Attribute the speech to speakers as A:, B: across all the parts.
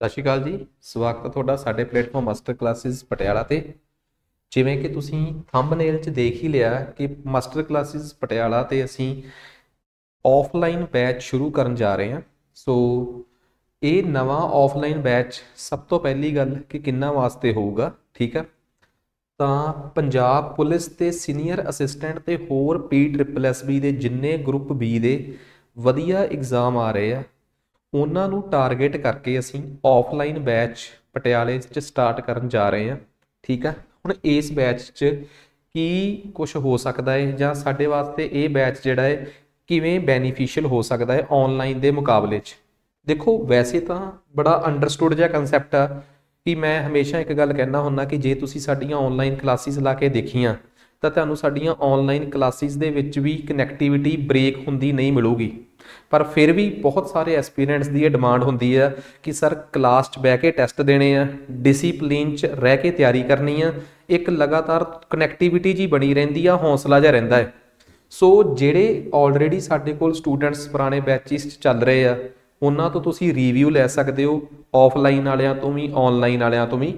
A: ਸਤਿ ਸ਼੍ਰੀ ਅਕਾਲ ਜੀ ਸਵਾਗਤ ਹੈ ਤੁਹਾਡਾ ਸਾਡੇ ਪਲੇਟਫਾਰਮ ਮਾਸਟਰ ਕਲਾਸਿਸ ਪਟਿਆਲਾ ਤੇ ਜਿਵੇਂ ਕਿ ਤੁਸੀਂ ਥੰਬਨੇਲ 'ਚ ਦੇਖ ਹੀ ਲਿਆ ਕਿ ਮਾਸਟਰ ਕਲਾਸਿਸ ਪਟਿਆਲਾ ਤੇ ਅਸੀਂ ਆਫਲਾਈਨ ਬੈਚ ਸ਼ੁਰੂ ਕਰਨ ਜਾ ਰਹੇ ਹਾਂ ਸੋ ਇਹ ਨਵਾਂ ਆਫਲਾਈਨ ਬੈਚ ਸਭ ਤੋਂ ਪਹਿਲੀ ਗੱਲ ਕਿ ਕਿੰਨਾ ਵਾਸਤੇ ਹੋਊਗਾ ਠੀਕ ਹੈ ਤਾਂ ਪੰਜਾਬ ਪੁਲਿਸ ਤੇ ਸੀਨੀਅਰ ਅਸਿਸਟੈਂਟ ਤੇ ਹੋਰ ਪੀ ਟ੍ਰਿਪਲ ਐਸ ਬੀ ਦੇ ਜਿੰਨੇ ਗਰੁੱਪ ਬੀ ਦੇ ਵਧੀਆ ਐਗਜ਼ਾਮ ਆ ਰਹੇ ਆ ਉਹਨਾਂ ਨੂੰ ਟਾਰਗੇਟ ਕਰਕੇ ਅਸੀਂ ਆਫਲਾਈਨ ਬੈਚ ਪਟਿਆਲੇ 'ਚ ਸਟਾਰਟ ਕਰਨ ਜਾ ਰਹੇ ਹਾਂ ਠੀਕ ਆ ਹੁਣ ਇਸ ਬੈਚ 'ਚ ਕੀ ਕੁਝ ਹੋ ਸਕਦਾ ਹੈ ਜਾਂ ਸਾਡੇ ਵਾਸਤੇ ਇਹ ਬੈਚ ਜਿਹੜਾ ਹੈ ਕਿਵੇਂ ਬੈਨੀਫੀਸ਼ੀਅਲ ਹੋ ਸਕਦਾ ਹੈ ਆਨਲਾਈਨ ਦੇ ਮੁਕਾਬਲੇ 'ਚ ਦੇਖੋ ਵੈਸੇ ਤਾਂ ਬੜਾ ਅੰਡਰਸਟੂਡ ਜਿਹਾ ਕਨਸੈਪਟ ਆ ਕਿ ਮੈਂ ਹਮੇਸ਼ਾ ਇੱਕ ਗੱਲ ਕਹਿਣਾ ਹੁੰਦਾ ਕਿ ਜੇ ਤੁਸੀਂ ਸਾਡੀਆਂ ਆਨਲਾਈਨ ਕਲਾਸਿਸ ਲਾ ਕੇ ਦੇਖੀਆਂ ਤਾਂ ਤੁਹਾਨੂੰ ਸਾਡੀਆਂ ਆਨਲਾਈਨ ਕਲਾਸਿਸ ਦੇ ਵਿੱਚ ਵੀ ਕਨੈਕਟੀਵਿਟੀ ਬ੍ਰੇਕ ਹੁੰਦੀ ਨਹੀਂ ਮਿਲੂਗੀ ਪਰ ਫਿਰ ਵੀ ਬਹੁਤ ਸਾਰੇ ਐਸਪੀਰੈਂਟਸ ਦੀ ਇਹ ਡਿਮਾਂਡ ਹੁੰਦੀ ਆ ਕਿ ਸਰ ਕਲਾਸ 'ਚ ਬਹਿ ਕੇ ਟੈਸਟ ਦੇਣੇ ਆ ਡਿਸਪਲਿਨ 'ਚ ਰਹਿ ਕੇ ਤਿਆਰੀ ਕਰਨੀ ਆ ਇੱਕ ਲਗਾਤਾਰ ਕਨੈਕਟੀਵਿਟੀ ਜੀ ਬਣੀ ਰਹਿੰਦੀ ਆ ਹੌਸਲਾ ਜਿਹਾ ਰਹਿੰਦਾ ਹੈ ਸੋ ਜਿਹੜੇ ਆਲਰੇਡੀ ਸਾਡੇ ਕੋਲ ਸਟੂਡੈਂਟਸ ਪੁਰਾਣੇ ਬੈਚਿਸ 'ਚ ਚੱਲ ਰਹੇ ਆ ਉਹਨਾਂ ਤੋਂ ਤੁਸੀਂ ਰਿਵਿਊ ਲੈ ਸਕਦੇ ਹੋ ਆਫਲਾਈਨ ਵਾਲਿਆਂ ਤੋਂ ਵੀ ਆਨਲਾਈਨ ਵਾਲਿਆਂ ਤੋਂ ਵੀ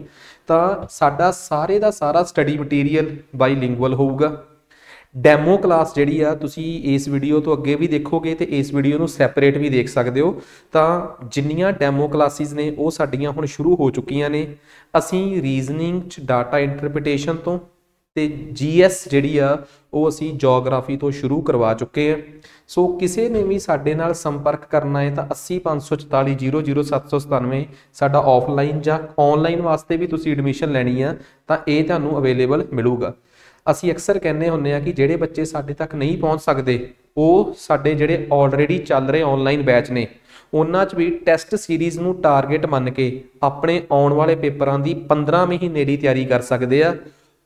A: ਤਾਂ ਸਾਡਾ ਸਾਰੇ ਦਾ ਸਾਰਾ ਸਟੱਡੀ ਮਟੀਰੀਅਲ ਬਾਈ ਲਿੰਗੁਅਲ ਹੋਊਗਾ ਡੈਮੋ ਕਲਾਸ ਜਿਹੜੀ ਆ ਤੁਸੀਂ ਇਸ ਵੀਡੀਓ ਤੋਂ ਅੱਗੇ ਵੀ ਦੇਖੋਗੇ ਤੇ ਇਸ ਵੀਡੀਓ ਨੂੰ ਸੈਪਰੇਟ ਵੀ ਦੇਖ ਸਕਦੇ ਹੋ ਤਾਂ ਜਿੰਨੀਆਂ ਡੈਮੋ ਕਲਾਸਿਸ ਨੇ ਉਹ ਸਾਡੀਆਂ ਹੁਣ ਸ਼ੁਰੂ ਹੋ ਚੁੱਕੀਆਂ ਨੇ ਅਸੀਂ ਰੀਜ਼ਨਿੰਗ ਚ ਡਾਟਾ ਇੰਟਰਪ੍ਰੀਟੇਸ਼ਨ ਤੋਂ ਤੇ ਜੀਐਸ ਜਿਹੜੀ ਆ ਉਹ ਅਸੀਂ ਜੀਓਗ੍ਰਾਫੀ ਤੋਂ ਸ਼ੁਰੂ ਕਰਵਾ ਚੁੱਕੇ ਆ ਸੋ ਕਿਸੇ ਨੇ ਵੀ ਸਾਡੇ ਨਾਲ ਸੰਪਰਕ ਕਰਨਾ ਹੈ ਤਾਂ 8054400797 ਸਾਡਾ ਆਫਲਾਈਨ ਜਾਂ ਆਨਲਾਈਨ ਵਾਸਤੇ ਵੀ ਤੁਸੀਂ ਐਡਮਿਸ਼ਨ ਲੈਣੀ ਆ ਤਾਂ ਇਹ ਤੁਹਾਨੂੰ ਅਵੇਲੇਬਲ ਮਿਲੂਗਾ ਅਸੀਂ ਅਕਸਰ ਕਹਿੰਦੇ ਹੁੰਨੇ ਆ ਕਿ ਜਿਹੜੇ ਬੱਚੇ ਸਾਡੇ ਤੱਕ ਨਹੀਂ ਪਹੁੰਚ ਸਕਦੇ ਉਹ ਸਾਡੇ ਜਿਹੜੇ ਆਲਰੇਡੀ ਚੱਲ ਰਹੇ ਆਨਲਾਈਨ ਬੈਚ ਨੇ ਉਹਨਾਂ 'ਚ ਵੀ ਟੈਸਟ ਸੀਰੀਜ਼ ਨੂੰ ਟਾਰਗੇਟ ਮੰਨ ਕੇ ਆਪਣੇ ਆਉਣ ਵਾਲੇ ਪੇਪਰਾਂ ਦੀ 15 ਮਹੀਨੇ ਦੀ ਤਿਆਰੀ ਕਰ ਸਕਦੇ ਆ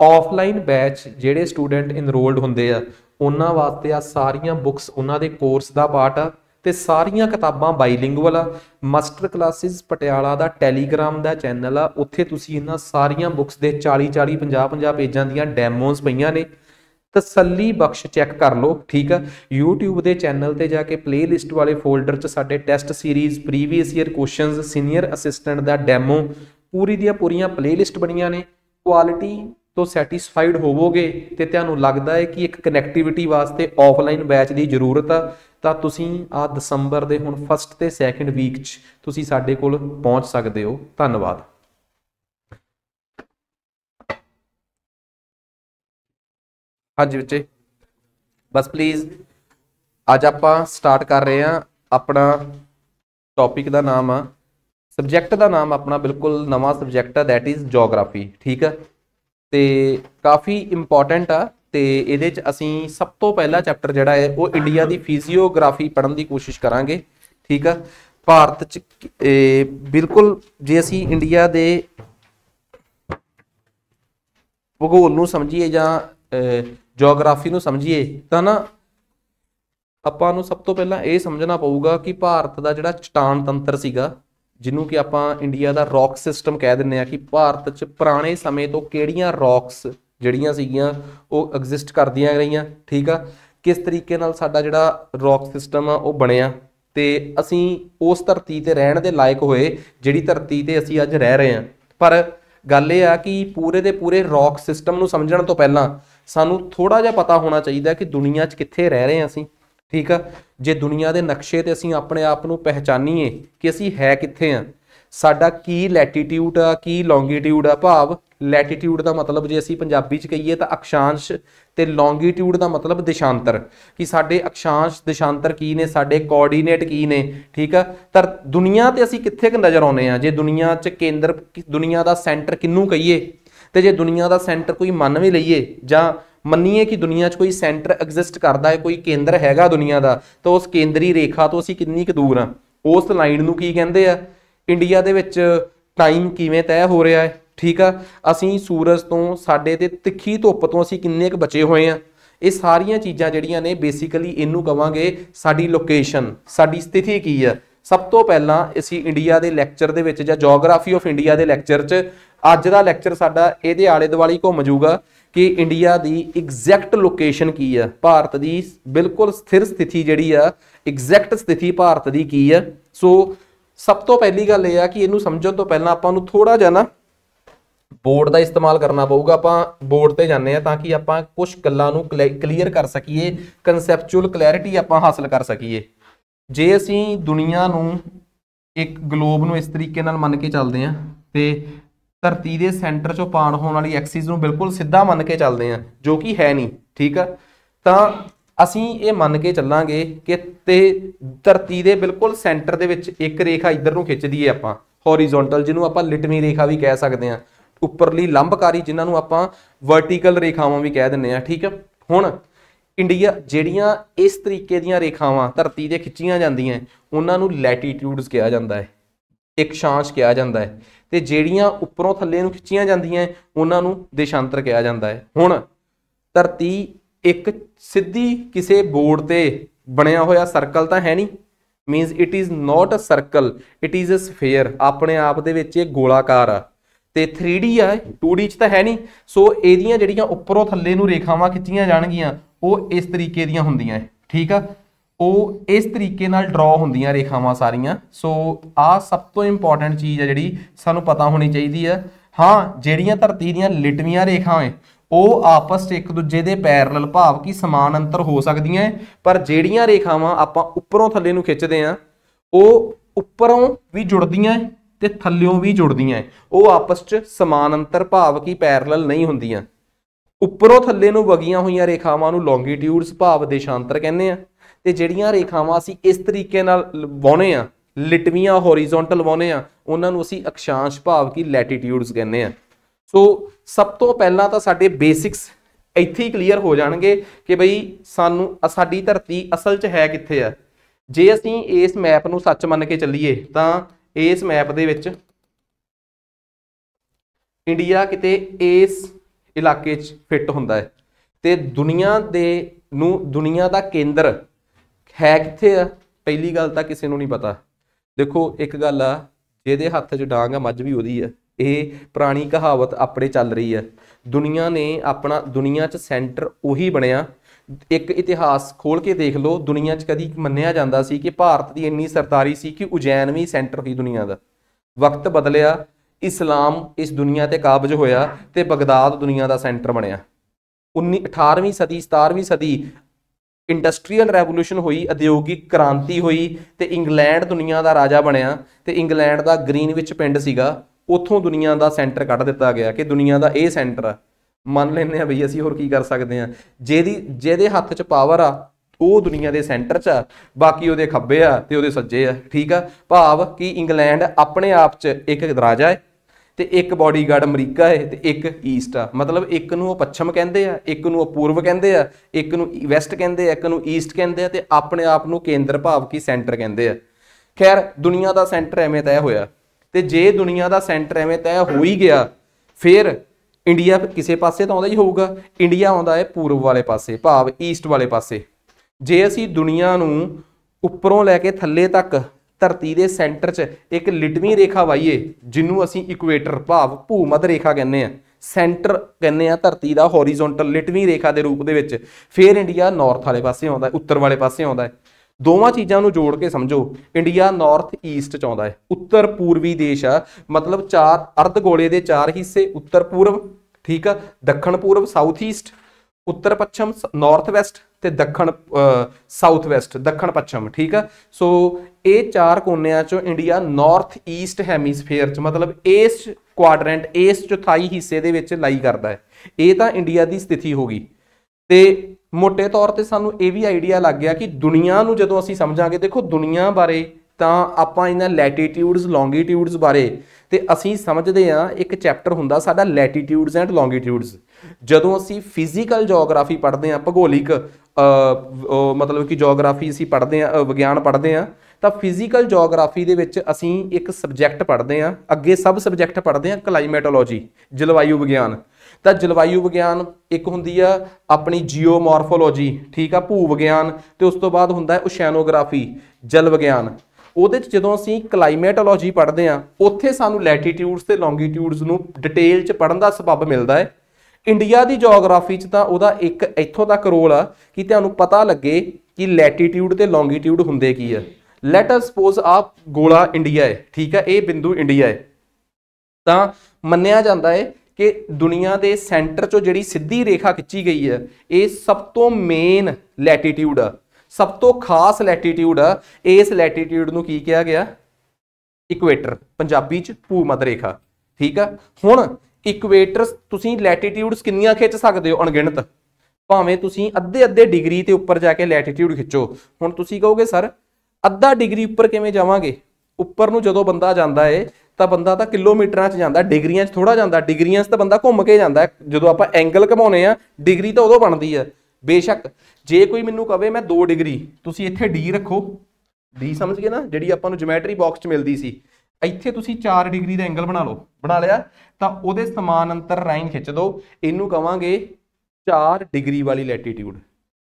A: ਆਫਲਾਈਨ ਬੈਚ ਜਿਹੜੇ ਸਟੂਡੈਂਟ ਇਨਰੋਲਡ ਹੁੰਦੇ ਆ ਉਹਨਾਂ ਵਾਸਤੇ ਆ ਸਾਰੀਆਂ ਬੁੱਕਸ ਉਹਨਾਂ ਦੇ ਕੋਰਸ ਦਾ ਪਾਰਟ ਆ ਤੇ ਸਾਰੀਆਂ ਕਿਤਾਬਾਂ ਬਾਈਲਿੰਗੁਅਲ ਆ ਮਾਸਟਰ ਕਲਾਸਿਸ ਪਟਿਆਲਾ ਦਾ ਟੈਲੀਗ੍ਰਾਮ ਦਾ ਚੈਨਲ ਆ ਉੱਥੇ ਤੁਸੀਂ ਇਹਨਾਂ ਸਾਰੀਆਂ ਬੁੱਕਸ ਦੇ 40 40 50 50 ਪੇਜਾਂ ਦੀਆਂ ਡੈਮੋਸ ਪਈਆਂ ਨੇ ਤਸੱਲੀ ਬਖਸ਼ ਚੈੱਕ ਕਰ ਲਓ ਠੀਕ ਆ YouTube ਦੇ ਚੈਨਲ ਤੇ ਜਾ ਕੇ ਪਲੇਲਿਸਟ ਵਾਲੇ ਫੋਲਡਰ 'ਚ ਸਾਡੇ test series previous year questions senior assistant ਦਾ ਡੈਮੋ ਪੂਰੀ ਦੀਆਂ ਪੂਰੀਆਂ ਪਲੇਲਿਸਟ ਬਣੀਆਂ ਨੇ ਕੁਆਲਿਟੀ ਤੋਂ ਸੈਟੀਸਫਾਈਡ ਹੋਵੋਗੇ ਤੇ ਤੁਹਾਨੂੰ ਲੱਗਦਾ ਹੈ ਕਿ ਇੱਕ ਕਨੈਕਟੀਵਿਟੀ ਵਾਸਤੇ ਆਫਲਾਈਨ ਬੈਚ ਦੀ ਜ਼ਰੂਰਤ ਆ ਤਾਂ ਤੁਸੀਂ ਆ ਦਸੰਬਰ ਦੇ ਹੁਣ ਫਸਟ ਤੇ ਸੈਕੰਡ ਵੀਕ 'ਚ ਤੁਸੀਂ ਸਾਡੇ ਕੋਲ ਪਹੁੰਚ ਸਕਦੇ ਹੋ ਧੰਨਵਾਦ ਹਾਂਜੀ ਬੱਚੇ ਬਸ ਪਲੀਜ਼ ਅੱਜ ਆਪਾਂ ਸਟਾਰਟ ਕਰ ਰਹੇ ਆ ਆਪਣਾ ਟੌਪਿਕ ਦਾ ਨਾਮ ਆ ਸਬਜੈਕਟ ਦਾ ਨਾਮ ਆਪਣਾ ਬਿਲਕੁਲ ਨਵਾਂ ਸਬਜੈਕਟ ਆ ਥੈਟ ਇਜ਼ ਜੀਓਗ੍ਰਾਫੀ ਠੀਕ ਆ ਤੇ ਕਾਫੀ ਇੰਪੋਰਟੈਂਟ ਆ ਤੇ ਇਹਦੇ ਚ ਅਸੀਂ ਸਭ ਤੋਂ ਪਹਿਲਾ ਚੈਪਟਰ ਜਿਹੜਾ ਹੈ ਉਹ ਇੰਡੀਆ ਦੀ ਫਿਜ਼ੀਓਗ੍ਰਾਫੀ ਪੜਨ ਦੀ ਕੋਸ਼ਿਸ਼ ਕਰਾਂਗੇ ਠੀਕ ਆ ਭਾਰਤ ਚ ਬਿਲਕੁਲ ਜੇ ਅਸੀਂ ਇੰਡੀਆ ਦੇ ਭੂਗੋਲ ਨੂੰ ਸਮਝੀਏ ਜਾਂ ਜੀਓਗ੍ਰਾਫੀ ਨੂੰ ਸਮਝੀਏ ਤਾਂ ਨਾ ਆਪਾਂ ਨੂੰ ਸਭ ਤੋਂ ਪਹਿਲਾਂ ਇਹ ਸਮਝਣਾ ਪਊਗਾ ਕਿ ਭਾਰਤ ਦਾ ਜਿਹੜਾ ਚਟਾਨ ਤੰਤਰ ਸੀਗਾ ਜਿਹਨੂੰ ਕਿ ਆਪਾਂ ਇੰਡੀਆ ਦਾ ਰੌਕ ਸਿਸਟਮ ਕਹਿ ਦਿੰਨੇ ਆ ਕਿ ਭਾਰਤ 'ਚ ਪੁਰਾਣੇ ਸਮੇਂ ਤੋਂ ਕਿਹੜੀਆਂ ਰੌਕਸ ਜਿਹੜੀਆਂ ਸੀਗੀਆਂ ਉਹ ਐਗਜ਼ਿਸਟ ਕਰਦੀਆਂ ਰਹੀਆਂ ਠੀਕ ਆ ਕਿਸ ਤਰੀਕੇ ਨਾਲ ਸਾਡਾ ਜਿਹੜਾ ਰੌਕ ਸਿਸਟਮ ਆ ਉਹ ਬਣਿਆ ਤੇ ਅਸੀਂ ਉਸ ਧਰਤੀ ਤੇ ਰਹਿਣ ਦੇ ਲਾਇਕ ਹੋਏ ਜਿਹੜੀ ਧਰਤੀ ਤੇ ਅਸੀਂ ਅੱਜ ਰਹਿ ਰਹੇ ਆ ਪਰ ਗੱਲ ਇਹ ਆ ਕਿ ਪੂਰੇ ਦੇ ਪੂਰੇ ਰੌਕ ਸਿਸਟਮ ਨੂੰ ਸਮਝਣ ਤੋਂ ਪਹਿਲਾਂ ਸਾਨੂੰ ਥੋੜਾ ਜਿਹਾ ਪਤਾ ਹੋਣਾ ਚਾਹੀਦਾ ਕਿ ਦੁਨੀਆ 'ਚ ਕਿੱਥੇ ਰਹਿ ਰਹੇ ਆ ਅਸੀਂ ਠੀਕ ਆ ਜੇ ਦੁਨੀਆ ਦੇ ਨਕਸ਼ੇ ਤੇ ਅਸੀਂ ਆਪਣੇ ਆਪ ਨੂੰ ਪਹਿਚਾਨੀਏ ਕਿ ਅਸੀਂ ਹੈ ਕਿੱਥੇ ਆ ਸਾਡਾ ਕੀ ਲੈਟੀਟਿਊਡ ਆ ਕੀ ਲੌਂਗੀਟਿਊਡ ਆ ਭਾਵ ਲੈਟੀਟਿਊਡ ਦਾ ਮਤਲਬ ਜੇ ਅਸੀਂ ਪੰਜਾਬੀ ਚ ਕਹੀਏ ਤਾਂ ਅਕਸ਼ਾਂਸ਼ ਤੇ ਲੌਂਗੀਟਿਊਡ ਦਾ ਮਤਲਬ ਦਿਸ਼ਾਂਤਰ ਕਿ ਸਾਡੇ ਅਕਸ਼ਾਂਸ਼ ਦਿਸ਼ਾਂਤਰ ਕੀ ਨੇ ਸਾਡੇ ਕੋਆਰਡੀਨੇਟ ਕੀ ਨੇ ਠੀਕ ਆ ਤਾਂ ਦੁਨੀਆ ਤੇ ਅਸੀਂ ਕਿੱਥੇ ਕ ਨਜ਼ਰ ਆਉਨੇ ਆ ਜੇ ਦੁਨੀਆ ਚ ਕੇਂਦਰ ਦੁਨੀਆ ਦਾ ਸੈਂਟਰ ਕਿੰਨੂੰ ਕਹੀਏ ਤੇ ਜੇ ਦੁਨੀਆ ਦਾ ਸੈਂਟਰ ਕੋਈ ਮੰਨ ਵੀ ਲਈਏ ਜਾਂ ਮੰਨੀਏ ਕਿ ਦੁਨੀਆ 'ਚ ਕੋਈ ਸੈਂਟਰ ਐਗਜ਼ਿਸਟ ਕਰਦਾ ਹੈ ਕੋਈ ਕੇਂਦਰ ਹੈਗਾ ਦੁਨੀਆ ਦਾ ਤਾਂ ਉਸ ਕੇਂਦਰੀ ਰੇਖਾ ਤੋਂ ਅਸੀਂ ਕਿੰਨੀ ਕੁ ਦੂਰ ਆ ਉਸ ਲਾਈਨ ਨੂੰ ਕੀ ਕਹਿੰਦੇ ਆ ਇੰਡੀਆ ਦੇ ਵਿੱਚ ਟਾਈਮ ਕਿਵੇਂ ਤੈਅ ਹੋ ਰਿਹਾ ਹੈ ਠੀਕ ਆ ਅਸੀਂ ਸੂਰਜ ਤੋਂ ਸਾਡੇ ਤੇ ਤਿੱਖੀ ਧੁੱਪ ਤੋਂ ਅਸੀਂ ਕਿੰਨੇ ਕੁ ਬਚੇ ਹੋਏ ਆ ਇਹ ਸਾਰੀਆਂ ਚੀਜ਼ਾਂ ਜਿਹੜੀਆਂ ਨੇ ਬੇਸਿਕਲੀ ਇਹਨੂੰ ਕਵਾਂਗੇ ਸਾਡੀ ਲੋਕੇਸ਼ਨ ਸਾਡੀ ਸਥਿਤੀ ਕੀ ਆ ਸਭ ਤੋਂ ਪਹਿਲਾਂ ਅਸੀਂ ਇੰਡੀਆ ਦੇ ਲੈਕਚਰ ਦੇ ਵਿੱਚ ਜਾਂ ਜੀਓਗ੍ਰਾਫੀ ਆਫ ਇੰਡੀਆ ਦੇ ਲੈਕਚਰ 'ਚ ਅੱਜ ਦਾ ਲੈਕਚਰ ਸਾਡਾ ਇਹਦੇ ਆਲੇ ਦੁਆਲੇ ਘੁੰਮ ਜਾਊਗਾ ਕਿ ਇੰਡੀਆ ਦੀ ਐਗਜ਼ੈਕਟ ਲੋਕੇਸ਼ਨ ਕੀ ਆ ਭਾਰਤ ਦੀ ਬਿਲਕੁਲ ਸਥਿਰ ਸਥਿਤੀ ਜਿਹੜੀ ਆ ਐਗਜ਼ੈਕਟ ਸਥਿਤੀ ਭਾਰਤ ਦੀ ਕੀ ਆ ਸੋ ਸਭ ਤੋਂ ਪਹਿਲੀ ਗੱਲ ਇਹ ਆ ਕਿ ਇਹਨੂੰ ਸਮਝਣ ਤੋਂ ਪਹਿਲਾਂ ਆਪਾਂ ਨੂੰ ਥੋੜਾ ਜਿਹਾ ਨਾ ਬੋਰਡ ਦਾ ਇਸਤੇਮਾਲ ਕਰਨਾ ਪਊਗਾ ਆਪਾਂ ਬੋਰਡ ਤੇ ਜਾਂਦੇ ਆ ਤਾਂ ਕਿ ਆਪਾਂ ਕੁਝ ਗੱਲਾਂ ਨੂੰ ਕਲੀਅਰ ਕਰ ਸਕੀਏ ਕਨਸੈਪਚੁਅਲ ਕਲੈਰਿਟੀ ਆਪਾਂ ਹਾਸਲ ਕਰ ਸਕੀਏ ਜੇ ਅਸੀਂ ਦੁਨੀਆ ਨੂੰ ਇੱਕ ਗਲੋਬ ਨੂੰ ਇਸ ਤਰੀਕੇ ਨਾਲ ਮੰਨ ਕੇ ਚੱਲਦੇ ਆ ਤੇ ਧਰਤੀ ਦੇ ਸੈਂਟਰ ਚੋਂ ਪਾਣ ਹੋਣ ਵਾਲੀ ਐਕਸਿਸ ਨੂੰ ਬਿਲਕੁਲ ਸਿੱਧਾ ਮੰਨ ਕੇ ਚੱਲਦੇ ਆ ਜੋ ਕਿ ਹੈ ਨਹੀਂ ਠੀਕ ਆ ਤਾਂ ਅਸੀਂ ਇਹ ਮੰਨ ਕੇ ਚੱਲਾਂਗੇ ਕਿ ਤੇ ਧਰਤੀ ਦੇ ਬਿਲਕੁਲ ਸੈਂਟਰ ਦੇ ਵਿੱਚ ਇੱਕ ਰੇਖਾ ਇੱਧਰ ਨੂੰ ਖਿੱਚਦੀ ਹੈ ਆਪਾਂ ਹੋਰੀਜ਼ੋਨਟਲ ਜਿਹਨੂੰ ਆਪਾਂ ਲਿਟਮੀ ਰੇਖਾ ਵੀ ਕਹਿ ਸਕਦੇ ਆ ਉੱਪਰਲੀ ਲੰਬਕਾਰੀ ਜਿਨ੍ਹਾਂ ਨੂੰ ਆਪਾਂ ਵਰਟੀਕਲ ਰੇਖਾਵਾਂ ਵੀ ਕਹਿ ਦਿੰਨੇ ਆ ਠੀਕ ਆ ਹੁਣ ਇੰਡੀਆ ਜਿਹੜੀਆਂ ਇਸ ਤਰੀਕੇ ਦੀਆਂ ਰੇਖਾਵਾਂ ਧਰਤੀ ਦੇ ਖਿੱਚੀਆਂ ਜਾਂਦੀਆਂ ਉਹਨਾਂ ਨੂੰ ਲੈਟੀਟਿਊਡਸ ਕਿਹਾ ਜਾਂਦਾ ਹੈ ਇੱਕ ਸ਼ਾਂਸ਼ ਕਿਹਾ ਜਾਂਦਾ ਹੈ ਤੇ ਜਿਹੜੀਆਂ ਉੱਪਰੋਂ ਥੱਲੇ ਨੂੰ ਖਿੱਚੀਆਂ ਜਾਂਦੀਆਂ ਉਹਨਾਂ ਨੂੰ ਦੇਸ਼ਾਂਤਰ ਕਿਹਾ ਜਾਂਦਾ ਹੈ ਹੁਣ ਧਰਤੀ ਇੱਕ ਸਿੱਧੀ ਕਿਸੇ ਬੋਰਡ ਤੇ ਬਣਿਆ ਹੋਇਆ ਸਰਕਲ ਤਾਂ ਹੈ ਨਹੀਂ means it is not a circle it is a sphere ਆਪਣੇ ਆਪ ਦੇ ਵਿੱਚ ਇਹ ਗੋਲਾਕਾਰ ਆ ਤੇ 3D ਆ 2D ਚ ਤਾਂ ਹੈ ਨਹੀਂ ਸੋ ਇਹਦੀਆਂ ਜਿਹੜੀਆਂ ਉੱਪਰੋਂ ਥੱਲੇ ਨੂੰ ਰੇਖਾਵਾਂ ਖਿੱਚੀਆਂ ਜਾਣਗੀਆਂ ਉਹ ਇਸ ਤਰੀਕੇ ਦੀਆਂ ਹੁੰਦੀਆਂ ਠੀਕ ਆ ਉਹ ਇਸ ਤਰੀਕੇ ਨਾਲ ਡਰਾ ਹੁੰਦੀਆਂ ਰੇਖਾਵਾਂ ਸਾਰੀਆਂ ਸੋ ਆ ਸਭ ਤੋਂ ਇੰਪੋਰਟੈਂਟ ਚੀਜ਼ ਹੈ ਜਿਹੜੀ ਸਾਨੂੰ ਪਤਾ ਹੋਣੀ ਚਾਹੀਦੀ ਹੈ ਹਾਂ ਜਿਹੜੀਆਂ ਧਰਤੀ ਦੀਆਂ ਲਿਟਵੀਆਂ ਰੇਖਾਵਾਂ ਉਹ ਆਪਸ ਵਿੱਚ ਇੱਕ ਦੂਜੇ ਦੇ ਪੈਰਲਲ ਭਾਵ ਕੀ ਸਮਾਨ ਅੰਤਰ ਹੋ ਸਕਦੀਆਂ ਪਰ ਜਿਹੜੀਆਂ ਰੇਖਾਵਾਂ ਆਪਾਂ ਉੱਪਰੋਂ ਥੱਲੇ ਨੂੰ ਖਿੱਚਦੇ ਆ ਉਹ ਉੱਪਰੋਂ ਵੀ ਜੁੜਦੀਆਂ ਤੇ ਥੱਲਿਓਂ ਵੀ ਜੁੜਦੀਆਂ ਉਹ ਆਪਸ ਵਿੱਚ ਸਮਾਨ ਅੰਤਰ ਭਾਵ ਕੀ ਪੈਰਲਲ ਨਹੀਂ ਹੁੰਦੀਆਂ ਉੱਪਰੋਂ ਥੱਲੇ ਨੂੰ ਵਗੀਆਂ ਹੋਈਆਂ ਰੇਖਾਵਾਂ ਨੂੰ ਲੌਂਗੀਟਿਊਡਸ ਭਾਵ ਦੇਸ਼ਾਂਤਰ ਕਹਿੰਦੇ ਆ ਤੇ ਜਿਹੜੀਆਂ ਰੇਖਾਵਾਂ ਅਸੀਂ ਇਸ ਤਰੀਕੇ ਨਾਲ ਵਾਉਨੇ ਆ ਲਿਟਵੀਆਂ ਹੋਰੀਜ਼ੋਨਟਲ ਵਾਉਨੇ ਆ ਉਹਨਾਂ ਨੂੰ ਅਸੀਂ ਅਕਸ਼ਾਂਸ਼ ਭਾਵ ਕੀ ਲੈਟੀਟਿਊਡਸ ਕਹਿੰਦੇ ਆ ਸੋ ਸਭ ਤੋਂ ਪਹਿਲਾਂ ਤਾਂ ਸਾਡੇ ਬੇਸਿਕਸ ਇੱਥੇ ਹੀ ਕਲੀਅਰ ਹੋ ਜਾਣਗੇ ਕਿ ਬਈ ਸਾਨੂੰ ਸਾਡੀ ਧਰਤੀ ਅਸਲ 'ਚ ਹੈ ਕਿੱਥੇ ਆ ਜੇ ਅਸੀਂ ਇਸ ਮੈਪ ਨੂੰ ਸੱਚ ਮੰਨ ਕੇ ਚੱਲੀਏ ਤਾਂ ਇਸ ਮੈਪ ਦੇ ਵਿੱਚ ਇੰਡੀਆ ਕਿਤੇ ਇਸ ਇਲਾਕੇ 'ਚ ਫਿੱਟ ਹੁੰਦਾ ਹੈ ਤੇ ਦੁਨੀਆ ਦੇ ਨੂੰ ਦੁਨੀਆ ਦਾ ਕੇਂਦਰ ਹੈ ਕਿੱਥੇ ਆ ਪਹਿਲੀ ਗੱਲ ਤਾਂ ਕਿਸੇ ਨੂੰ ਨਹੀਂ ਪਤਾ ਦੇਖੋ ਇੱਕ ਗੱਲ ਆ ਜਿਹਦੇ ਹੱਥ 'ਚ ਡਾਂਗ ਆ ਮੱਝ ਵੀ ਉਹਦੀ ਆ ਇਹ ਪੁਰਾਣੀ ਕਹਾਵਤ ਆਪਣੇ ਚੱਲ ਰਹੀ ਆ ਦੁਨੀਆ ਨੇ ਆਪਣਾ ਦੁਨੀਆ 'ਚ ਸੈਂਟਰ ਉਹੀ ਬਣਿਆ ਇੱਕ ਇਤਿਹਾਸ ਖੋਲ ਕੇ ਦੇਖ ਲਓ ਦੁਨੀਆ 'ਚ ਕਦੀ ਮੰਨਿਆ ਜਾਂਦਾ ਸੀ ਕਿ ਭਾਰਤ ਦੀ ਇੰਨੀ ਸਰਤਾਰੀ ਸੀ ਕਿ ਉਜੈਨ ਵੀ ਸੈਂਟਰ ਹੋਈ ਦੁਨੀਆ ਦਾ ਵਕਤ ਬਦਲਿਆ ਇਸਲਾਮ ਇਸ ਦੁਨੀਆ ਤੇ ਕਾਬਜ ਹੋਇਆ ਤੇ ਬਗਦਾਦ ਦੁਨੀਆ ਦਾ ਸੈਂਟਰ ਬਣਿਆ 19 18ਵੀਂ ਸਦੀ 17ਵੀਂ ਸਦੀ ਇੰਡਸਟਰੀਅਲ ਰੈਵੋਲੂਸ਼ਨ ਹੋਈ ਉਦਯੋਗਿਕ ਕ੍ਰਾਂਤੀ ਹੋਈ ਤੇ ਇੰਗਲੈਂਡ ਦੁਨੀਆ ਦਾ ਰਾਜਾ ਬਣਿਆ ਤੇ ਇੰਗਲੈਂਡ ਦਾ ਗ੍ਰੀਨਵਿਚ ਪਿੰਡ ਸੀਗਾ ਉਥੋਂ ਦੁਨੀਆ ਦਾ ਸੈਂਟਰ ਕੱਢ ਦਿੱਤਾ ਗਿਆ ਕਿ ਦੁਨੀਆ ਦਾ ਇਹ ਸੈਂਟਰ ਆ ਮੰਨ ਲੈਂਦੇ ਆ ਬਈ ਅਸੀਂ ਹੋਰ ਕੀ ਕਰ ਸਕਦੇ ਆ ਜਿਹਦੀ ਜਿਹਦੇ ਹੱਥ 'ਚ ਪਾਵਰ ਆ ਉਹ ਦੁਨੀਆ ਦੇ ਸੈਂਟਰ 'ਚ ਆ ਬਾਕੀ ਉਹਦੇ ਖੱਬੇ ਆ ਤੇ ਉਹਦੇ ਸੱਜੇ ਆ ਠੀਕ ਆ ਭਾਵ ਕਿ ਇੰਗਲੈਂਡ ਆਪਣੇ ਆਪ 'ਚ ਇੱਕ ਰਾਜਾ ਹੈ ਤੇ ਇੱਕ ਬਾਡੀਗਾਰਡ ਅਮਰੀਕਾ ਹੈ ਤੇ ਇੱਕ ਈਸਟ ਆ ਮਤਲਬ ਇੱਕ ਨੂੰ ਉਹ ਪੱਛਮ ਕਹਿੰਦੇ ਆ ਇੱਕ ਨੂੰ ਉਹ ਪੂਰਬ ਕਹਿੰਦੇ ਆ ਇੱਕ ਨੂੰ ਵੈਸਟ e- ਕਹਿੰਦੇ ਆ ਇੱਕ ਨੂੰ ਈਸਟ ਕਹਿੰਦੇ ਆ ਤੇ ਆਪਣੇ ਆਪ ਨੂੰ ਕੇਂਦਰ ਭਾਵ ਕੀ ਸੈਂਟਰ ਕਹਿੰਦੇ ਆ ਖੈਰ ਦੁਨੀਆ ਦਾ ਸੈਂਟਰ ਐਵੇਂ ਤੈਅ ਹੋਇਆ ਤੇ ਜੇ ਦੁਨੀਆ ਦਾ ਸੈਂਟਰ ਐਵੇਂ ਤੈਅ ਹੋ ਹੀ ਗਿਆ ਫਿਰ ਇੰਡੀਆ ਕਿਸੇ ਪਾਸੇ ਤਾਂ ਆਉਂਦਾ ਹੀ ਹੋਊਗਾ ਇੰਡੀਆ ਆਉਂਦਾ ਹੈ ਪੂਰਬ ਵਾਲੇ ਪਾਸੇ ਭਾਵ ਈਸਟ ਵਾਲੇ ਪਾਸੇ ਜੇ ਅਸੀਂ ਦੁਨੀਆ ਨੂੰ ਉੱਪਰੋਂ ਲੈ ਕੇ ਥੱਲੇ ਤੱਕ ਧਰਤੀ ਦੇ ਸੈਂਟਰ 'ਚ ਇੱਕ ਲਿਟਵੀਂ ਰੇਖਾ ਵਾਈਏ ਜਿਹਨੂੰ ਅਸੀਂ ਇਕੁਏਟਰ ਭਾਵ ਭੂਮਧ ਰੇਖਾ ਕਹਿੰਦੇ ਆ ਸੈਂਟਰ ਕਹਿੰਦੇ ਆ ਧਰਤੀ ਦਾ ਹੋਰੀਜ਼ੋਨਟਲ ਲਿਟਵੀਂ ਰੇਖਾ ਦੇ ਰੂਪ ਦੇ ਵਿੱਚ ਫੇਰ ਇੰਡੀਆ ਨਾਰਥ ਵਾਲੇ ਪਾਸੇ ਆਉਂਦਾ ਹੈ ਉੱਤਰ ਵਾਲੇ ਪਾਸੇ ਆਉਂਦਾ ਹੈ ਦੋਵਾਂ ਚੀਜ਼ਾਂ ਨੂੰ ਜੋੜ ਕੇ ਸਮਝੋ ਇੰਡੀਆ ਨਾਰਥ ਈਸਟ ਚ ਆਉਂਦਾ ਹੈ ਉੱਤਰ ਪੂਰਬੀ ਦੇਸ਼ ਆ ਮਤਲਬ ਚਾਰ ਅਰਧ ਗੋਲੇ ਦੇ ਚਾਰ ਹਿੱਸੇ ਉੱਤਰ ਪੂਰਬ ਠੀਕ ਆ ਦੱਖਣ ਪੂਰਬ ਸਾਊਥ ਈਸਟ ਉੱਤਰ ਪੱਛਮ ਨਾਰਥ ਵੈਸਟ ਤੇ ਦੱਖਣ ਸਾਊਥ ਵੈਸਟ ਦੱਖਣ ਪੱਛਮ ਠੀਕ ਆ ਸੋ ਇਹ ਚਾਰ ਕੋਨਿਆਂ ਚੋਂ ਇੰਡੀਆ ਨਾਰਥ ਈਸਟ ਹੈਮੀਸਫੇਅਰ ਚ ਮਤਲਬ ਇਸ ਕੁਆਡਰੈਂਟ ਇਸ ਚੌਥਾਈ ਹਿੱਸੇ ਦੇ ਵਿੱਚ ਲਾਈ ਕਰਦਾ ਹੈ ਇਹ ਤਾਂ ਇੰਡੀਆ ਦੀ ਸਥਿਤੀ ਹੋ ਗਈ ਤੇ ਮੋٹے ਤੌਰ ਤੇ ਸਾਨੂੰ ਇਹ ਵੀ ਆਈਡੀਆ ਲੱਗ ਗਿਆ ਕਿ ਦੁਨੀਆ ਨੂੰ ਜਦੋਂ ਅਸੀਂ ਸਮਝਾਂਗੇ ਦੇਖੋ ਦੁਨੀਆ ਬਾਰੇ ਤਾਂ ਆਪਾਂ ਇਹਨਾਂ ਲੈਟੀਟਿਊਡਸ ਲੌਂਗੀਟਿਊਡਸ ਬਾਰੇ ਤੇ ਅਸੀਂ ਸਮਝਦੇ ਆ ਇੱਕ ਚੈਪਟਰ ਹੁੰਦਾ ਸਾਡਾ ਲੈਟੀਟਿਊਡਸ ਐਂਡ ਲੌਂਗੀਟਿਊਡਸ ਜਦੋਂ ਅਸੀਂ ਫਿਜ਼ੀਕਲ ਜੀਓਗ੍ਰਾਫੀ ਪੜ੍ਹਦੇ ਆ ਭੂਗੋਲਿਕ ਮਤਲਬ ਕਿ ਜੀਓਗ੍ਰਾਫੀ ਅਸੀਂ ਪੜ੍ਹਦੇ ਆ ਵਿਗਿਆਨ ਪੜ੍ਹਦੇ ਆ ਤਾਂ ਫਿਜ਼ੀਕਲ ਜੀਓਗ੍ਰਾਫੀ ਦੇ ਵਿੱਚ ਅਸੀਂ ਇੱਕ ਸਬਜੈਕਟ ਪੜ੍ਹਦੇ ਆ ਅੱਗੇ ਸਭ ਸਬਜੈਕਟ ਪੜ੍ਹਦੇ ਆ ਕਲਾਈਮੇਟੋਲੋਜੀ ਜਲਵਾਯੂ ਵਿਗਿਆਨ ਤਾਂ ਜਲਵਾਯੂ ਵਿਗਿਆਨ ਇੱਕ ਹੁੰਦੀ ਆ ਆਪਣੀ ਜੀਓਮੋਰਫੋਲੋਜੀ ਠੀਕ ਆ ਭੂ ਵਿਗਿਆਨ ਤੇ ਉਸ ਤੋਂ ਬਾਅਦ ਹੁੰਦਾ ਹੈ ਓਸ਼ੈਨੋਗ੍ਰਾਫੀ ਜਲ ਵਿਗਿਆਨ ਉਹਦੇ ਚ ਜਦੋਂ ਅਸੀਂ ਕਲਾਈਮੇਟੋਲੋਜੀ ਪੜ੍ਹਦੇ ਆ ਉੱਥੇ ਸਾਨੂੰ ਲੈਟੀਟਿਊਡਸ ਤੇ ਲੌਂਗੀਟਿਊਡਸ ਨੂੰ ਡਿਟੇਲ ਚ ਪੜਨ ਦਾ ਸਬਬ ਮਿਲਦਾ ਹੈ ਇੰਡੀਆ ਦੀ ਜੀਓਗ੍ਰਾਫੀ ਚ ਤਾਂ ਉਹਦਾ ਇੱਕ ਇੱਥੋਂ ਤੱਕ ਰੋਲ ਆ ਕਿ ਤੁਹਾਨੂੰ ਪਤਾ ਲੱਗੇ ਕਿ ਲੈਟੀਟਿਊਡ ਤੇ ਲੌਂਗੀਟਿਊਡ ਹੁੰਦੇ ਕੀ ਆ ਲੈਟ ਅਸ ਸਪੋਜ਼ ਆ ਗੋਲਾ ਇੰਡੀਆ ਹੈ ਠੀਕ ਹੈ ਇਹ ਬਿੰਦੂ ਇੰਡੀਆ ਹੈ ਤਾਂ ਮੰਨਿਆ ਜਾਂਦਾ ਹੈ ਕਿ ਦੁਨੀਆ ਦੇ ਸੈਂਟਰ ਚੋਂ ਜਿਹੜੀ ਸਿੱਧੀ ਰੇਖਾ ਖਿੱਚੀ ਗਈ ਹੈ ਇਹ ਸਭ ਤੋਂ ਮੇਨ ਲੈਟੀਟਿਊਡ ਆ ਸਭ ਤੋਂ ਖਾਸ ਲੈਟੀਟਿਊਡ ਆ ਇਸ ਲੈਟੀਟਿਊਡ ਨੂੰ ਕੀ ਕਿਹਾ ਗਿਆ ਇਕੁਏਟਰ ਪੰਜਾਬੀ ਚ ਭੂਮਤ ਰੇਖਾ ਠੀਕ ਆ ਹੁਣ ਇਕੁਏਟਰ ਤੁਸੀਂ ਲੈਟੀਟਿਊਡਸ ਕਿੰਨੀਆਂ ਖਿੱਚ ਸਕਦੇ ਹੋ ਅਣਗਿਣਤ ਭਾਵੇਂ ਤੁਸੀਂ ਅੱਧੇ ਅੱਧੇ ਡਿਗਰੀ ਤੇ ਉੱਪਰ ਜਾ ਕੇ ਲੈਟੀਟਿਊਡ ਖਿੱਚੋ ਹੁਣ ਤੁਸੀਂ ਕਹੋਗੇ ਸਰ ਅੱਧਾ ਡਿਗਰੀ ਉੱਪਰ ਕਿਵੇਂ ਜਾਵਾਂਗੇ ਉੱਪਰ ਨੂੰ ਜਦੋਂ ਬੰਦਾ ਜਾਂਦਾ ਏ ਤਾਂ ਬੰਦਾ ਤਾਂ ਕਿਲੋਮੀਟਰਾਂ 'ਚ ਜਾਂਦਾ ਡਿਗਰੀਆਂ 'ਚ ਥੋੜਾ ਜਾਂਦਾ ਡਿਗਰੀਆਂ 'ਚ ਤਾਂ ਬੰਦਾ ਘੁੰਮ ਕੇ ਜਾਂਦਾ ਜਦੋਂ ਆਪਾਂ ਐਂਗਲ ਘਮਾਉਨੇ ਆ ਡਿਗਰੀ ਤਾਂ ਉਦੋਂ ਬਣਦੀ ਆ ਬੇਸ਼ੱਕ ਜੇ ਕੋਈ ਮੈਨੂੰ ਕਵੇ ਮੈਂ 2 ਡਿਗਰੀ ਤੁਸੀਂ ਇੱਥੇ ਡੀ ਰੱਖੋ ਡੀ ਸਮਝ ਗਏ ਨਾ ਜਿਹੜੀ ਆਪਾਂ ਨੂੰ ਜਿਓਮੈਟਰੀ ਬਾਕਸ 'ਚ ਮਿਲਦੀ ਸੀ ਇੱਥੇ ਤੁਸੀਂ 4 ਡਿਗਰੀ ਦਾ ਐਂਗਲ ਬਣਾ ਲਓ ਬਣਾ ਲਿਆ ਤਾਂ ਉਹਦੇ ਸਮਾਨਾਂਤਰ ਰਾਈਨ ਖਿੱਚ ਦਿਓ ਇਹਨੂੰ ਕਵਾਂਗੇ 4 ਡਿਗਰੀ ਵਾਲੀ ਲੈਟੀਟਿਊਡ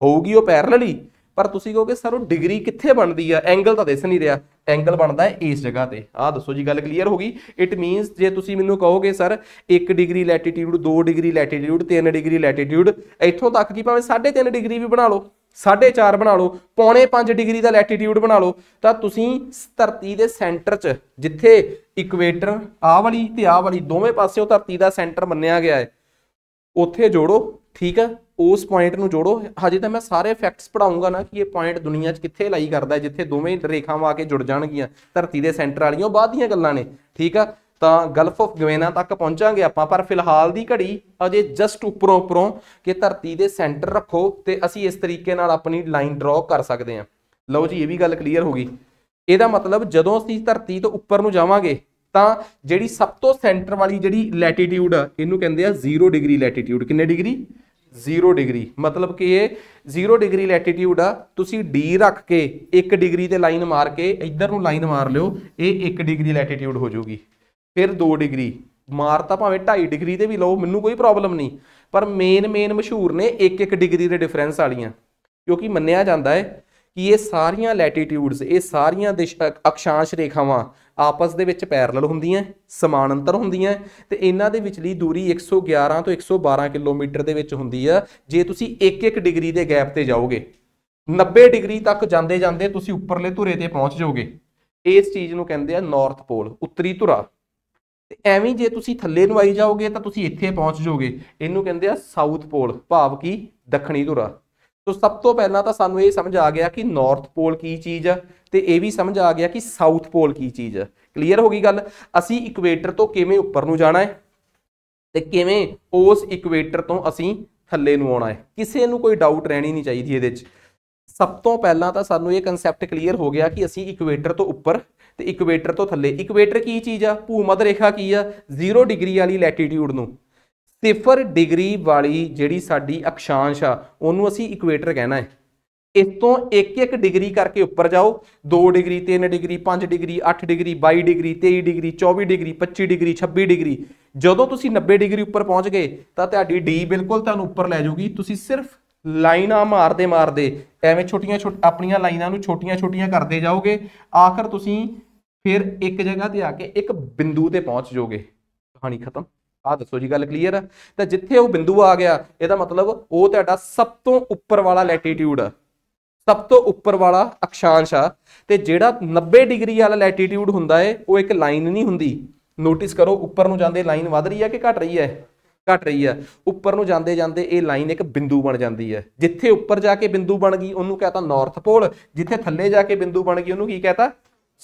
A: ਹੋਊਗੀ ਉਹ ਪੈਰਲਲੀ ਪਰ ਤੁਸੀਂ ਕਹੋਗੇ ਸਰ ਉਹ ਡਿਗਰੀ ਕਿੱਥੇ ਬਣਦੀ ਆ ਐਂਗਲ ਤਾਂ ਦਿਸ ਨਹੀਂ ਰਿਹਾ ਐਂਗਲ ਬਣਦਾ ਹੈ ਇਸ ਜਗ੍ਹਾ ਤੇ ਆਹ ਦੱਸੋ ਜੀ ਗੱਲ ਕਲੀਅਰ ਹੋ ਗਈ ਇਟ ਮੀਨਸ ਜੇ ਤੁਸੀਂ ਮੈਨੂੰ ਕਹੋਗੇ sir 1 degree latitude 2 degree latitude 3 degree latitude ਇੱਥੋਂ ਤੱਕ ਕੀ ਭਾਵੇਂ 3.5 ਡਿਗਰੀ ਵੀ ਬਣਾ ਲਓ 4.5 ਬਣਾ ਲਓ ਪੌਣੇ 5 ਡਿਗਰੀ ਦਾ ਲੈਟੀਟਿਊਡ ਬਣਾ ਲਓ ਤਾਂ ਤੁਸੀਂ ਧਰਤੀ ਦੇ ਸੈਂਟਰ 'ਚ ਜਿੱਥੇ ਇਕਵੇਟਰ ਆਹ ਵਾਲੀ ਤੇ ਆਹ ਵਾਲੀ ਦੋਵੇਂ ਪਾਸੇ ਉਹ ਧਰਤੀ ਦਾ ਸੈਂਟਰ ਮੰਨਿਆ ਗਿਆ ਹੈ ਉੱਥੇ ਜੋੜੋ ਠੀਕ ਆ ਉਸ ਪੁਆਇੰਟ ਨੂੰ ਜੋੜੋ ਹਜੇ ਤਾਂ ਮੈਂ ਸਾਰੇ ਫੈਕਟਸ ਪੜਾਉਂਗਾ ਨਾ ਕਿ ਇਹ ਪੁਆਇੰਟ ਦੁਨੀਆ 'ਚ ਕਿੱਥੇ ਲਾਈ ਕਰਦਾ ਜਿੱਥੇ ਦੋਵੇਂ ਰੇਖਾਵਾਂ ਆ ਕੇ ਜੁੜ ਜਾਣਗੀਆਂ ਧਰਤੀ ਦੇ ਸੈਂਟਰ ਵਾਲੀਆਂ ਬਾਅਦ ਦੀਆਂ ਗੱਲਾਂ ਨੇ ਠੀਕ ਆ ਤਾਂ ਗਲਫ ਆਫ ਗਵੇਨਾ ਤੱਕ ਪਹੁੰਚਾਂਗੇ ਆਪਾਂ ਪਰ ਫਿਲਹਾਲ ਦੀ ਘੜੀ ਅਜੇ ਜਸਟ ਉੱਪਰੋਂ ਉੱਪਰੋਂ ਕਿ ਧਰਤੀ ਦੇ ਸੈਂਟਰ ਰੱਖੋ ਤੇ ਅਸੀਂ ਇਸ ਤਰੀਕੇ ਨਾਲ ਆਪਣੀ ਲਾਈਨ ਡਰਾਅ ਕਰ ਸਕਦੇ ਹਾਂ ਲਓ ਜੀ ਇਹ ਵੀ ਗੱਲ ਕਲੀਅਰ ਹੋ ਗਈ ਇਹਦਾ ਮਤਲਬ ਜਦੋਂ ਅਸੀਂ ਧਰਤੀ ਤੋਂ ਉੱਪਰ ਨੂੰ ਜਾਵਾਂਗੇ ਤਾਂ ਜਿਹੜੀ ਸਭ ਤੋਂ ਸੈਂਟਰ ਵਾਲੀ ਜਿਹੜੀ ਲੈਟੀਟਿਊਡ ਇਹਨੂੰ ਕਹਿੰਦੇ ਆ 0 ਡਿਗਰੀ ਲੈਟੀਟਿਊਡ ਕਿੰਨੇ ਡਿਗਰੀ 0 ਡਿਗਰੀ ਮਤਲਬ ਕਿ ਇਹ 0 ਡਿਗਰੀ ਲੈਟੀਟਿਊਡ ਆ ਤੁਸੀਂ d ਰੱਖ ਕੇ 1 ਡਿਗਰੀ ਤੇ ਲਾਈਨ ਮਾਰ ਕੇ ਇੱਧਰ ਨੂੰ ਲਾਈਨ ਮਾਰ ਲਿਓ ਇਹ 1 ਡਿਗਰੀ ਲੈਟੀਟਿਊਡ ਹੋ ਜਾਊਗੀ ਫਿਰ 2 ਡਿਗਰੀ ਮਾਰ ਤਾਂ ਭਾਵੇਂ 2.5 ਡਿਗਰੀ ਤੇ ਵੀ ਲਓ ਮੈਨੂੰ ਕੋਈ ਪ੍ਰੋਬਲਮ ਨਹੀਂ ਪਰ ਮੇਨ ਮੇਨ ਮਸ਼ਹੂਰ ਨੇ 1-1 ਡਿਗਰੀ ਦੇ ਡਿਫਰੈਂਸ ਵਾਲੀਆਂ ਕਿਉਂਕਿ ਮੰਨਿਆ ਜਾਂਦਾ ਹੈ ਕਿ ਇਹ ਸਾਰੀਆਂ ਲੈਟੀਟਿਊਡਸ ਇਹ ਸਾਰੀਆਂ ਅਕਸ਼ਾਂਸ਼ ਰੇਖਾਵਾਂ ਆਪਸ ਦੇ ਵਿੱਚ ਪੈਰਲਲ ਹੁੰਦੀਆਂ ਸਮਾਨਾਂਤਰ ਹੁੰਦੀਆਂ ਤੇ ਇਹਨਾਂ ਦੇ ਵਿਚਲੀ ਦੂਰੀ 111 ਤੋਂ 112 ਕਿਲੋਮੀਟਰ ਦੇ ਵਿੱਚ ਹੁੰਦੀ ਆ ਜੇ ਤੁਸੀਂ 1-1 ਡਿਗਰੀ ਦੇ ਗੈਪ ਤੇ ਜਾਓਗੇ 90 ਡਿਗਰੀ ਤੱਕ ਜਾਂਦੇ ਜਾਂਦੇ ਤੁਸੀਂ ਉੱਪਰਲੇ ਧੁਰੇ ਤੇ ਪਹੁੰਚ ਜਾਓਗੇ ਇਸ ਚੀਜ਼ ਨੂੰ ਕਹਿੰਦੇ ਆ ਨਾਰਥ ਪੋਲ ਉੱਤਰੀ ਧੁਰਾ ਤੇ ਐਵੇਂ ਜੇ ਤੁਸੀਂ ਥੱਲੇ ਨੂੰ ਆਈ ਜਾਓਗੇ ਤਾਂ ਤੁਸੀਂ ਇੱਥੇ ਪਹੁੰਚ ਜਾਓਗੇ ਇਹਨੂੰ ਕਹਿੰਦੇ ਆ ਸਾਊਥ ਪੋਲ ਭਾਵ ਕੀ ਦੱਖਣੀ ਧੁਰਾ ਸੋ ਸਭ ਤੋਂ ਪਹਿਲਾਂ ਤਾਂ ਸਾਨੂੰ ਇਹ ਸਮਝ ਆ ਗਿਆ ਕਿ ਨਾਰਥ ਪੋਲ ਕੀ ਚੀਜ਼ ਆ ਤੇ ਇਹ ਵੀ ਸਮਝ ਆ ਗਿਆ ਕਿ ਸਾਊਥ ਪੋਲ ਕੀ ਚੀਜ਼ ਆ ਕਲੀਅਰ ਹੋ ਗਈ ਗੱਲ ਅਸੀਂ ਇਕੁਏਟਰ ਤੋਂ ਕਿਵੇਂ ਉੱਪਰ ਨੂੰ ਜਾਣਾ ਹੈ ਤੇ ਕਿਵੇਂ ਉਸ ਇਕੁਏਟਰ ਤੋਂ ਅਸੀਂ ਥੱਲੇ ਨੂੰ ਆਉਣਾ ਹੈ ਕਿਸੇ ਨੂੰ ਕੋਈ ਡਾਊਟ ਰਹਿਣੀ ਨਹੀਂ ਚਾਹੀਦੀ ਇਹਦੇ ਵਿੱਚ ਸਭ ਤੋਂ ਪਹਿਲਾਂ ਤਾਂ ਸਾਨੂੰ ਇਹ ਕਨਸੈਪਟ ਕਲੀਅਰ ਹੋ ਗਿਆ ਕਿ ਅਸੀਂ ਇਕੁਏਟਰ ਤੋਂ ਉੱਪਰ ਤੇ ਇਕੁਏਟਰ ਤੋਂ ਥੱਲੇ ਇਕੁਏਟਰ ਕੀ ਚੀਜ਼ ਆ ਭੂਮੱਧ ਰੇਖਾ ਕੀ ਆ 0 ਡਿਗਰੀ ਵਾਲੀ ਲੈਟੀਟਿਊਡ ਨੂੰ ਸਿਫਰ ਡਿਗਰੀ ਵਾਲੀ ਜਿਹੜੀ ਸਾਡੀ ਅਕਸ਼ਾਂਸ਼ ਆ ਉਹਨੂੰ ਅਸੀਂ ਇਕੁਏਟਰ ਕਹਿਣਾ ਹੈ ਇਸ ਤੋਂ ਇੱਕ ਇੱਕ ਡਿਗਰੀ ਕਰਕੇ ਉੱਪਰ ਜਾਓ 2 degree 3 degree 5 degree 8 degree 22 degree 23 degree 24 degree 25 degree 26 degree ਜਦੋਂ ਤੁਸੀਂ 90 ਡਿਗਰੀ ਉੱਪਰ ਪਹੁੰਚ ਗਏ ਤਾਂ ਤੁਹਾਡੀ ਡੀ ਬਿਲਕੁਲ ਤੁਹਾਨੂੰ ਉੱਪਰ ਲੈ ਜਾਊਗੀ ਤੁਸੀਂ ਸਿਰਫ ਲਾਈਨਾਂ ਮਾਰਦੇ ਮਾਰਦੇ ਐਵੇਂ ਛੋਟੀਆਂ ਆਪਣੀਆਂ ਲਾਈਨਾਂ ਨੂੰ ਛੋਟੀਆਂ-ਛੋਟੀਆਂ ਕਰਦੇ ਜਾਓਗੇ ਆਖਰ ਤੁਸੀਂ ਫਿਰ ਇੱਕ ਜਗ੍ਹਾ ਤੇ ਆ ਕੇ ਇੱਕ ਬਿੰਦੂ ਤੇ ਪਹੁੰਚ ਜਾਓਗੇ ਕਹਾਣੀ ਖਤਮ ਆ ਦੱਸੋ ਜੀ ਗੱਲ ਕਲੀਅਰ ਆ ਤਾਂ ਜਿੱਥੇ ਉਹ ਬਿੰਦੂ ਆ ਗਿਆ ਇਹਦਾ ਮਤਲਬ ਉਹ ਤੁਹਾਡਾ ਸਭ ਤੋਂ ਉੱਪਰ ਵਾਲਾ ਲੈਟੀਟਿਊਡ ਸਭ ਤੋਂ ਉੱਪਰ ਵਾਲਾ ਅਕਸ਼ਾਂਸ਼ ਆ ਤੇ ਜਿਹੜਾ 90 ਡਿਗਰੀ ਵਾਲਾ ਲੈਟੀਟਿਊਡ ਹੁੰਦਾ ਏ ਉਹ ਇੱਕ ਲਾਈਨ ਨਹੀਂ ਹੁੰਦੀ ਨੋਟਿਸ ਕਰੋ ਉੱਪਰ ਨੂੰ ਜਾਂਦੇ ਲਾਈਨ ਵੱਧ ਰਹੀ ਹੈ ਕਿ ਘਟ ਰਹੀ ਹੈ ਘਟ ਰਹੀ ਹੈ ਉੱਪਰ ਨੂੰ ਜਾਂਦੇ ਜਾਂਦੇ ਇਹ ਲਾਈਨ ਇੱਕ ਬਿੰਦੂ ਬਣ ਜਾਂਦੀ ਹੈ ਜਿੱਥੇ ਉੱਪਰ ਜਾ ਕੇ ਬਿੰਦੂ ਬਣ ਗਈ ਉਹਨੂੰ ਕਹਤਾ ਨਾਰਥ ਪੋਲ ਜਿੱਥੇ ਥੱਲੇ ਜਾ ਕੇ ਬਿੰਦੂ ਬਣ ਗਈ ਉਹਨੂੰ ਕੀ ਕਹਤਾ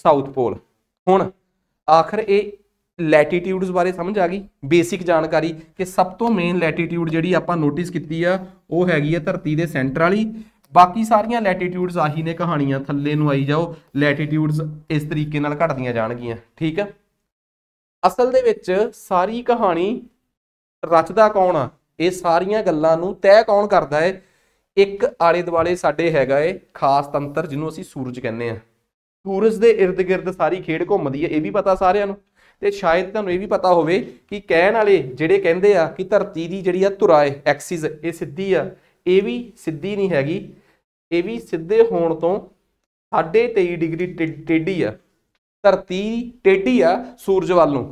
A: ਸਾਊਥ ਪੋਲ ਹੁਣ ਆਖਰ ਇਹ ਲੈਟੀਟਿਊਡਸ ਬਾਰੇ ਸਮਝ ਆ ਗਈ ਬੇਸਿਕ ਜਾਣਕਾਰੀ ਕਿ ਸਭ ਤੋਂ ਮੇਨ ਲੈਟੀਟਿਊਡ ਜਿਹੜੀ ਆਪਾਂ ਨੋਟਿਸ ਕੀਤੀ ਆ ਉਹ ਹੈਗੀ ਆ ਧਰਤੀ ਦੇ ਸੈਂਟਰ ਵਾਲੀ ਬਾਕੀ ਸਾਰੀਆਂ ਲੈਟੀਟਿਊਡਸ ਆਹੀ ਨੇ ਕਹਾਣੀਆਂ ਥੱਲੇ ਨੂੰ ਆਈ ਜਾਓ ਲੈਟੀਟਿਊਡਸ ਇਸ ਤਰੀਕੇ ਨਾਲ ਘਟਦੀਆਂ ਜਾਣਗੀਆਂ ਠੀਕ ਆ ਅਸਲ ਦੇ ਵਿੱਚ ਸਾਰੀ ਕਹਾਣੀ ਰਚਦਾ ਕੌਣ ਆ ਇਹ ਸਾਰੀਆਂ ਗੱਲਾਂ ਨੂੰ ਤੈਅ ਕੌਣ ਕਰਦਾ ਹੈ ਇੱਕ ਆਲੇ ਦੁਆਲੇ ਸਾਡੇ ਹੈਗਾ ਏ ਖਾਸ ਤੰਤਰ ਜਿਹਨੂੰ ਅਸੀਂ ਸੂਰਜ ਕਹਿੰਦੇ ਆ ਸੂਰਜ ਦੇ ird-gird ਸਾਰੀ ਖੇਡ ਘੁੰਮਦੀ ਏ ਇਹ ਵੀ ਪਤਾ ਸਾਰਿਆਂ ਨੂੰ ਤੇ ਸ਼ਾਇਦ ਤੁਹਾਨੂੰ ਇਹ ਵੀ ਪਤਾ ਹੋਵੇ ਕਿ ਕਹਿਣ ਵਾਲੇ ਜਿਹੜੇ ਕਹਿੰਦੇ ਆ ਕਿ ਧਰਤੀ ਦੀ ਜਿਹੜੀ ਆ ਧੁਰਾ ਹੈ ਐਕਸਿਸ ਇਹ ਸਿੱਧੀ ਆ ਇਹ ਵੀ ਸਿੱਧੀ ਨਹੀਂ ਹੈਗੀ ਇਹ ਵੀ ਸਿੱਧੇ ਹੋਣ ਤੋਂ 23 ਡਿਗਰੀ ਟੇਢੀ ਆ ਧਰਤੀ ਟੇਢੀ ਆ ਸੂਰਜ ਵੱਲ ਨੂੰ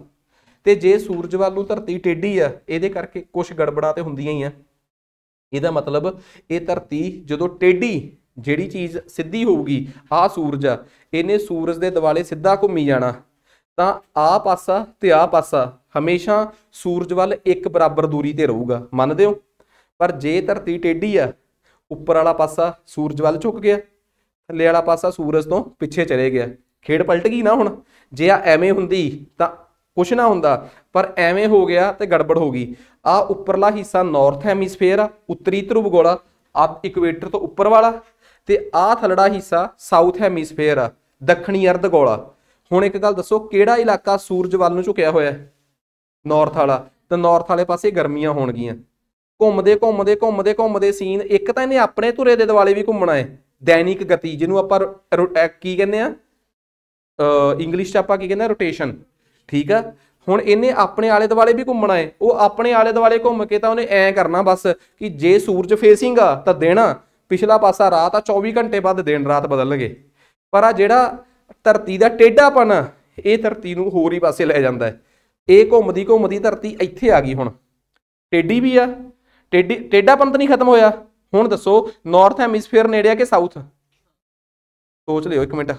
A: ਤੇ ਜੇ ਸੂਰਜ ਵੱਲ ਨੂੰ ਧਰਤੀ ਟੇਢੀ ਆ ਇਹਦੇ ਕਰਕੇ ਕੁਝ ਗੜਬੜਾ ਤੇ ਹੁੰਦੀਆਂ ਹੀ ਆ ਇਹਦਾ ਮਤਲਬ ਇਹ ਧਰਤੀ ਜਦੋਂ ਟੇਢੀ ਜਿਹੜੀ ਚੀਜ਼ ਸਿੱਧੀ ਹੋਊਗੀ ਆ ਸੂਰਜ ਇਹਨੇ ਸੂਰਜ ਦੇ ਦਿਵਾਲੇ ਸਿੱਧਾ ਘੁੰਮੀ ਜਾਣਾ ਤਾਂ ਆ ਪਾਸਾ ਤੇ ਆ ਪਾਸਾ ਹਮੇਸ਼ਾ ਸੂਰਜ ਵੱਲ ਇੱਕ ਬਰਾਬਰ ਦੂਰੀ ਤੇ ਰਹੂਗਾ ਮੰਨਦੇ ਹੋ ਪਰ ਜੇ ਧਰਤੀ ਟੇਢੀ ਆ ਉੱਪਰ ਵਾਲਾ ਪਾਸਾ ਸੂਰਜ ਵੱਲ ਝੁਕ ਗਿਆ ਥੱਲੇ ਵਾਲਾ ਪਾਸਾ ਸੂਰਜ ਤੋਂ ਪਿੱਛੇ ਚਲੇ ਗਿਆ ਖੇਡ ਪਲਟ ਗਈ ਨਾ ਹੁਣ ਜੇ ਆ ਐਵੇਂ ਹੁੰਦੀ ਤਾਂ ਕੁਛ ਨਾ ਹੁੰਦਾ ਪਰ ਐਵੇਂ ਹੋ ਗਿਆ ਤੇ ਗੜਬੜ ਹੋ ਗਈ ਆ ਉੱਪਰਲਾ ਹਿੱਸਾ ਨਾਰਥ ਹੈਮਿਸਫੇਅਰ ਆ ਉੱਤਰੀ ਧਰੂਬ ਗੋਲਾ ਆ ਇਕੁਏਟਰ ਤੋਂ ਉੱਪਰ ਵਾਲਾ ਤੇ ਆ ਥਲੜਾ ਹਿੱਸਾ ਸਾਊਥ ਹੈਮਿਸਫੇਅਰ ਆ ਦੱਖਣੀ ਅਰਧ ਗੋਲਾ ਹੁਣ ਇੱਕ ਗੱਲ ਦੱਸੋ ਕਿਹੜਾ ਇਲਾਕਾ ਸੂਰਜ ਵੱਲ ਨੂੰ ਝੁਕਿਆ ਹੋਇਆ ਹੈ ਨਾਰਥ ਵਾਲਾ ਤਾਂ ਨਾਰਥ ਵਾਲੇ ਪਾਸੇ ਗਰਮੀਆਂ ਹੋਣਗੀਆਂ ਘੁੰਮਦੇ ਘੁੰਮਦੇ ਘੁੰਮਦੇ ਘੁੰਮਦੇ ਸੀਨ ਇੱਕ ਤਾਂ ਇਹਨੇ ਆਪਣੇ ਧੁਰੇ ਦੇ ਦਿਵਾਲੇ ਵੀ ਘੁੰਮਣਾ ਹੈ ਦੈਨਿਕ ਗਤੀ ਜਿਹਨੂੰ ਆਪਾਂ ਕੀ ਕਹਿੰਦੇ ਆ ਇੰਗਲਿਸ਼ ਚ ਆਪਾਂ ਕੀ ਕਹਿੰਦੇ ਆ ਰੋਟੇਸ਼ਨ ਠੀਕ ਆ ਹੁਣ ਇਹਨੇ ਆਪਣੇ ਆਲੇ ਦੁਆਲੇ ਵੀ ਘੁੰਮਣਾ ਹੈ ਉਹ ਆਪਣੇ ਆਲੇ ਦੁਆਲੇ ਘੁੰਮ ਕੇ ਤਾਂ ਉਹਨੇ ਐ ਕਰਨਾ ਬਸ ਕਿ ਜੇ ਸੂਰਜ ਫੇਸਿੰਗ ਆ ਤਾਂ ਦੇਣਾ ਪਿਛਲਾ ਪਾਸਾ ਰਾਤ ਆ 24 ਘੰਟੇ ਬਾਅਦ ਦਿਨ ਰਾਤ ਬਦਲਣਗੇ ਪਰ ਆ ਜਿਹੜਾ ਧਰਤੀ ਦਾ ਟੇਢਾਪਨ ਇਹ ਧਰਤੀ ਨੂੰ ਹੋਰ ਹੀ ਪਾਸੇ ਲੈ ਜਾਂਦਾ ਹੈ ਇਹ ਘੁੰਮਦੀ ਘੁੰਮਦੀ ਧਰਤੀ ਇੱਥੇ ਆ ਗਈ ਹੁਣ ਟੇਢੀ ਵੀ ਆ ਟੇਢੀ ਟੇਢਾਪਨ ਤਾਂ ਨਹੀਂ ਖਤਮ ਹੋਇਆ ਹੁਣ ਦੱਸੋ ਨਾਰਥ ਹੈਮਿਸਫੀਅਰ ਨੇੜੇ ਆ ਕਿ ਸਾਊਥ ਸੋਚ ਲਿਓ ਇੱਕ ਮਿੰਟ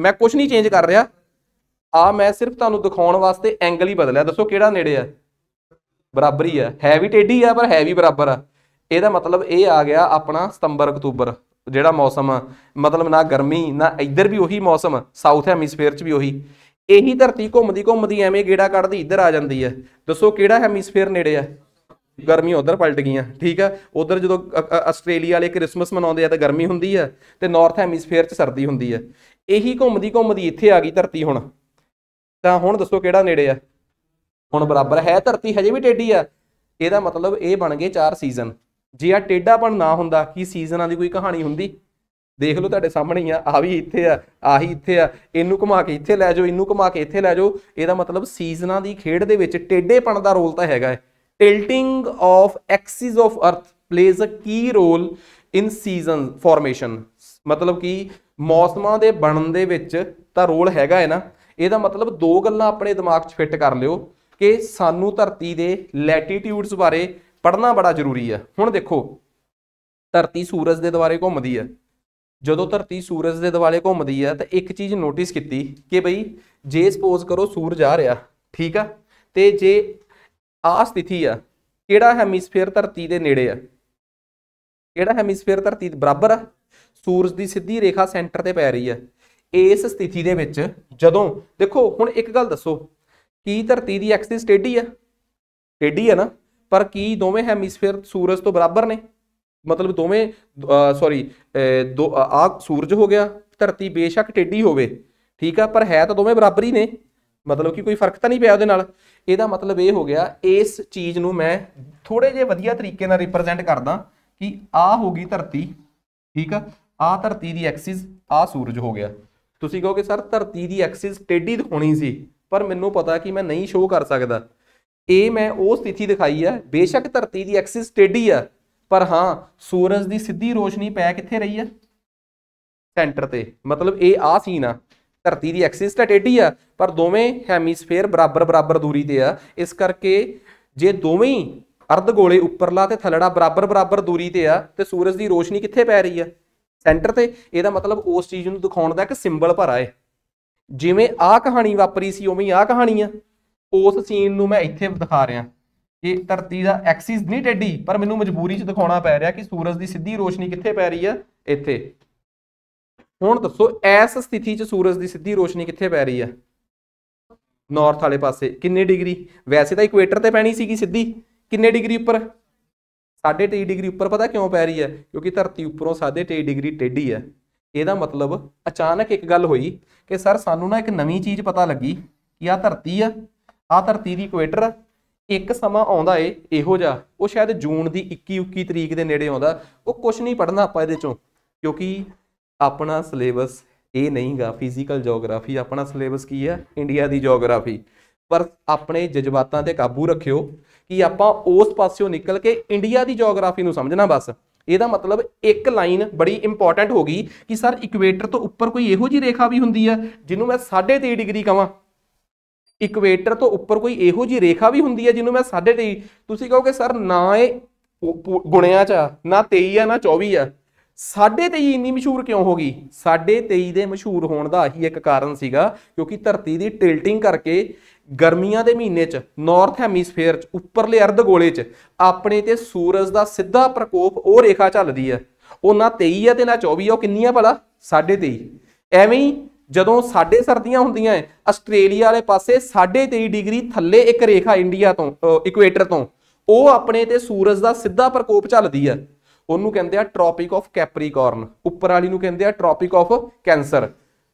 A: ਮੈਂ ਕੁਝ ਨਹੀਂ ਚੇਂਜ ਕਰ ਰਿਹਾ ਆ ਮੈਂ ਸਿਰਫ ਤੁਹਾਨੂੰ ਦਿਖਾਉਣ ਵਾਸਤੇ ਐਂਗਲ ਹੀ ਬਦਲਿਆ ਦੱਸੋ ਕਿਹੜਾ ਨੇੜੇ ਆ ਬਰਾਬਰ ਹੀ ਆ ਹੈ ਵੀ ਟੇਢੀ ਆ ਪਰ ਹੈ ਵੀ ਬਰਾਬਰ ਆ ਇਹਦਾ ਮਤਲਬ ਇਹ ਆ ਗਿਆ ਆਪਣਾ ਸਤੰਬਰ ਅਕਤੂਬਰ ਜਿਹੜਾ ਮੌਸਮ ਮਤਲਬ ਨਾ ਗਰਮੀ ਨਾ ਇੱਧਰ ਵੀ ਉਹੀ ਮੌਸਮ ਸਾਊਥ ਹੈਮੀਸਫੇਅਰ 'ਚ ਵੀ ਉਹੀ ਇਹੀ ਧਰਤੀ ਘੁੰਮਦੀ ਘੁੰਮਦੀ ਐਵੇਂ ਗੇੜਾ ਕੱਢਦੀ ਇੱਧਰ ਆ ਜਾਂਦੀ ਹੈ ਦੱਸੋ ਕਿਹੜਾ ਹੈਮੀਸਫੇਅਰ ਨੇੜੇ ਆ ਗਰਮੀ ਉਧਰ ਪਲਟ ਗਈਆਂ ਠੀਕ ਆ ਉਧਰ ਜਦੋਂ ਆਸਟ੍ਰੇਲੀਆ ਵਾਲੇ ਕ੍ਰਿਸਮਸ ਮਨਾਉਂਦੇ ਆ ਤਾਂ ਗਰਮੀ ਹੁੰਦੀ ਆ ਤੇ ਨਾਰਥ ਹੈਮੀਸਫੇਅਰ 'ਚ ਸਰਦੀ ਹੁੰਦੀ ਆ ਇਹੀ ਘੁੰਮਦੀ ਘੁੰਮਦੀ ਇੱਥੇ ਆ ਗਈ ਧਰਤੀ ਹੁਣ ਤਾਂ ਹੁਣ ਦੱਸੋ ਕਿਹੜਾ ਨੇੜੇ ਆ ਹੁਣ ਬਰਾਬਰ ਹੈ ਧਰਤੀ ਹਜੇ ਵੀ ਟੇਢੀ ਆ ਇਹਦਾ ਮਤਲਬ ਇਹ ਬਣ ਗਏ ਚਾਰ ਸੀਜ਼ਨ ਜੇ ਆ ਟੇਢਾਪਣ ਨਾ ਹੁੰਦਾ ਕੀ ਸੀਜ਼ਨਾਂ ਦੀ ਕੋਈ ਕਹਾਣੀ ਹੁੰਦੀ ਦੇਖ ਲਓ ਤੁਹਾਡੇ ਸਾਹਮਣੇ ਹੀ ਆ ਆ ਵੀ ਇੱਥੇ ਆ ਆਹੀ ਇੱਥੇ ਆ ਇਹਨੂੰ ਘੁਮਾ ਕੇ ਇੱਥੇ ਲੈ ਜਾਓ ਇਹਨੂੰ ਘੁਮਾ ਕੇ ਇੱਥੇ ਲੈ ਜਾਓ ਇਹਦਾ ਮਤਲਬ ਸੀਜ਼ਨਾਂ ਦੀ ਖੇਡ ਦੇ ਵਿੱਚ ਟੇਢੇਪਣ ਦਾ ਰੋਲ ਤਾਂ ਹੈਗਾ ਹੈ tilting of axis of earth plays a key role in season formation ਮਤਲਬ ਕਿ ਮੌਸਮਾਂ ਦੇ ਬਣਨ ਦੇ ਵਿੱਚ ਤਾਂ ਰੋਲ ਹੈਗਾ ਹੈ ਨਾ ਇਹਦਾ ਮਤਲਬ ਦੋ ਗੱਲਾਂ ਆਪਣੇ ਦਿਮਾਗ 'ਚ ਫਿੱਟ ਕਰ ਲਿਓ ਕਿ ਸਾਨੂੰ ਧਰਤੀ ਦੇ ਲੈਟੀਟਿਊਡਸ ਬਾਰੇ ਪੜਨਾ ਬੜਾ ਜ਼ਰੂਰੀ ਆ ਹੁਣ ਦੇਖੋ ਧਰਤੀ ਸੂਰਜ ਦੇ ਦੁਆਲੇ ਘੁੰਮਦੀ ਆ ਜਦੋਂ ਧਰਤੀ ਸੂਰਜ ਦੇ ਦੁਆਲੇ ਘੁੰਮਦੀ ਆ ਤਾਂ ਇੱਕ ਚੀਜ਼ ਨੋਟਿਸ ਕੀਤੀ ਕਿ ਬਈ ਜੇ ਸਪੋਜ਼ ਕਰੋ ਸੂਰਜ ਆ ਰਿਹਾ ਠੀਕ ਆ ਤੇ ਜੇ ਆ ਸਥਿਤੀ ਆ ਕਿਹੜਾ ਹੈਮੀਸਫੇਅਰ ਧਰਤੀ ਦੇ ਨੇੜੇ ਆ ਕਿਹੜਾ ਹੈਮੀਸਫੇਅਰ ਧਰਤੀ ਦੇ ਬਰਾਬਰ ਆ ਸੂਰਜ ਦੀ ਸਿੱਧੀ ਰੇਖਾ ਸੈਂਟਰ ਤੇ ਪੈ ਰਹੀ ਆ ਇਸ ਸਥਿਤੀ ਦੇ ਵਿੱਚ ਜਦੋਂ ਦੇਖੋ ਹੁਣ ਇੱਕ ਗੱਲ ਦੱਸੋ ਕੀ ਧਰਤੀ ਦੀ ਐਕਸਿਸ ਟੇਢੀ ਆ ਟੇਢੀ ਆ ਨਾ ਪਰ ਕੀ ਦੋਵੇਂ ਹੈਮਿਸਫੇਅਰ ਸੂਰਜ ਤੋਂ ਬਰਾਬਰ ਨੇ ਮਤਲਬ ਦੋਵੇਂ ਸੌਰੀ ਦੋ ਆ ਸੂਰਜ ਹੋ ਗਿਆ ਧਰਤੀ ਬੇਸ਼ੱਕ ਟੇਢੀ ਹੋਵੇ ਠੀਕ ਆ ਪਰ ਹੈ ਤਾਂ ਦੋਵੇਂ ਬਰਾਬਰ ਹੀ ਨੇ ਮਤਲਬ ਕਿ ਕੋਈ ਫਰਕ ਤਾਂ ਨਹੀਂ ਪਿਆ ਉਹਦੇ ਨਾਲ ਇਹਦਾ ਮਤਲਬ ਇਹ ਹੋ ਗਿਆ ਇਸ ਚੀਜ਼ ਨੂੰ ਮੈਂ ਥੋੜੇ ਜੇ ਵਧੀਆ ਤਰੀਕੇ ਨਾਲ ਰਿਪਰੈਜ਼ੈਂਟ ਕਰਦਾ ਕਿ ਆ ਹੋ ਗਈ ਧਰਤੀ ਠੀਕ ਆ ਆ ਧਰਤੀ ਦੀ ਐਕਸਿਸ ਆ ਸੂਰਜ ਹੋ ਗਿਆ ਤੁਸੀਂ ਕਹੋਗੇ ਸਰ ਧਰਤੀ ਦੀ ਐਕਸਿਸ ਟੇਢੀ ਹੋਣੀ ਸੀ ਪਰ ਮੈਨੂੰ ਪਤਾ ਕਿ ਮੈਂ ਨਹੀਂ ਸ਼ੋਅ ਕਰ ਸਕਦਾ ਇਹ ਮੈਂ ਉਹ ਸਥਿਤੀ ਦਿਖਾਈ ਆ ਬੇਸ਼ੱਕ ਧਰਤੀ ਦੀ ਐਕਸਿਸ ਟੇਢੀ ਆ ਪਰ ਹਾਂ ਸੂਰਜ ਦੀ ਸਿੱਧੀ ਰੋਸ਼ਨੀ ਪੈ ਕਿੱਥੇ ਰਹੀ ਆ ਸੈਂਟਰ ਤੇ ਮਤਲਬ ਇਹ ਆ ਸੀਨ ਆ ਧਰਤੀ ਦੀ ਐਕਸਿਸ ਤਾਂ ਟੇਢੀ ਆ ਪਰ ਦੋਵੇਂ ਹੈਮੀਸਫੇਅਰ ਬਰਾਬਰ ਬਰਾਬਰ ਦੂਰੀ ਤੇ ਆ ਇਸ ਕਰਕੇ ਜੇ ਦੋਵੇਂ ਅਰਧ ਗੋਲੇ ਉੱਪਰਲਾ ਤੇ ਥੱਲੜਾ ਬਰਾਬਰ ਬਰਾਬਰ ਦੂਰੀ ਤੇ ਆ ਤੇ ਸੂਰਜ ਦੀ ਰੋਸ਼ਨੀ ਕਿੱਥੇ ਪੈ ਰਹੀ ਆ ਸੈਂਟਰ ਤੇ ਇਹਦਾ ਮਤਲਬ ਉਸ ਚੀਜ਼ ਨੂੰ ਦਿਖਾਉਣ ਦਾ ਇੱਕ ਸਿੰਬਲ ਭਰਾ ਹੈ ਜਿਵੇਂ ਆ ਕਹਾਣੀ ਵਾਪਰੀ ਸੀ ਉਵੇਂ ਹੀ ਆ ਕਹਾਣੀ ਆ ਉਸ ਸੀਨ ਨੂੰ ਮੈਂ ਇੱਥੇ ਦਿਖਾ ਰਿਹਾ ਕਿ ਧਰਤੀ ਦਾ ਐਕਸਿਸ ਨਹੀਂ ਟੇਢੀ ਪਰ ਮੈਨੂੰ ਮਜਬੂਰੀ 'ਚ ਦਿਖਾਉਣਾ ਪੈ ਰਿਹਾ ਕਿ ਸੂਰਜ ਦੀ ਸਿੱਧੀ ਰੋਸ਼ਨੀ ਕਿੱਥੇ ਪੈ ਰਹੀ ਆ ਇੱਥੇ ਹੁਣ ਦੱਸੋ ਇਸ ਸਥਿਤੀ 'ਚ ਸੂਰਜ ਦੀ ਸਿੱਧੀ ਰੋਸ਼ਨੀ ਕਿੱਥੇ ਪੈ ਰਹੀ ਆ ਨਾਰਥ ਵਾਲੇ ਪਾਸੇ ਕਿੰਨੇ ਡਿਗਰੀ ਵੈਸੇ ਤਾਂ ਇਕੁਏਟਰ ਤੇ ਪੈਣੀ ਸੀਗੀ ਸਿੱਧੀ ਕਿੰਨੇ ਡਿਗਰੀ ਉੱਪਰ 3.5 ਡਿਗਰੀ ਉੱਪਰ ਪਤਾ ਕਿਉਂ ਪੈ ਰਹੀ ਹੈ ਕਿਉਂਕਿ ਧਰਤੀ ਉੱਪਰੋਂ 3.5 ਡਿਗਰੀ ਟੇਢੀ ਹੈ ਇਹਦਾ ਮਤਲਬ ਅਚਾਨਕ ਇੱਕ ਗੱਲ ਹੋਈ ਕਿ ਸਰ ਸਾਨੂੰ ਨਾ ਇੱਕ ਨਵੀਂ ਚੀਜ਼ ਪਤਾ ਲੱਗੀ ਕਿ ਆ ਧਰਤੀ ਆ ਆ ਧਰਤੀ ਦੀ ਇਕੁਏਟਰ ਇੱਕ ਸਮਾਂ ਆਉਂਦਾ ਏ ਇਹੋ ਜਿਹਾ ਉਹ ਸ਼ਾਇਦ ਜੂਨ ਦੀ 21 21 ਤਰੀਕ ਦੇ ਨੇੜੇ ਆਉਂਦਾ ਉਹ ਕੁਝ ਨਹੀਂ ਪੜਨਾ ਆਪਾਂ ਇਹਦੇ ਚੋਂ ਕਿਉਂਕਿ ਆਪਣਾ ਸਿਲੇਬਸ ਇਹ ਨਹੀਂਗਾ ਫਿਜ਼ੀਕਲ ਜੀਓਗ੍ਰਾਫੀ ਆਪਣਾ ਸਿਲੇਬਸ ਕੀ ਆ ਇੰਡੀਆ ਦੀ ਜੀਓਗ੍ਰਾਫੀ ਪਰ ਆਪਣੇ ਜਜ਼ਬਾਤਾਂ ਤੇ ਕਾਬੂ ਰੱਖਿਓ ਕਿ ਆਪਾਂ ਉਸ ਪਾਸਿਓਂ ਨਿਕਲ ਕੇ ਇੰਡੀਆ ਦੀ ਜੀਓਗ੍ਰਾਫੀ ਨੂੰ ਸਮਝਣਾ ਬਸ ਇਹਦਾ ਮਤਲਬ ਇੱਕ ਲਾਈਨ ਬੜੀ ਇੰਪੋਰਟੈਂਟ ਹੋ ਗਈ ਕਿ ਸਰ ਇਕੁਏਟਰ ਤੋਂ ਉੱਪਰ ਕੋਈ ਇਹੋ ਜੀ ਰੇਖਾ ਵੀ ਹੁੰਦੀ ਹੈ ਜਿਹਨੂੰ ਮੈਂ 3.5 ਡਿਗਰੀ ਕਵਾਂ ਇਕਵੇਟਰ ਤੋਂ ਉੱਪਰ ਕੋਈ ਇਹੋ ਜੀ ਰੇਖਾ ਵੀ ਹੁੰਦੀ ਹੈ ਜਿਹਨੂੰ ਮੈਂ 23 ਤੁਸੀਂ ਕਹੋਗੇ ਸਰ ਨਾ ਇਹ ਗੁਣਿਆ ਚ ਨਾ 23 ਆ ਨਾ 24 ਆ 23 ਇੰਨੀ ਮਸ਼ਹੂਰ ਕਿਉਂ ਹੋ ਗਈ 23 ਦੇ ਮਸ਼ਹੂਰ ਹੋਣ ਦਾ ਹੀ ਇੱਕ ਕਾਰਨ ਸੀਗਾ ਕਿਉਂਕਿ ਧਰਤੀ ਦੀ ਟਿਲਟਿੰਗ ਕਰਕੇ ਗਰਮੀਆਂ ਦੇ ਮਹੀਨੇ 'ਚ ਨਾਰਥ ਹੈਮੀਸਫੇਅਰ 'ਚ ਉੱਪਰਲੇ ਅਰਧ ਗੋਲੇ 'ਚ ਆਪਣੇ ਤੇ ਸੂਰਜ ਦਾ ਸਿੱਧਾ ਪ੍ਰਕੋਪ ਉਹ ਰੇਖਾ ਚੱਲਦੀ ਆ ਉਹ ਨਾ 23 ਆ ਤੇ ਨਾ 24 ਆ ਉਹ ਕਿੰਨੀ ਆ ਭਲਾ 23 ਐਵੇਂ ਹੀ ਜਦੋਂ ਸਾਡੇ ਸਰਦੀਆਂ ਹੁੰਦੀਆਂ ਐ ਆਸਟ੍ਰੇਲੀਆ ਵਾਲੇ ਪਾਸੇ 23 ਡਿਗਰੀ ਥੱਲੇ ਇੱਕ ਰੇਖਾ ਇੰਡੀਆ ਤੋਂ ਇਕੁਏਟਰ ਤੋਂ ਉਹ ਆਪਣੇ ਤੇ ਸੂਰਜ ਦਾ ਸਿੱਧਾ ਪ੍ਰਕੋਪ ਚੱਲਦੀ ਆ ਉਹਨੂੰ ਕਹਿੰਦੇ ਆ ਟ੍ਰੋਪਿਕ ਆਫ ਕੈਪਰੀਕੋਰਨ ਉੱਪਰ ਵਾਲੀ ਨੂੰ ਕਹਿੰਦੇ ਆ ਟ੍ਰੋਪਿਕ ਆਫ ਕੈਂਸਰ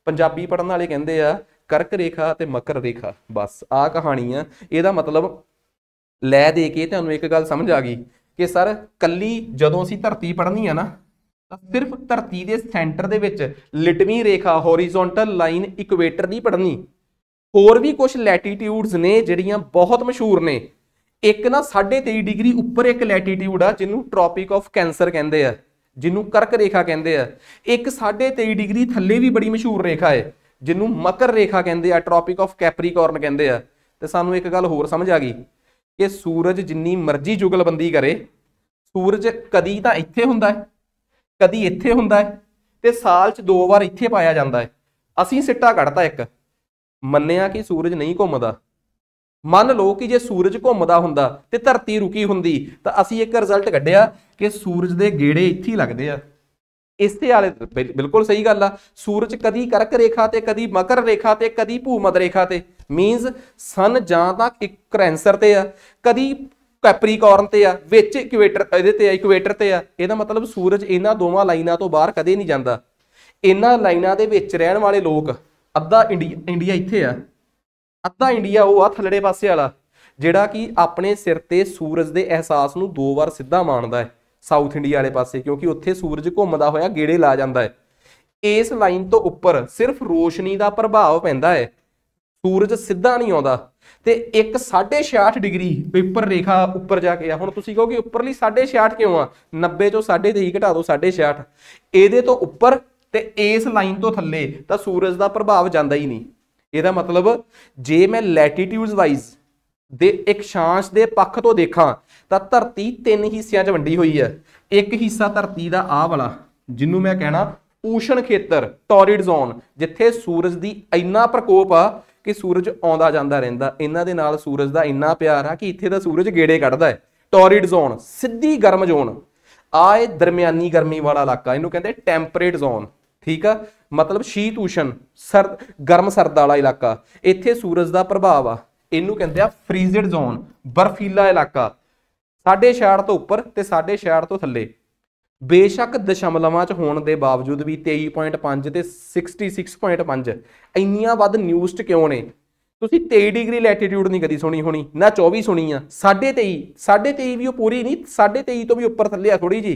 A: ਪੰਜਾਬੀ ਪੜਨ ਵਾਲੇ ਕਹਿੰਦੇ ਆ ਕਰਕ ਰੇਖਾ ਤੇ ਮਕਰ ਰੇਖਾ ਬਸ ਆ ਕਹਾਣੀ ਆ ਇਹਦਾ ਮਤਲਬ ਲੈ ਦੇ ਕੇ ਤੁਹਾਨੂੰ ਇੱਕ ਗੱਲ ਸਮਝ ਆ ਗਈ ਕਿ ਸਰ ਕੱਲੀ ਜਦੋਂ ਅਸੀਂ ਧਰਤੀ ਪੜਨੀ ਆ ਨਾ ਤਾਂ ਸਿਰਫ ਧਰਤੀ ਦੇ ਸੈਂਟਰ ਦੇ ਵਿੱਚ ਲਿਟਮੀ ਰੇਖਾ ਹੋਰੀਜ਼ੋਨਟਲ ਲਾਈਨ ਇਕੁਏਟਰ ਨਹੀਂ ਪੜਨੀ ਹੋਰ ਵੀ ਕੁਝ ਲੈਟੀਟਿਊਡਸ ਨੇ ਜਿਹੜੀਆਂ ਬਹੁਤ ਮਸ਼ਹੂਰ ਨੇ ਇੱਕ ਨਾ 23 ਡਿਗਰੀ ਉੱਪਰ ਇੱਕ ਲੈਟੀਟਿਊਡ ਆ ਜਿਹਨੂੰ ਟ੍ਰੋਪਿਕ ਆਫ ਕੈਂਸਰ ਕਹਿੰਦੇ ਆ ਜਿਹਨੂੰ ਕਰਕ ਰੇਖਾ ਕਹਿੰਦੇ ਆ ਇੱਕ 23 ਡਿਗਰੀ ਥੱਲੇ ਵੀ ਬੜੀ ਮਸ਼ਹੂਰ ਰੇਖਾ ਹੈ ਜਿਹਨੂੰ ਮਕਰ ਰੇਖਾ ਕਹਿੰਦੇ ਆ ਟ੍ਰੋਪਿਕ ਆਫ ਕੈਪਰੀਕੋਰਨ ਕਹਿੰਦੇ ਆ ਤੇ ਸਾਨੂੰ ਇੱਕ ਗੱਲ ਹੋਰ ਸਮਝ ਆ ਗਈ ਕਿ ਸੂਰਜ ਜਿੰਨੀ ਮਰਜ਼ੀ ਜੁਗਲਬੰਦੀ ਕਰੇ ਸੂਰਜ ਕਦੀ ਤਾਂ ਇੱਥੇ ਹੁੰਦਾ ਹੈ ਕਦੀ ਇੱਥੇ ਹੁੰਦਾ ਹੈ ਤੇ ਸਾਲ 'ਚ ਦੋ ਵਾਰ ਇੱਥੇ ਪਾਇਆ ਜਾਂਦਾ ਹੈ ਅਸੀਂ ਸਿੱਟਾ ਕੱਢਤਾ ਇੱਕ ਮੰਨਿਆ ਕਿ ਸੂਰਜ ਨਹੀਂ ਘੁੰਮਦਾ ਮੰਨ ਲਓ ਕਿ ਜੇ ਸੂਰਜ ਘੁੰਮਦਾ ਹੁੰਦਾ ਤੇ ਧਰਤੀ ਰੁਕੀ ਹੁੰਦੀ ਤਾਂ ਅਸੀਂ ਇੱਕ ਰਿਜ਼ਲਟ ਕੱਢਿਆ ਕਿ ਸੂਰਜ ਦੇ ਗੇੜੇ ਇੱਥੇ ਹੀ ਲੱਗਦੇ ਆ ਇਸਤੇ ਵਾਲੇ ਬਿਲਕੁਲ ਸਹੀ ਗੱਲ ਆ ਸੂਰਜ ਕਦੀ ਕਰਕ ਰੇਖਾ ਤੇ ਕਦੀ ਮਕਰ ਰੇਖਾ ਤੇ ਕਦੀ ਭੂਮਧ ਰੇਖਾ ਤੇ ਮੀਨਸ ਸਨ ਜਾਂ ਤਾਂ ਇੱਕ ਕ੍ਰੈਂਸਰ ਤੇ ਆ ਕਦੀ ਕੈਪਰੀਕੌਰਨ ਤੇ ਆ ਵਿੱਚ ਇਕੁਏਟਰ ਇਹਦੇ ਤੇ ਆ ਇਕੁਏਟਰ ਤੇ ਆ ਇਹਦਾ ਮਤਲਬ ਸੂਰਜ ਇਹਨਾਂ ਦੋਵਾਂ ਲਾਈਨਾਂ ਤੋਂ ਬਾਹਰ ਕਦੇ ਨਹੀਂ ਜਾਂਦਾ ਇਹਨਾਂ ਲਾਈਨਾਂ ਦੇ ਵਿੱਚ ਰਹਿਣ ਵਾਲੇ ਲੋਕ ਅੱਧਾ ਇੰਡੀਆ ਇੱਥੇ ਆ ਅੱਧਾ ਇੰਡੀਆ ਉਹ ਆ ਥੱਲੜੇ ਪਾਸੇ ਵਾਲਾ ਜਿਹੜਾ ਕਿ ਆਪਣੇ ਸਿਰ ਤੇ ਸੂਰਜ ਦੇ ਅਹਿਸਾਸ ਨੂੰ ਦੋ ਵਾਰ ਸਿੱਧਾ ਮਾਣਦਾ ਹੈ ਸਾਊਥ ਇੰਡੀਆ ਵਾਲੇ ਪਾਸੇ ਕਿਉਂਕਿ ਉੱਥੇ ਸੂਰਜ ਘੁੰਮਦਾ ਹੋਇਆ ਗੇੜੇ ਲਾ ਜਾਂਦਾ ਹੈ ਇਸ ਲਾਈਨ ਤੋਂ ਉੱਪਰ ਸਿਰਫ ਰੋਸ਼ਨੀ ਦਾ ਪ੍ਰਭਾਵ ਪੈਂਦਾ ਹੈ ਸੂਰਜ ਸਿੱਧਾ ਨਹੀਂ ਆਉਂਦਾ ਤੇ ਇੱਕ 66 ਡਿਗਰੀ ਪੇਪਰ ਰੇਖਾ ਉੱਪਰ ਜਾ ਕੇ ਆ ਹੁਣ ਤੁਸੀਂ ਕਹੋਗੇ ਉੱਪਰਲੀ 66 ਕਿਉਂ ਆ 90 ਚੋਂ 23 ਘਟਾ ਦਿਓ 66 ਇਹਦੇ ਤੋਂ ਉੱਪਰ ਤੇ ਇਸ ਲਾਈਨ ਤੋਂ ਥੱਲੇ ਤਾਂ ਸੂਰਜ ਦਾ ਪ੍ਰਭਾਵ ਜਾਂਦਾ ਹੀ ਨਹੀਂ ਇਹਦਾ ਮਤਲਬ ਜੇ ਮੈਂ ਲੈਟੀਟਿਊਡਸ ਵਾਈਜ਼ ਦੇ ਇੱਕ ਸ਼ਾਂਸ਼ ਦੇ ਪੱਖ ਤੋਂ ਦੇਖਾਂ ਤਾਂ ਧਰਤੀ ਤਿੰਨ ਹਿੱਸਿਆਂ 'ਚ ਵੰਡੀ ਹੋਈ ਹੈ ਇੱਕ ਹਿੱਸਾ ਧਰਤੀ ਦਾ ਆਹ ਵਾਲਾ ਜਿਹਨੂੰ ਮੈਂ ਕਹਿਣਾ ਊਸ਼ਣ ਖੇਤਰ ਟੋਰਿਡ ਜ਼ੋਨ ਜਿੱਥੇ ਸੂਰਜ ਦੀ ਇੰਨਾ ਪ੍ਰਕੋਪ ਆ ਕਿ ਸੂਰਜ ਆਉਂਦਾ ਜਾਂਦਾ ਰਹਿੰਦਾ ਇਹਨਾਂ ਦੇ ਨਾਲ ਸੂਰਜ ਦਾ ਇੰਨਾ ਪਿਆਰ ਆ ਕਿ ਇੱਥੇ ਦਾ ਸੂਰਜ ਗੇੜੇ ਕੱਢਦਾ ਹੈ ਟੋਰਿਡ ਜ਼ੋਨ ਸਿੱਧੀ ਗਰਮ ਜ਼ੋਨ ਆਏ ਦਰਮਿਆਨੀ ਗਰਮੀ ਵਾਲਾ ਇਲਾਕਾ ਇਹਨੂੰ ਕਹਿੰਦੇ ਟੈਂਪਰੇਟ ਜ਼ੋਨ ਠੀਕ ਆ ਮਤਲਬ ਸ਼ੀਤ ਉਸ਼ਣ ਸਰਦ ਗਰਮ ਸਰਦ ਵਾਲਾ ਇਲਾਕਾ ਇੱਥੇ ਸੂਰਜ ਦਾ ਪ੍ਰਭਾਵ ਆ ਇਹਨੂੰ ਕਹਿੰਦੇ ਆ ਫ੍ਰੀਜ਼ਡ ਜ਼ੋਨ ਬਰਫੀਲਾ ਇਲਾਕਾ 6.5 ਤੋਂ ਉੱਪਰ ਤੇ 6.5 ਤੋਂ ਥੱਲੇ ਬੇਸ਼ੱਕ ਦਸ਼ਮਲਵਾਂ 'ਚ ਹੋਣ ਦੇ ਬਾਵਜੂਦ ਵੀ 23.5 ਤੇ 66.5 ਇੰਨੀਆਂ ਵੱਧ ਨਿਊਜ਼ਡ ਕਿਉਂ ਨੇ ਤੁਸੀਂ 23 ਡਿਗਰੀ ਲੈਟੀਟਿਊਡ ਨਹੀਂ ਕਦੀ ਸੁਣੀ ਹੋਣੀ ਨਾ 24 ਸੁਣੀ ਆ 23 23 ਵੀ ਉਹ ਪੂਰੀ ਨਹੀਂ 23 ਤੋਂ ਵੀ ਉੱਪਰ ਥੱਲੇ ਆ ਥੋੜੀ ਜੀ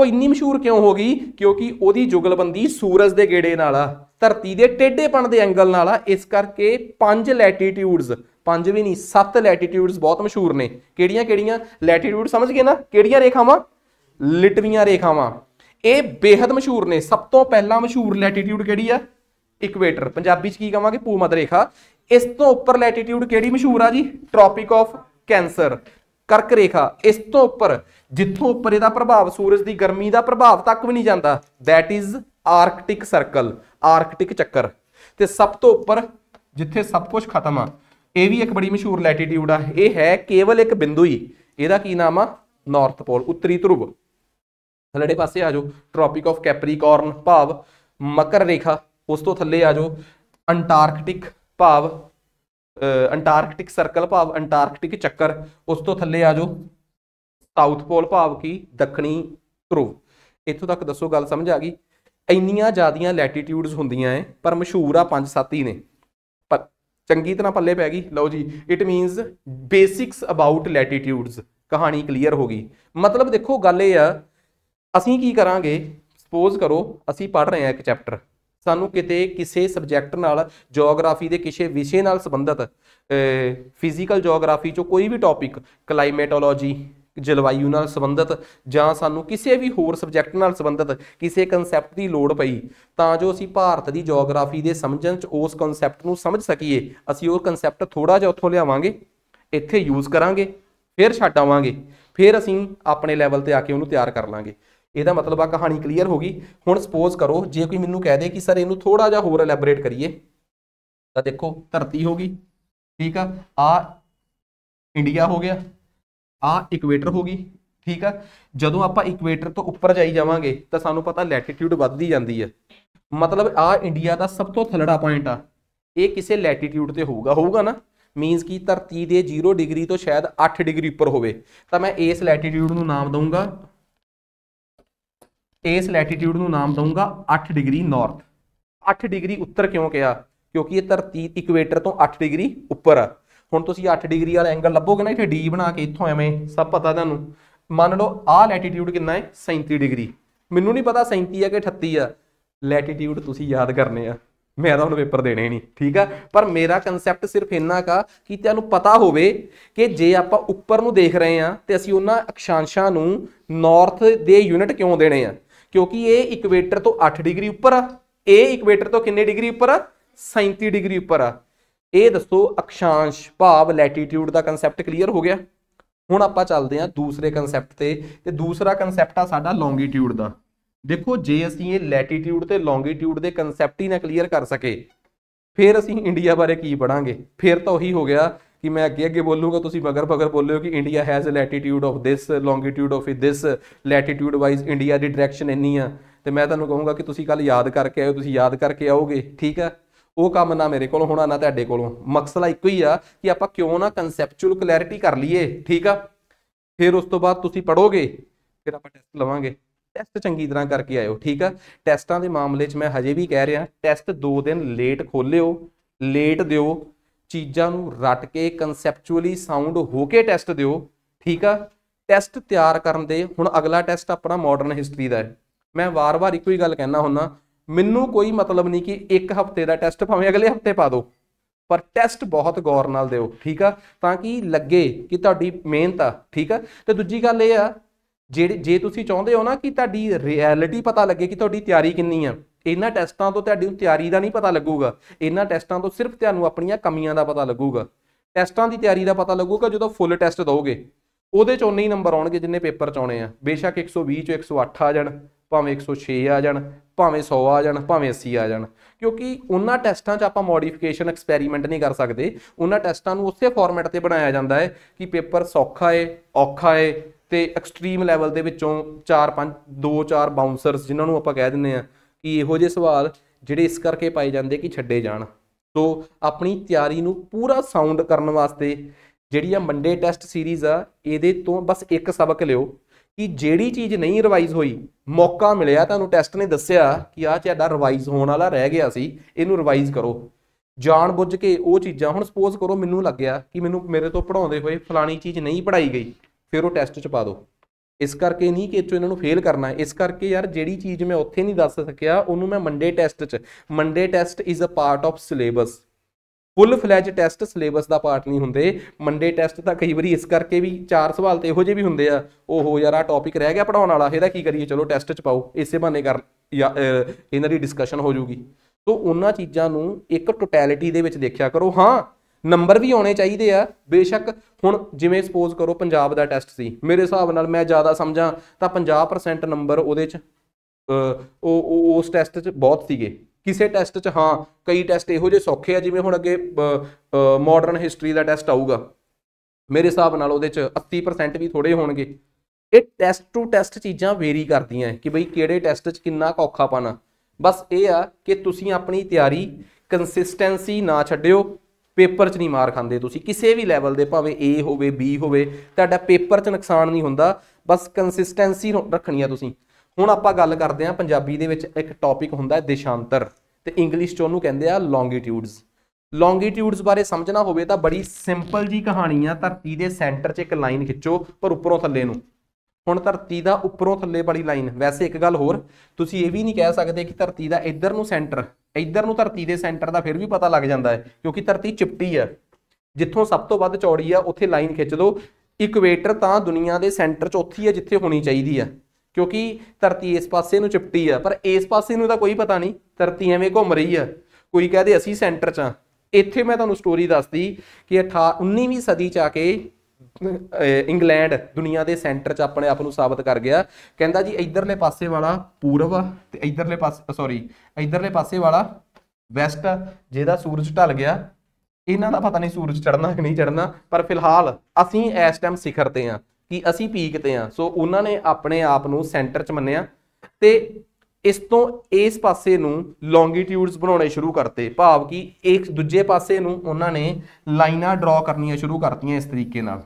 A: ਉਹ ਇੰਨੀ ਮਸ਼ਹੂਰ ਕਿਉਂ ਹੋ ਗਈ ਕਿਉਂਕਿ ਉਹਦੀ ਜੁਗਲਬੰਦੀ ਸੂਰਜ ਦੇ ਗੇੜੇ ਨਾਲ ਆ ਧਰਤੀ ਦੇ ਟੇਢੇਪਣ ਦੇ ਐਂਗਲ ਨਾਲ ਆ ਇਸ ਕਰਕੇ ਪੰਜ ਲੈਟੀਟਿਊਡਸ ਪੰਜ ਵੀ ਨਹੀਂ ਸੱਤ ਲੈਟੀਟਿਊਡਸ ਬਹੁਤ ਮਸ਼ਹੂਰ ਨੇ ਕਿਹੜੀਆਂ ਕਿਹੜੀਆਂ ਲੈਟੀਟਿਊਡ ਸਮਝ ਗਏ ਨਾ ਕਿਹੜੀਆਂ ਰੇਖਾਵਾਂ ਲਿਟਵੀਆਂ ਰੇਖਾਵਾਂ ਇਹ ਬੇहद ਮਸ਼ਹੂਰ ਨੇ ਸਭ ਤੋਂ ਪਹਿਲਾਂ ਮਸ਼ਹੂਰ ਲੈਟੀਟਿਊਡ ਕਿਹੜੀ ਆ ਇਕਵੇਟਰ ਪੰਜਾਬੀ ਚ ਕੀ ਕਹਾਂਗੇ ਭੂਮੱਧ ਰੇਖਾ ਇਸ ਤੋਂ ਉੱਪਰ ਲੈਟੀਟਿਊਡ ਕਿਹੜੀ ਮਸ਼ਹੂਰ ਆ ਜੀ ਟ੍ਰੋਪਿਕ ਆਫ ਕੈਂਸਰ ਕਰਕ ਰੇਖਾ ਇਸ ਤੋਂ ਉੱਪਰ ਜਿੱਥੋਂ ਉੱਪਰ ਇਹਦਾ ਪ੍ਰਭਾਵ ਸੂਰਜ ਦੀ ਗਰਮੀ ਦਾ ਪ੍ਰਭਾਵ ਤੱਕ ਵੀ ਨਹੀਂ ਜਾਂਦਾ that is arctic circle arctic ਚੱਕਰ ਤੇ ਸਭ ਤੋਂ ਉੱਪਰ ਜਿੱਥੇ ਸਭ ਕੁਝ ਖਤਮ ਆ ਇਹ ਵੀ ਇੱਕ ਬੜੀ ਮਸ਼ਹੂਰ ਲੈਟੀਟਿਊਡ ਆ ਇਹ ਹੈ ਕੇਵਲ ਇੱਕ ਬਿੰਦੂ ਹੀ ਇਹਦਾ ਕੀ ਨਾਮ ਆ ਨਾਰਥ ਪੋਲ ਉੱਤਰੀ ਧਰੁਵ ਥੱਲੇ ਪਾਸੇ ਆ ਜਾਓ ਟ੍ਰੋਪਿਕ ਆਫ ਕੈਪਰੀਕੋਰਨ ਭਾਵ ਮਕਰ ਰੇਖਾ ਉਸ ਤੋਂ ਥੱਲੇ ਆ ਜਾਓ ਅੰਟਾਰਕਟਿਕ ਭਾਵ ਅੰਟਾਰਕਟਿਕ ਸਰਕਲ ਭਾਵ ਅੰਟਾਰਕਟਿਕ ਚੱਕਰ ਉਸ ਤੋਂ ਥੱਲੇ ਆ ਜਾਓ ਸਾਊਥ ਪੋਲ ਭਾਵ ਕੀ ਦੱਖਣੀ ਧਰੁਵ ਇੱਥੋਂ ਤੱਕ ਦੱਸੋ ਗੱਲ ਸਮਝ ਆ ਗਈ ਇੰਨੀਆਂ ਜ਼ਿਆਦੀਆਂ ਲੈਟੀਟਿਊਡਸ ਹੁੰਦੀਆਂ ਐ ਪਰ ਮਸ਼ਹੂਰ ਆ 5-7 ਹੀ ਨੇ ਪਰ ਚੰਗੀ ਤਰ੍ਹਾਂ ਪੱਲੇ ਪੈ ਗਈ ਲਓ ਜੀ it means basics about latitudes ਕਹਾਣੀ ਕਲੀਅਰ ਹੋ ਗਈ ਮਤਲਬ ਦੇਖੋ ਗੱਲ ਇਹ ਆ ਅਸੀਂ ਕੀ ਕਰਾਂਗੇ ਸਪੋਜ਼ ਕਰੋ ਅਸੀਂ ਪੜ ਰਹੇ ਹਾਂ ਇੱਕ ਚੈਪਟਰ ਸਾਨੂੰ ਕਿਤੇ ਕਿਸੇ ਸਬਜੈਕਟ ਨਾਲ ਜੀਓਗ੍ਰਾਫੀ ਦੇ ਕਿਸੇ ਵਿਸ਼ੇ ਨਾਲ ਸੰਬੰਧਿਤ ਫਿਜ਼ੀਕਲ ਜੀਓਗ੍ਰਾਫੀ ਚੋਂ ਕੋਈ ਵੀ ਟੌਪਿਕ ਕਲਾਈਮੇਟੋਲੋਜੀ ਜਲਵਾਯੂ ਨਾਲ ਸੰਬੰਧਿਤ ਜਾਂ ਸਾਨੂੰ ਕਿਸੇ ਵੀ ਹੋਰ ਸਬਜੈਕਟ ਨਾਲ ਸੰਬੰਧਿਤ ਕਿਸੇ ਕਨਸੈਪਟ ਦੀ ਲੋੜ ਪਈ ਤਾਂ ਜੋ ਅਸੀਂ ਭਾਰਤ ਦੀ ਜੀਓਗ੍ਰਾਫੀ ਦੇ ਸਮਝਣ ਚ ਉਸ ਕਨਸੈਪਟ ਨੂੰ ਸਮਝ ਸਕੀਏ ਅਸੀਂ ਉਹ ਕਨਸੈਪਟ ਥੋੜਾ ਜਿਹਾ ਉੱਥੋਂ ਲਿਆਵਾਂਗੇ ਇੱਥੇ ਯੂਜ਼ ਕਰਾਂਗੇ ਫਿਰ ਛੱਡ ਆਵਾਂਗੇ ਫਿਰ ਅਸੀਂ ਆਪਣੇ ਲੈਵਲ ਤੇ ਆ ਕੇ ਉਹਨੂੰ ਤਿਆਰ ਕਰ ਲਾਂਗੇ ਇਹਦਾ ਮਤਲਬ ਆ ਕਹਾਣੀ ਕਲੀਅਰ ਹੋ ਗਈ ਹੁਣ ਸਪੋਜ਼ ਕਰੋ ਜੇ ਕੋਈ ਮੈਨੂੰ ਕਹਿ ਦੇ ਕਿ ਸਰ ਇਹਨੂੰ ਥੋੜਾ ਜਿਹਾ ਹੋਰ ਐਲੈਬੋਰੇਟ ਕਰੀਏ ਤਾਂ ਦੇਖੋ ਧਰਤੀ ਹੋ ਗਈ ਠੀਕ ਆ ਆ ਇੰਡੀਆ ਹੋ ਗਿਆ ਆ ਇਕਵੇਟਰ ਹੋ ਗਈ ਠੀਕ ਆ ਜਦੋਂ ਆਪਾਂ ਇਕਵੇਟਰ ਤੋਂ ਉੱਪਰ ਜਾਈ ਜਾਵਾਂਗੇ ਤਾਂ ਸਾਨੂੰ ਪਤਾ ਲੈਟੀਟਿਊਡ ਵੱਧਦੀ ਜਾਂਦੀ ਆ ਮਤਲਬ ਆ ਇੰਡੀਆ ਦਾ ਸਭ ਤੋਂ ਥਲੜਾ ਪੁਆਇੰਟ ਆ ਇਹ ਕਿਸੇ ਲੈਟੀਟਿਊਡ ਤੇ ਹੋਊਗਾ ਹੋਊਗਾ ਨਾ ਮੀਨਸ ਕਿ ਧਰਤੀ ਦੇ 0 ਡਿਗਰੀ ਤੋਂ ਸ਼ਾਇਦ 8 ਡਿਗਰੀ ਉੱਪਰ ਹੋਵੇ ਤਾਂ ਮੈਂ ਇਸ ਲੈਟੀਟਿਊਡ ਨੂੰ ਨਾਮ ਦਊਂਗਾ ਇਸ ਲੈਟੀਟਿਊਡ ਨੂੰ ਨਾਮ ਦਊਂਗਾ 8 ਡਿਗਰੀ ਨਾਰਥ 8 ਡਿਗਰੀ ਉੱਤਰ ਕਿਉਂ ਕਿਹਾ ਕਿਉਂਕਿ ਇਹ ਧਰਤੀ ਇਕਵੇਟਰ ਤੋਂ 8 ਡਿਗਰੀ ਉੱਪਰ ਆ ਹੁਣ ਤੁਸੀਂ 8 ਡਿਗਰੀ ਵਾਲਾ ਐਂਗਲ ਲੱਭੋਗੇ ਨਾ ਇੱਥੇ ਡੀ ਬਣਾ ਕੇ ਇੱਥੋਂ ਐਵੇਂ ਸਭ ਪਤਾ ਤੁਹਾਨੂੰ ਮੰਨ ਲਓ ਆਹ ਲੈਟੀਟਿਊਡ ਕਿੰਨਾ ਹੈ 37 ਡਿਗਰੀ ਮੈਨੂੰ ਨਹੀਂ ਪਤਾ 37 ਹੈ ਕਿ 38 ਹੈ ਲੈਟੀਟਿਊਡ ਤੁਸੀਂ ਯਾਦ ਕਰਨੇ ਆ ਮੈਂ ਤਾਂ ਹੁਣ ਪੇਪਰ ਦੇਣੇ ਨਹੀਂ ਠੀਕ ਆ ਪਰ ਮੇਰਾ ਕਨਸੈਪਟ ਸਿਰਫ ਇੰਨਾ ਕਾ ਕਿ ਤੁਹਾਨੂੰ ਪਤਾ ਹੋਵੇ ਕਿ ਜੇ ਆਪਾਂ ਉੱਪਰ ਨੂੰ ਦੇਖ ਰਹੇ ਆ ਤੇ ਅਸੀਂ ਉਹਨਾਂ ਅਕਸ਼ਾਂਸ਼ਾਂ ਨੂੰ ਨਾਰਥ ਦੇ ਯੂਨਿਟ ਕਿਉਂ ਦੇਣੇ ਆ ਕਿਉਂਕਿ ਇਹ ਇਕਵੇਟਰ ਤੋਂ 8 ਡਿਗਰੀ ਉੱਪਰ ਆ ਇਹ ਇਕਵੇਟਰ ਤੋਂ ਕਿੰਨੇ ਡਿਗਰੀ ਉੱਪਰ ਆ 37 ਡਿਗਰੀ ਉੱਪਰ ਆ ਇਹ ਦੱਸੋ ਅਕਸ਼ਾਂਸ਼ ਭਾਵ ਲੈਟੀਟਿਊਡ ਦਾ ਕਨਸੈਪਟ ਕਲੀਅਰ ਹੋ ਗਿਆ ਹੁਣ ਆਪਾਂ ਚੱਲਦੇ ਆ ਦੂਸਰੇ ਕਨਸੈਪਟ ਤੇ ਤੇ ਦੂਸਰਾ ਕਨਸੈਪਟ ਆ ਸਾਡਾ ਲੌਂਗੀਟਿਊਡ ਦਾ ਦੇਖੋ ਜੇ ਅਸੀਂ ਇਹ ਲੈਟੀਟਿਊਡ ਤੇ ਲੌਂਗੀਟਿਊਡ ਦੇ ਕਨਸੈਪਟ ਹੀ ਨਾ ਕਲੀਅਰ ਕਰ ਸਕੇ ਫਿਰ ਅਸੀਂ ਇੰਡੀਆ ਬਾਰੇ ਕੀ ਪੜਾਂਗੇ ਫਿਰ ਤਾਂ ਉਹੀ ਹੋ ਗਿਆ ਕਿ ਮੈਂ ਅੱਗੇ ਅੱਗੇ ਬੋਲੂਗਾ ਤੁਸੀਂ ਮਗਰ ਮਗਰ ਬੋਲਿਓ ਕਿ India has a latitude of this longitude of this latitude wise India ਦੀ ਡਾਇਰੈਕਸ਼ਨ ਇੰਨੀ ਆ ਤੇ ਮੈਂ ਤੁਹਾਨੂੰ ਕਹੂੰਗਾ ਕਿ ਤੁਸੀਂ ਕੱਲ ਯਾਦ ਕਰਕੇ ਆਇਓ ਤੁਸੀਂ ਯਾਦ ਕਰਕੇ ਆਓਗੇ ਠੀਕ ਆ ਉਹ ਕੰਮ ਨਾ ਮੇਰੇ ਕੋਲ ਹੋਣਾ ਨਾ ਤੁਹਾਡੇ ਕੋਲੋਂ ਮਕਸਦ ਇੱਕੋ ਹੀ ਆ ਕਿ ਆਪਾਂ ਕਿਉਂ ਨਾ ਕਨਸੈਪਚੁਅਲ ਕਲੈਰਿਟੀ ਕਰ ਲਈਏ ਠੀਕ ਆ ਫਿਰ ਉਸ ਤੋਂ ਬਾਅਦ ਤੁਸੀਂ ਪੜੋਗੇ ਫਿਰ ਆਪਾਂ ਟੈਸਟ ਲਵਾਂਗੇ ਟੈਸਟ ਚੰਗੀ ਤਰ੍ਹਾਂ ਕਰਕੇ ਆਇਓ ਠੀਕ ਆ ਟੈਸਟਾਂ ਦੇ ਮਾਮਲੇ 'ਚ ਮੈਂ ਹਜੇ ਵੀ ਕਹਿ ਰਿਹਾ ਟੈਸਟ 2 ਦਿਨ ਲੇਟ ਖੋਲਿਓ ਲੇਟ ਦਿਓ ਚੀਜ਼ਾਂ ਨੂੰ ਰਟ ਕੇ ਕਨਸੈਪਚੁਅਲੀ ਸਾਊਂਡ ਹੋ ਕੇ ਟੈਸਟ ਦਿਓ ਠੀਕ ਆ ਟੈਸਟ ਤਿਆਰ ਕਰਨ ਦੇ ਹੁਣ ਅਗਲਾ ਟੈਸਟ ਆਪਣਾ ਮਾਡਰਨ ਹਿਸਟਰੀ ਦਾ ਹੈ ਮੈਂ ਵਾਰ-ਵਾਰ ਇੱਕੋ ਹੀ ਗੱਲ ਕਹਿਣਾ ਹੁੰਨਾ ਮੈਨੂੰ ਕੋਈ ਮਤਲਬ ਨਹੀਂ ਕਿ ਇੱਕ ਹਫਤੇ ਦਾ ਟੈਸਟ ਭਾਵੇਂ ਅਗਲੇ ਹਫਤੇ ਪਾ ਦਿਓ ਪਰ ਟੈਸਟ ਬਹੁਤ ਗੌਰ ਨਾਲ ਦਿਓ ਠੀਕ ਆ ਤਾਂ ਕਿ ਲੱਗੇ ਕਿ ਤੁਹਾਡੀ ਮਿਹਨਤ ਆ ਠੀਕ ਆ ਤੇ ਦੂਜੀ ਗੱਲ ਇਹ ਆ ਜੇ ਜੇ ਤੁਸੀਂ ਚਾਹੁੰਦੇ ਹੋ ਨਾ ਕਿ ਤੁਹਾਡੀ ਰਿਐਲਿਟੀ ਪਤਾ ਲੱਗੇ ਕਿ ਤੁਹਾਡੀ ਤਿਆਰੀ ਕਿੰਨੀ ਆ ਇਹਨਾਂ ਟੈਸਟਾਂ ਤੋਂ ਤੁਹਾਡੀ ਤਿਆਰੀ ਦਾ ਨਹੀਂ ਪਤਾ ਲੱਗੂਗਾ ਇਹਨਾਂ ਟੈਸਟਾਂ ਤੋਂ ਸਿਰਫ ਤੁਹਾਨੂੰ ਆਪਣੀਆਂ ਕਮੀਆਂ ਦਾ ਪਤਾ ਲੱਗੂਗਾ ਟੈਸਟਾਂ ਦੀ ਤਿਆਰੀ ਦਾ ਪਤਾ ਲੱਗੂਗਾ ਜਦੋਂ ਫੁੱਲ ਟੈਸਟ ਦੋਗੇ ਉਹਦੇ ਚ ਉਨੇ ਹੀ ਨੰਬਰ ਆਉਣਗੇ ਜਿੰਨੇ ਪੇਪਰ ਚ ਆਉਣੇ ਆ ਬੇਸ਼ੱਕ 120 ਚੋਂ 108 ਆ ਜਾਣ ਭਾਵੇਂ 106 ਆ ਜਾਣ ਭਾਵੇਂ 100 ਆ ਜਾਣ ਭਾਵੇਂ 80 ਆ ਜਾਣ ਕਿਉਂਕਿ ਉਹਨਾਂ ਟੈਸਟਾਂ 'ਚ ਆਪਾਂ ਮੋਡੀਫਿਕੇਸ਼ਨ ਐਕਸਪੈਰੀਮੈਂਟ ਨਹੀਂ ਕਰ ਸਕਦੇ ਉਹਨਾਂ ਟੈਸਟਾਂ ਨੂੰ ਉਸੇ ਫਾਰਮੈਟ ਤੇ ਬਣਾਇਆ ਜਾਂਦਾ ਹੈ ਕਿ ਪੇਪਰ ਸੌਖਾ ਏ ਔਖਾ ਏ ਤੇ ਐਕਸਟ੍ਰੀਮ ਲੈਵਲ ਦੇ ਵਿੱਚੋਂ 4 5 2 4 ਬਾਉਂਸਰਸ ਜਿਨ੍ਹਾਂ ਨੂੰ ਆਪਾਂ ਕਹਿ ਦਿੰਦੇ ਆ ਕਿ ਇਹੋ ਜਿਹੇ ਸਵਾਲ ਜਿਹੜੇ ਇਸ ਕਰਕੇ ਪਾਏ ਜਾਂਦੇ ਕਿ ਛੱਡੇ ਜਾਣ ਸੋ ਆਪਣੀ ਤਿਆਰੀ ਨੂੰ ਪੂਰਾ ਸਾਊਂਡ ਕਰਨ ਵਾਸਤੇ ਜਿਹੜੀ ਆ ਮੰਡੇ ਟੈਸਟ ਸੀਰੀਜ਼ ਆ ਇਹਦੇ ਤੋਂ ਬਸ ਇੱਕ ਸਬਕ ਲਿਓ ਕਿ ਜਿਹੜੀ ਚੀਜ਼ ਨਹੀਂ ਰਿਵਾਈਜ਼ ਹੋਈ ਮੌਕਾ ਮਿਲਿਆ ਤੁਹਾਨੂੰ ਟੈਸਟ ਨੇ ਦੱਸਿਆ ਕਿ ਆਹ ਤੁਹਾਡਾ ਰਿਵਾਈਜ਼ ਹੋਣ ਵਾਲਾ ਰਹਿ ਗਿਆ ਸੀ ਇਹਨੂੰ ਰਿਵਾਈਜ਼ ਕਰੋ ਜਾਣ ਬੁੱਝ ਕੇ ਉਹ ਚੀਜ਼ਾਂ ਹੁਣ ਸਪੋਜ਼ ਕਰੋ ਮੈਨੂੰ ਲੱਗਿਆ ਕਿ ਮੈਨੂੰ ਮੇਰੇ ਤੋਂ ਪੜਾਉਂਦੇ ਹੋਏ ਫਲਾਣੀ ਚੀਜ਼ ਨਹੀਂ ਪੜਾਈ ਗਈ ਫਿਰ ਉਹ ਟੈਸਟ 'ਚ ਪਾ ਦਿਓ ਇਸ ਕਰਕੇ ਨਹੀਂ ਕਿ ਇਚੋ ਇਹਨਾਂ ਨੂੰ ਫੇਲ ਕਰਨਾ ਹੈ ਇਸ ਕਰਕੇ ਯਾਰ ਜਿਹੜੀ ਚੀਜ਼ ਮੈਂ ਉੱਥੇ ਨਹੀਂ ਦੱਸ ਸਕਿਆ ਉਹਨੂੰ ਮੈਂ ਮੰਡੇ ਟੈਸਟ 'ਚ Monday test is a part of syllabus full fledge test syllabus ਦਾ ਪਾਰਟ ਨਹੀਂ ਹੁੰਦੇ ਮੰਡੇ ਟੈਸਟ ਤਾਂ ਕਈ ਵਾਰੀ ਇਸ ਕਰਕੇ ਵੀ ਚਾਰ ਸਵਾਲ ਤੇ ਇਹੋ ਜਿਹੇ ਵੀ ਹੁੰਦੇ ਆ ਓਹੋ ਯਾਰ ਆ ਟੌਪਿਕ ਰਹਿ ਗਿਆ ਪੜਾਉਣ ਵਾਲਾ ਇਹਦਾ ਕੀ ਕਰੀਏ ਚਲੋ ਟੈਸਟ 'ਚ ਪਾਓ ਇਸੇ ਬਹਾਨੇ ਕਰ ਇਹਨਾਂ ਦੀ ਡਿਸਕਸ਼ਨ ਹੋ ਜੂਗੀ ਸੋ ਉਹਨਾਂ ਚੀਜ਼ਾਂ ਨੂੰ ਇੱਕ ਟੋਟੈਲਿਟੀ ਦੇ ਵਿੱਚ ਦੇਖਿਆ ਕਰੋ ਹਾਂ ਨੰਬਰ ਵੀ ਆਉਣੇ ਚਾਹੀਦੇ ਆ ਬੇਸ਼ੱਕ ਹੁਣ ਜਿਵੇਂ ਸਪੋਜ਼ ਕਰੋ ਪੰਜਾਬ ਦਾ ਟੈਸਟ ਸੀ ਮੇਰੇ ਹਿਸਾਬ ਨਾਲ ਮੈਂ ਜ਼ਿਆਦਾ ਸਮਝਾਂ ਤਾਂ 50% ਨੰਬਰ ਉਹਦੇ 'ਚ ਉਹ ਉਸ ਟੈਸਟ 'ਚ ਬਹੁਤ ਸੀਗੇ ਕਿਸੇ ਟੈਸਟ 'ਚ ਹਾਂ ਕਈ ਟੈਸਟ ਇਹੋ ਜਿਹੇ ਸੌਖੇ ਆ ਜਿਵੇਂ ਹੁਣ ਅੱਗੇ ਮਾਡਰਨ ਹਿਸਟਰੀ ਦਾ ਟੈਸਟ ਆਊਗਾ ਮੇਰੇ ਹਿਸਾਬ ਨਾਲ ਉਹਦੇ 'ਚ 80% ਵੀ ਥੋੜੇ ਹੋਣਗੇ ਇਹ ਟੈਸਟ ਟੂ ਟੈਸਟ ਚੀਜ਼ਾਂ ਵੇਰੀ ਕਰਦੀਆਂ ਕਿ ਬਈ ਕਿਹੜੇ ਟੈਸਟ 'ਚ ਕਿੰਨਾ ਔਖਾ ਪਾਣਾ ਬਸ ਇਹ ਆ ਕਿ ਤੁਸੀਂ ਆਪਣੀ ਤਿਆਰੀ ਕੰਸਿਸਟੈਂਸੀ ਨਾ ਛੱਡਿਓ ਪੇਪਰ 'ਚ ਨਹੀਂ ਮਾਰ ਖਾਂਦੇ ਤੁਸੀਂ ਕਿਸੇ ਵੀ ਲੈਵਲ ਦੇ ਭਾਵੇਂ A ਹੋਵੇ B ਹੋਵੇ ਤੁਹਾਡਾ ਪੇਪਰ 'ਚ ਨੁਕਸਾਨ ਨਹੀਂ ਹੁੰਦਾ ਬਸ ਕੰਸਿਸਟੈਂਸੀ ਰੱਖਣੀ ਆ ਤੁਸੀਂ ਹੁਣ ਆਪਾਂ ਗੱਲ ਕਰਦੇ ਆ ਪੰਜਾਬੀ ਦੇ ਵਿੱਚ ਇੱਕ ਟੌਪਿਕ ਹੁੰਦਾ ਹੈ ਦੇਸ਼ਾਂਤਰ ਤੇ ਇੰਗਲਿਸ਼ 'ਚ ਉਹਨੂੰ ਕਹਿੰਦੇ ਆ ਲੌਂਗੀਟਿਊਡਸ ਲੌਂਗੀਟਿਊਡਸ ਬਾਰੇ ਸਮਝਣਾ ਹੋਵੇ ਤਾਂ ਬੜੀ ਸਿੰਪਲ ਜੀ ਕਹਾਣੀ ਆ ਧਰਤੀ ਦੇ ਸੈਂਟਰ 'ਚ ਇੱਕ ਲਾਈਨ ਖਿੱਚੋ ਪਰ ਉੱਪਰੋਂ ਥੱਲੇ ਨੂੰ ਹੁਣ ਧਰਤੀ ਦਾ ਉੱਪਰੋਂ ਥੱਲੇ ਵਾਲੀ ਲਾਈਨ ਵੈਸੇ ਇੱਕ ਗੱਲ ਹੋਰ ਤੁਸੀਂ ਇਹ ਵੀ ਨਹੀਂ ਕਹਿ ਸਕਦੇ ਕਿ ਧਰਤੀ ਦਾ ਇੱਧਰ ਨੂੰ ਸੈਂਟਰ ਇੱਧਰ ਨੂੰ ਧਰਤੀ ਦੇ ਸੈਂਟਰ ਦਾ ਫਿਰ ਵੀ ਪਤਾ ਲੱਗ ਜਾਂਦਾ ਹੈ ਕਿਉਂਕਿ ਧਰਤੀ ਚਿਪਟੀ ਹੈ ਜਿੱਥੋਂ ਸਭ ਤੋਂ ਵੱਧ ਚੌੜੀ ਆ ਉੱਥੇ ਲਾਈਨ ਖਿੱਚ ਦਿਓ ਇਕਵੇਟਰ ਤਾਂ ਦੁਨੀਆ ਦੇ ਸੈਂਟਰ 'ਚ ਉੱਥੇ ਹੈ ਜਿੱਥੇ ਹੋਣੀ ਚਾਹੀਦੀ ਆ ਕਿਉਂਕਿ ਧਰਤੀ ਇਸ ਪਾਸੇ ਨੂੰ ਚਿਪਟੀ ਆ ਪਰ ਇਸ ਪਾਸੇ ਨੂੰ ਤਾਂ ਕੋਈ ਪਤਾ ਨਹੀਂ ਧਰਤੀ ਐਵੇਂ ਘੁੰਮ ਰਹੀ ਆ ਕੋਈ ਕਹਦੇ ਅਸੀਂ ਸੈਂਟਰ 'ਚ ਆ ਇੱਥੇ ਮੈਂ ਤੁਹਾਨੂੰ ਸਟੋਰੀ ਦੱਸਦੀ ਕਿ 18 19ਵੀਂ ਸਦੀ 'ਚ ਆ ਕੇ ਇੰਗਲੈਂਡ ਦੁਨੀਆ ਦੇ ਸੈਂਟਰ 'ਚ ਆਪਣੇ ਆਪ ਨੂੰ ਸਾਬਤ ਕਰ ਗਿਆ ਕਹਿੰਦਾ ਜੀ ਇਧਰਲੇ ਪਾਸੇ ਵਾਲਾ ਪੂਰਬ ਤੇ ਇਧਰਲੇ ਪਾਸੇ ਸੌਰੀ ਇਧਰਲੇ ਪਾਸੇ ਵਾਲਾ ਵੈਸਟ ਜਿਹਦਾ ਸੂਰਜ ਢਲ ਗਿਆ ਇਹਨਾਂ ਦਾ ਪਤਾ ਨਹੀਂ ਸੂਰਜ ਚੜਨਾ ਕਿ ਨਹੀਂ ਚੜਨਾ ਪਰ ਫਿਲਹਾਲ ਅਸੀਂ ਇਸ ਟਾਈਮ ਸਿਖਰ ਤੇ ਆ ਕਿ ਅਸੀਂ ਪੀਕ ਤੇ ਆ ਸੋ ਉਹਨਾਂ ਨੇ ਆਪਣੇ ਆਪ ਨੂੰ ਸੈਂਟਰ 'ਚ ਮੰਨਿਆ ਤੇ ਇਸ ਤੋਂ ਇਸ ਪਾਸੇ ਨੂੰ ਲੌਂਗੀਟਿਊਡਸ ਬਣਾਉਣੇ ਸ਼ੁਰੂ ਕਰਤੇ ਭਾਵ ਕਿ ਇੱਕ ਦੂਜੇ ਪਾਸੇ ਨੂੰ ਉਹਨਾਂ ਨੇ ਲਾਈਨਾਂ ਡਰਾ ਕਰਨੀਆਂ ਸ਼ੁਰੂ ਕਰਤੀਆਂ ਇਸ ਤਰੀਕੇ ਨਾਲ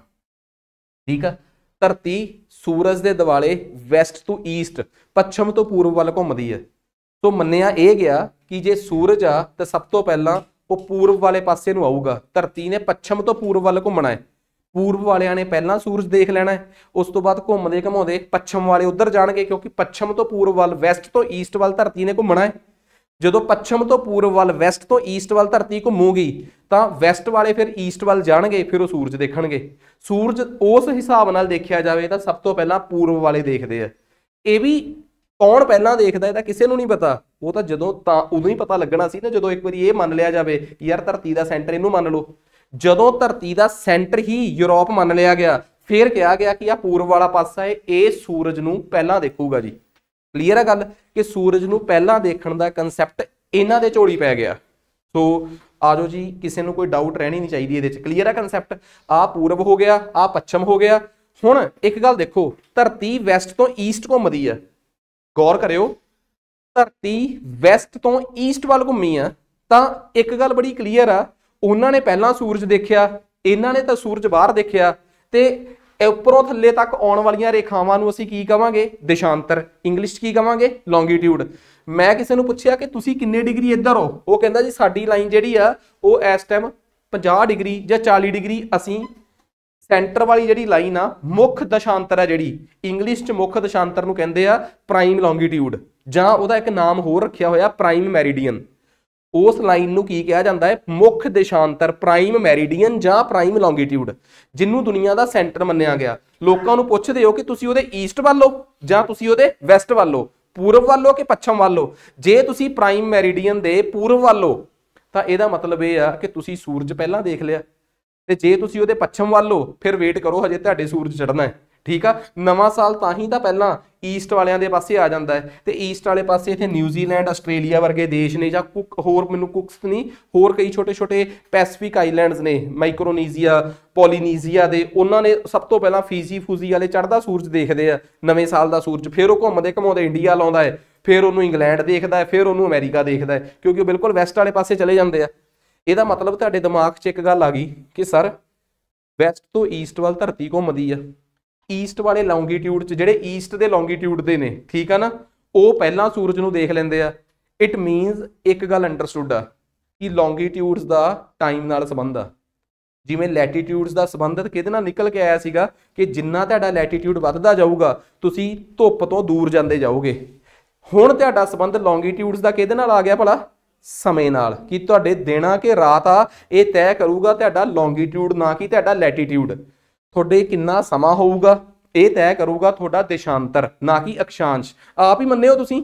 A: ਠੀਕ ਆ ਧਰਤੀ ਸੂਰਜ ਦੇ ਦਿਵਾਲੇ ਵੈਸਟ ਤੋਂ ਈਸਟ ਪੱਛਮ ਤੋਂ ਪੂਰਬ ਵੱਲ ਘੁੰਮਦੀ ਹੈ ਸੋ ਮੰਨਿਆ ਇਹ ਗਿਆ ਕਿ ਜੇ ਸੂਰਜ ਆ ਤਾਂ ਸਭ ਤੋਂ ਪਹਿਲਾਂ ਉਹ ਪੂਰਬ ਵਾਲੇ ਪਾਸੇ ਨੂੰ ਆਊਗਾ ਧਰਤੀ ਨੇ ਪੱਛਮ ਤੋਂ ਪੂਰਬ ਵੱਲ ਘੁੰਮਣਾ ਹੈ ਪੂਰਬ ਵਾਲਿਆਂ ਨੇ ਪਹਿਲਾਂ ਸੂਰਜ ਦੇਖ ਲੈਣਾ ਹੈ ਉਸ ਤੋਂ ਬਾਅਦ ਘੁੰਮਦੇ ਘਮਾਉਂਦੇ ਪੱਛਮ ਵਾਲੇ ਉੱਧਰ ਜਾਣਗੇ ਕਿਉਂਕਿ ਪੱਛਮ ਤੋਂ ਪੂਰਬ ਵੱਲ ਵੈਸਟ ਤੋਂ ਈਸਟ ਵੱਲ ਧਰਤੀ ਨੇ ਘੁੰਮਣਾ ਹੈ ਜਦੋਂ ਪੱਛਮ ਤੋਂ ਪੂਰਬ ਵੱਲ ਵੈਸਟ ਤੋਂ ਈਸਟ ਵੱਲ ਧਰਤੀ ਘੁੰਮੂਗੀ ਤਾਂ ਵੈਸਟ ਵਾਲੇ ਫਿਰ ਈਸਟ ਵੱਲ ਜਾਣਗੇ ਫਿਰ ਉਹ ਸੂਰਜ ਦੇਖਣਗੇ ਸੂਰਜ ਉਸ ਹਿਸਾਬ ਨਾਲ ਦੇਖਿਆ ਜਾਵੇ ਤਾਂ ਸਭ ਤੋਂ ਪਹਿਲਾਂ ਪੂਰਬ ਵਾਲੇ ਦੇਖਦੇ ਆ ਇਹ ਵੀ ਕੌਣ ਪਹਿਲਾਂ ਦੇਖਦਾ ਇਹ ਤਾਂ ਕਿਸੇ ਨੂੰ ਨਹੀਂ ਪਤਾ ਉਹ ਤਾਂ ਜਦੋਂ ਤਾਂ ਉਦੋਂ ਹੀ ਪਤਾ ਲੱਗਣਾ ਸੀ ਨਾ ਜਦੋਂ ਇੱਕ ਵਾਰੀ ਇਹ ਮੰਨ ਲਿਆ ਜਾਵੇ ਯਾਰ ਧਰਤੀ ਦਾ ਸੈਂਟਰ ਇਹਨੂੰ ਮੰਨ ਲਓ ਜਦੋਂ ਧਰਤੀ ਦਾ ਸੈਂਟਰ ਹੀ ਯੂਰਪ ਮੰਨ ਲਿਆ ਗਿਆ ਫਿਰ ਕਿਹਾ ਗਿਆ ਕਿ ਆ ਪੂਰਬ ਵਾਲਾ ਪਾਸਾ ਹੈ ਇਹ ਸੂਰਜ ਨੂੰ ਪਹਿਲਾਂ ਦੇਖੂਗਾ ਜੀ ਕਲੀਅਰ ਆ ਗੱਲ ਕਿ ਸੂਰਜ ਨੂੰ ਪਹਿਲਾਂ ਦੇਖਣ ਦਾ ਕਨਸੈਪਟ ਇਹਨਾਂ ਦੇ ਝੋਲੀ ਪੈ ਗਿਆ ਸੋ ਆਜੋ ਜੀ ਕਿਸੇ ਨੂੰ ਕੋਈ ਡਾਊਟ ਰਹਿਣੀ ਨਹੀਂ ਚਾਹੀਦੀ ਇਹਦੇ ਚ ਕਲੀਅਰ ਆ ਕਨਸੈਪਟ ਆ ਪੂਰਬ ਹੋ ਗਿਆ ਆ ਪੱਛਮ ਹੋ ਗਿਆ ਹੁਣ ਇੱਕ ਗੱਲ ਦੇਖੋ ਧਰਤੀ ਵੈਸਟ ਤੋਂ ਈਸਟ ਘੁੰਮਦੀ ਆ ਗੌਰ ਕਰਿਓ ਧਰਤੀ ਵੈਸਟ ਤੋਂ ਈਸਟ ਵੱਲ ਘੁੰਮੀ ਆ ਤਾਂ ਇੱਕ ਗੱਲ ਬੜੀ ਕਲੀਅਰ ਆ ਉਹਨਾਂ ਨੇ ਪਹਿਲਾਂ ਸੂਰਜ ਦੇਖਿਆ ਇਹਨਾਂ ਨੇ ਤਾਂ ਸੂਰਜ ਬਾਹਰ ਦੇਖਿਆ ਤੇ ਇਹ ਉੱਪਰੋਂ ਥੱਲੇ ਤੱਕ ਆਉਣ ਵਾਲੀਆਂ ਰੇਖਾਵਾਂ ਨੂੰ ਅਸੀਂ ਕੀ ਕਵਾਂਗੇ ਦਿਸ਼ਾਂਤਰ ਇੰਗਲਿਸ਼ 'ਚ ਕੀ ਕਵਾਂਗੇ ਲੌਂਗੀਟਿਊਡ ਮੈਂ ਕਿਸੇ ਨੂੰ ਪੁੱਛਿਆ ਕਿ ਤੁਸੀਂ ਕਿੰਨੇ ਡਿਗਰੀ ਇੱਧਰ ਹੋ ਉਹ ਕਹਿੰਦਾ ਜੀ ਸਾਡੀ ਲਾਈਨ ਜਿਹੜੀ ਆ ਉਹ ਇਸ ਟਾਈਮ 50 ਡਿਗਰੀ ਜਾਂ 40 ਡਿਗਰੀ ਅਸੀਂ ਸੈਂਟਰ ਵਾਲੀ ਜਿਹੜੀ ਲਾਈਨ ਆ ਮੁੱਖ ਦਸ਼ਾਂਤਰ ਆ ਜਿਹੜੀ ਇੰਗਲਿਸ਼ 'ਚ ਮੁੱਖ ਦਸ਼ਾਂਤਰ ਨੂੰ ਕਹਿੰਦੇ ਆ ਪ੍ਰਾਈਮ ਲੌਂਗੀਟਿਊਡ ਜਾਂ ਉਹਦਾ ਇੱਕ ਨਾਮ ਹੋਰ ਰੱਖਿਆ ਹੋਇਆ ਪ੍ਰਾਈਮ ਮੈਰੀਡੀਅਨ ਉਸ ਲਾਈਨ ਨੂੰ ਕੀ ਕਿਹਾ ਜਾਂਦਾ ਹੈ ਮੁੱਖ ਦੇਸ਼ਾਂਤਰ ਪ੍ਰਾਈਮ ਮੈਰੀਡੀਅਨ ਜਾਂ ਪ੍ਰਾਈਮ ਲੌਂਗੀਟਿਊਡ ਜਿੰਨੂੰ ਦੁਨੀਆ ਦਾ ਸੈਂਟਰ ਮੰਨਿਆ ਗਿਆ ਲੋਕਾਂ ਨੂੰ ਪੁੱਛਦੇ ਹੋ ਕਿ ਤੁਸੀਂ ਉਹਦੇ ਈਸਟ ਵੱਲੋਂ ਜਾਂ ਤੁਸੀਂ ਉਹਦੇ ਵੈਸਟ ਵੱਲੋਂ ਪੂਰਬ ਵੱਲੋਂ ਕਿ ਪੱਛਮ ਵੱਲੋਂ ਜੇ ਤੁਸੀਂ ਪ੍ਰਾਈਮ ਮੈਰੀਡੀਅਨ ਦੇ ਪੂਰਬ ਵੱਲੋਂ ਤਾਂ ਇਹਦਾ ਮਤਲਬ ਇਹ ਆ ਕਿ ਤੁਸੀਂ ਸੂਰਜ ਪਹਿਲਾਂ ਦੇਖ ਲਿਆ ਤੇ ਜੇ ਤੁਸੀਂ ਉਹਦੇ ਪੱਛਮ ਵੱਲੋਂ ਫਿਰ ਵੇਟ ਕਰੋ ਹਜੇ ਤੁਹਾਡੇ ਸੂਰਜ ਚੜਨਾ ਹੈ ਠੀਕ ਆ ਨਵਾਂ ਸਾਲ ਤਾਂ ਹੀ ਤਾਂ ਪਹਿਲਾਂ ਈਸਟ ਵਾਲਿਆਂ ਦੇ ਪਾਸੇ ਆ ਜਾਂਦਾ ਹੈ ਤੇ ਈਸਟ ਵਾਲੇ ਪਾਸੇ ਇਥੇ ਨਿਊਜ਼ੀਲੈਂਡ ਆਸਟ੍ਰੇਲੀਆ ਵਰਗੇ ਦੇਸ਼ ਨੇ ਜਾਂ ਕੁਕ ਹੋਰ ਮੈਨੂੰ ਕੁਕਸ ਨਹੀਂ ਹੋਰ ਕਈ ਛੋਟੇ-ਛੋਟੇ ਪੈਸੀਫਿਕ ਆਈਲੈਂਡਸ ਨੇ ਮਾਈਕਰੋਨੀਜ਼ੀਆ ਪੋਲੀਨੀਜ਼ੀਆ ਦੇ ਉਹਨਾਂ ਨੇ ਸਭ ਤੋਂ ਪਹਿਲਾਂ ਫੀਜੀ ਫੂਜੀ ਵਾਲੇ ਚੜਦਾ ਸੂਰਜ ਦੇਖਦੇ ਆ ਨਵੇਂ ਸਾਲ ਦਾ ਸੂਰਜ ਫਿਰ ਉਹ ਘੁੰਮਦੇ ਘਮਾਉਂਦੇ ਇੰਡੀਆ ਲਾਉਂਦਾ ਹੈ ਫਿਰ ਉਹਨੂੰ ਇੰਗਲੈਂਡ ਦੇਖਦਾ ਹੈ ਫਿਰ ਉਹਨੂੰ ਅਮਰੀਕਾ ਦੇਖਦਾ ਹੈ ਕਿਉਂਕਿ ਉਹ ਬਿਲਕੁਲ ਵੈਸਟ ਵਾਲੇ ਪਾਸੇ ਚਲੇ ਜਾਂਦੇ ਆ ਇਹਦਾ ਮਤਲਬ ਤੁਹਾਡੇ ਦਿਮਾਗ 'ਚ ਇੱਕ ਗੱਲ ਆ ਗਈ ਕਿ ਸਰ ਵੈਸਟ ਤੋਂ ਈਸਟ ਵੱਲ ਧਰਤੀ ਘੁੰਮਦੀ ਆ ਈਸਟ ਵਾਲੇ ਲੌਂਗੀਟਿਊਡ 'ਚ ਜਿਹੜੇ ਈਸਟ ਦੇ ਲੌਂਗੀਟਿਊਡ ਦੇ ਨੇ ਠੀਕ ਆ ਨਾ ਉਹ ਪਹਿਲਾਂ ਸੂਰਜ ਨੂੰ ਦੇਖ ਲੈਂਦੇ ਆ ਇਟ ਮੀਨਸ ਇੱਕ ਗੱਲ ਅੰਡਰਸਟੂਡ ਆ ਕਿ ਲੌਂਗੀਟਿਊਡਸ ਦਾ ਟਾਈਮ ਨਾਲ ਸੰਬੰਧ ਆ ਜਿਵੇਂ ਲੈਟੀਟਿਊਡਸ ਦਾ ਸੰਬੰਧ ਕਿਹਦੇ ਨਾਲ ਨਿਕਲ ਕੇ ਆਇਆ ਸੀਗਾ ਕਿ ਜਿੰਨਾ ਤੁਹਾਡਾ ਲੈਟੀਟਿਊਡ ਵੱਧਦਾ ਜਾਊਗਾ ਤੁਸੀਂ ਧੁੱਪ ਤੋਂ ਦੂਰ ਜਾਂਦੇ ਜਾਓਗੇ ਹੁਣ ਤੁਹਾਡਾ ਸੰਬੰਧ ਲੌਂਗੀਟਿਊਡਸ ਦਾ ਕਿਹਦੇ ਨਾਲ ਆ ਗਿਆ ਭਲਾ ਸਮੇਂ ਨਾਲ ਕਿ ਤੁਹਾਡੇ ਦਿਨਾਂ ਕੇ ਰਾਤ ਆ ਇਹ ਤੈਅ ਕਰੂਗਾ ਤੁਹਾਡਾ ਲੌਂਗੀਟਿਊਡ ਨਾ ਕਿ ਤੁਹਾਡਾ ਲੈਟੀਟਿਊਡ ਤੁਹਾਡੇ ਕਿੰਨਾ ਸਮਾਂ ਹੋਊਗਾ ਇਹ ਤੈਅ ਕਰੂਗਾ ਤੁਹਾਡਾ ਦੇਸ਼ਾਂਤਰ ਨਾ ਕਿ ਅਕਸ਼ਾਂਸ਼ ਆਪ ਹੀ ਮੰਨਿਓ ਤੁਸੀਂ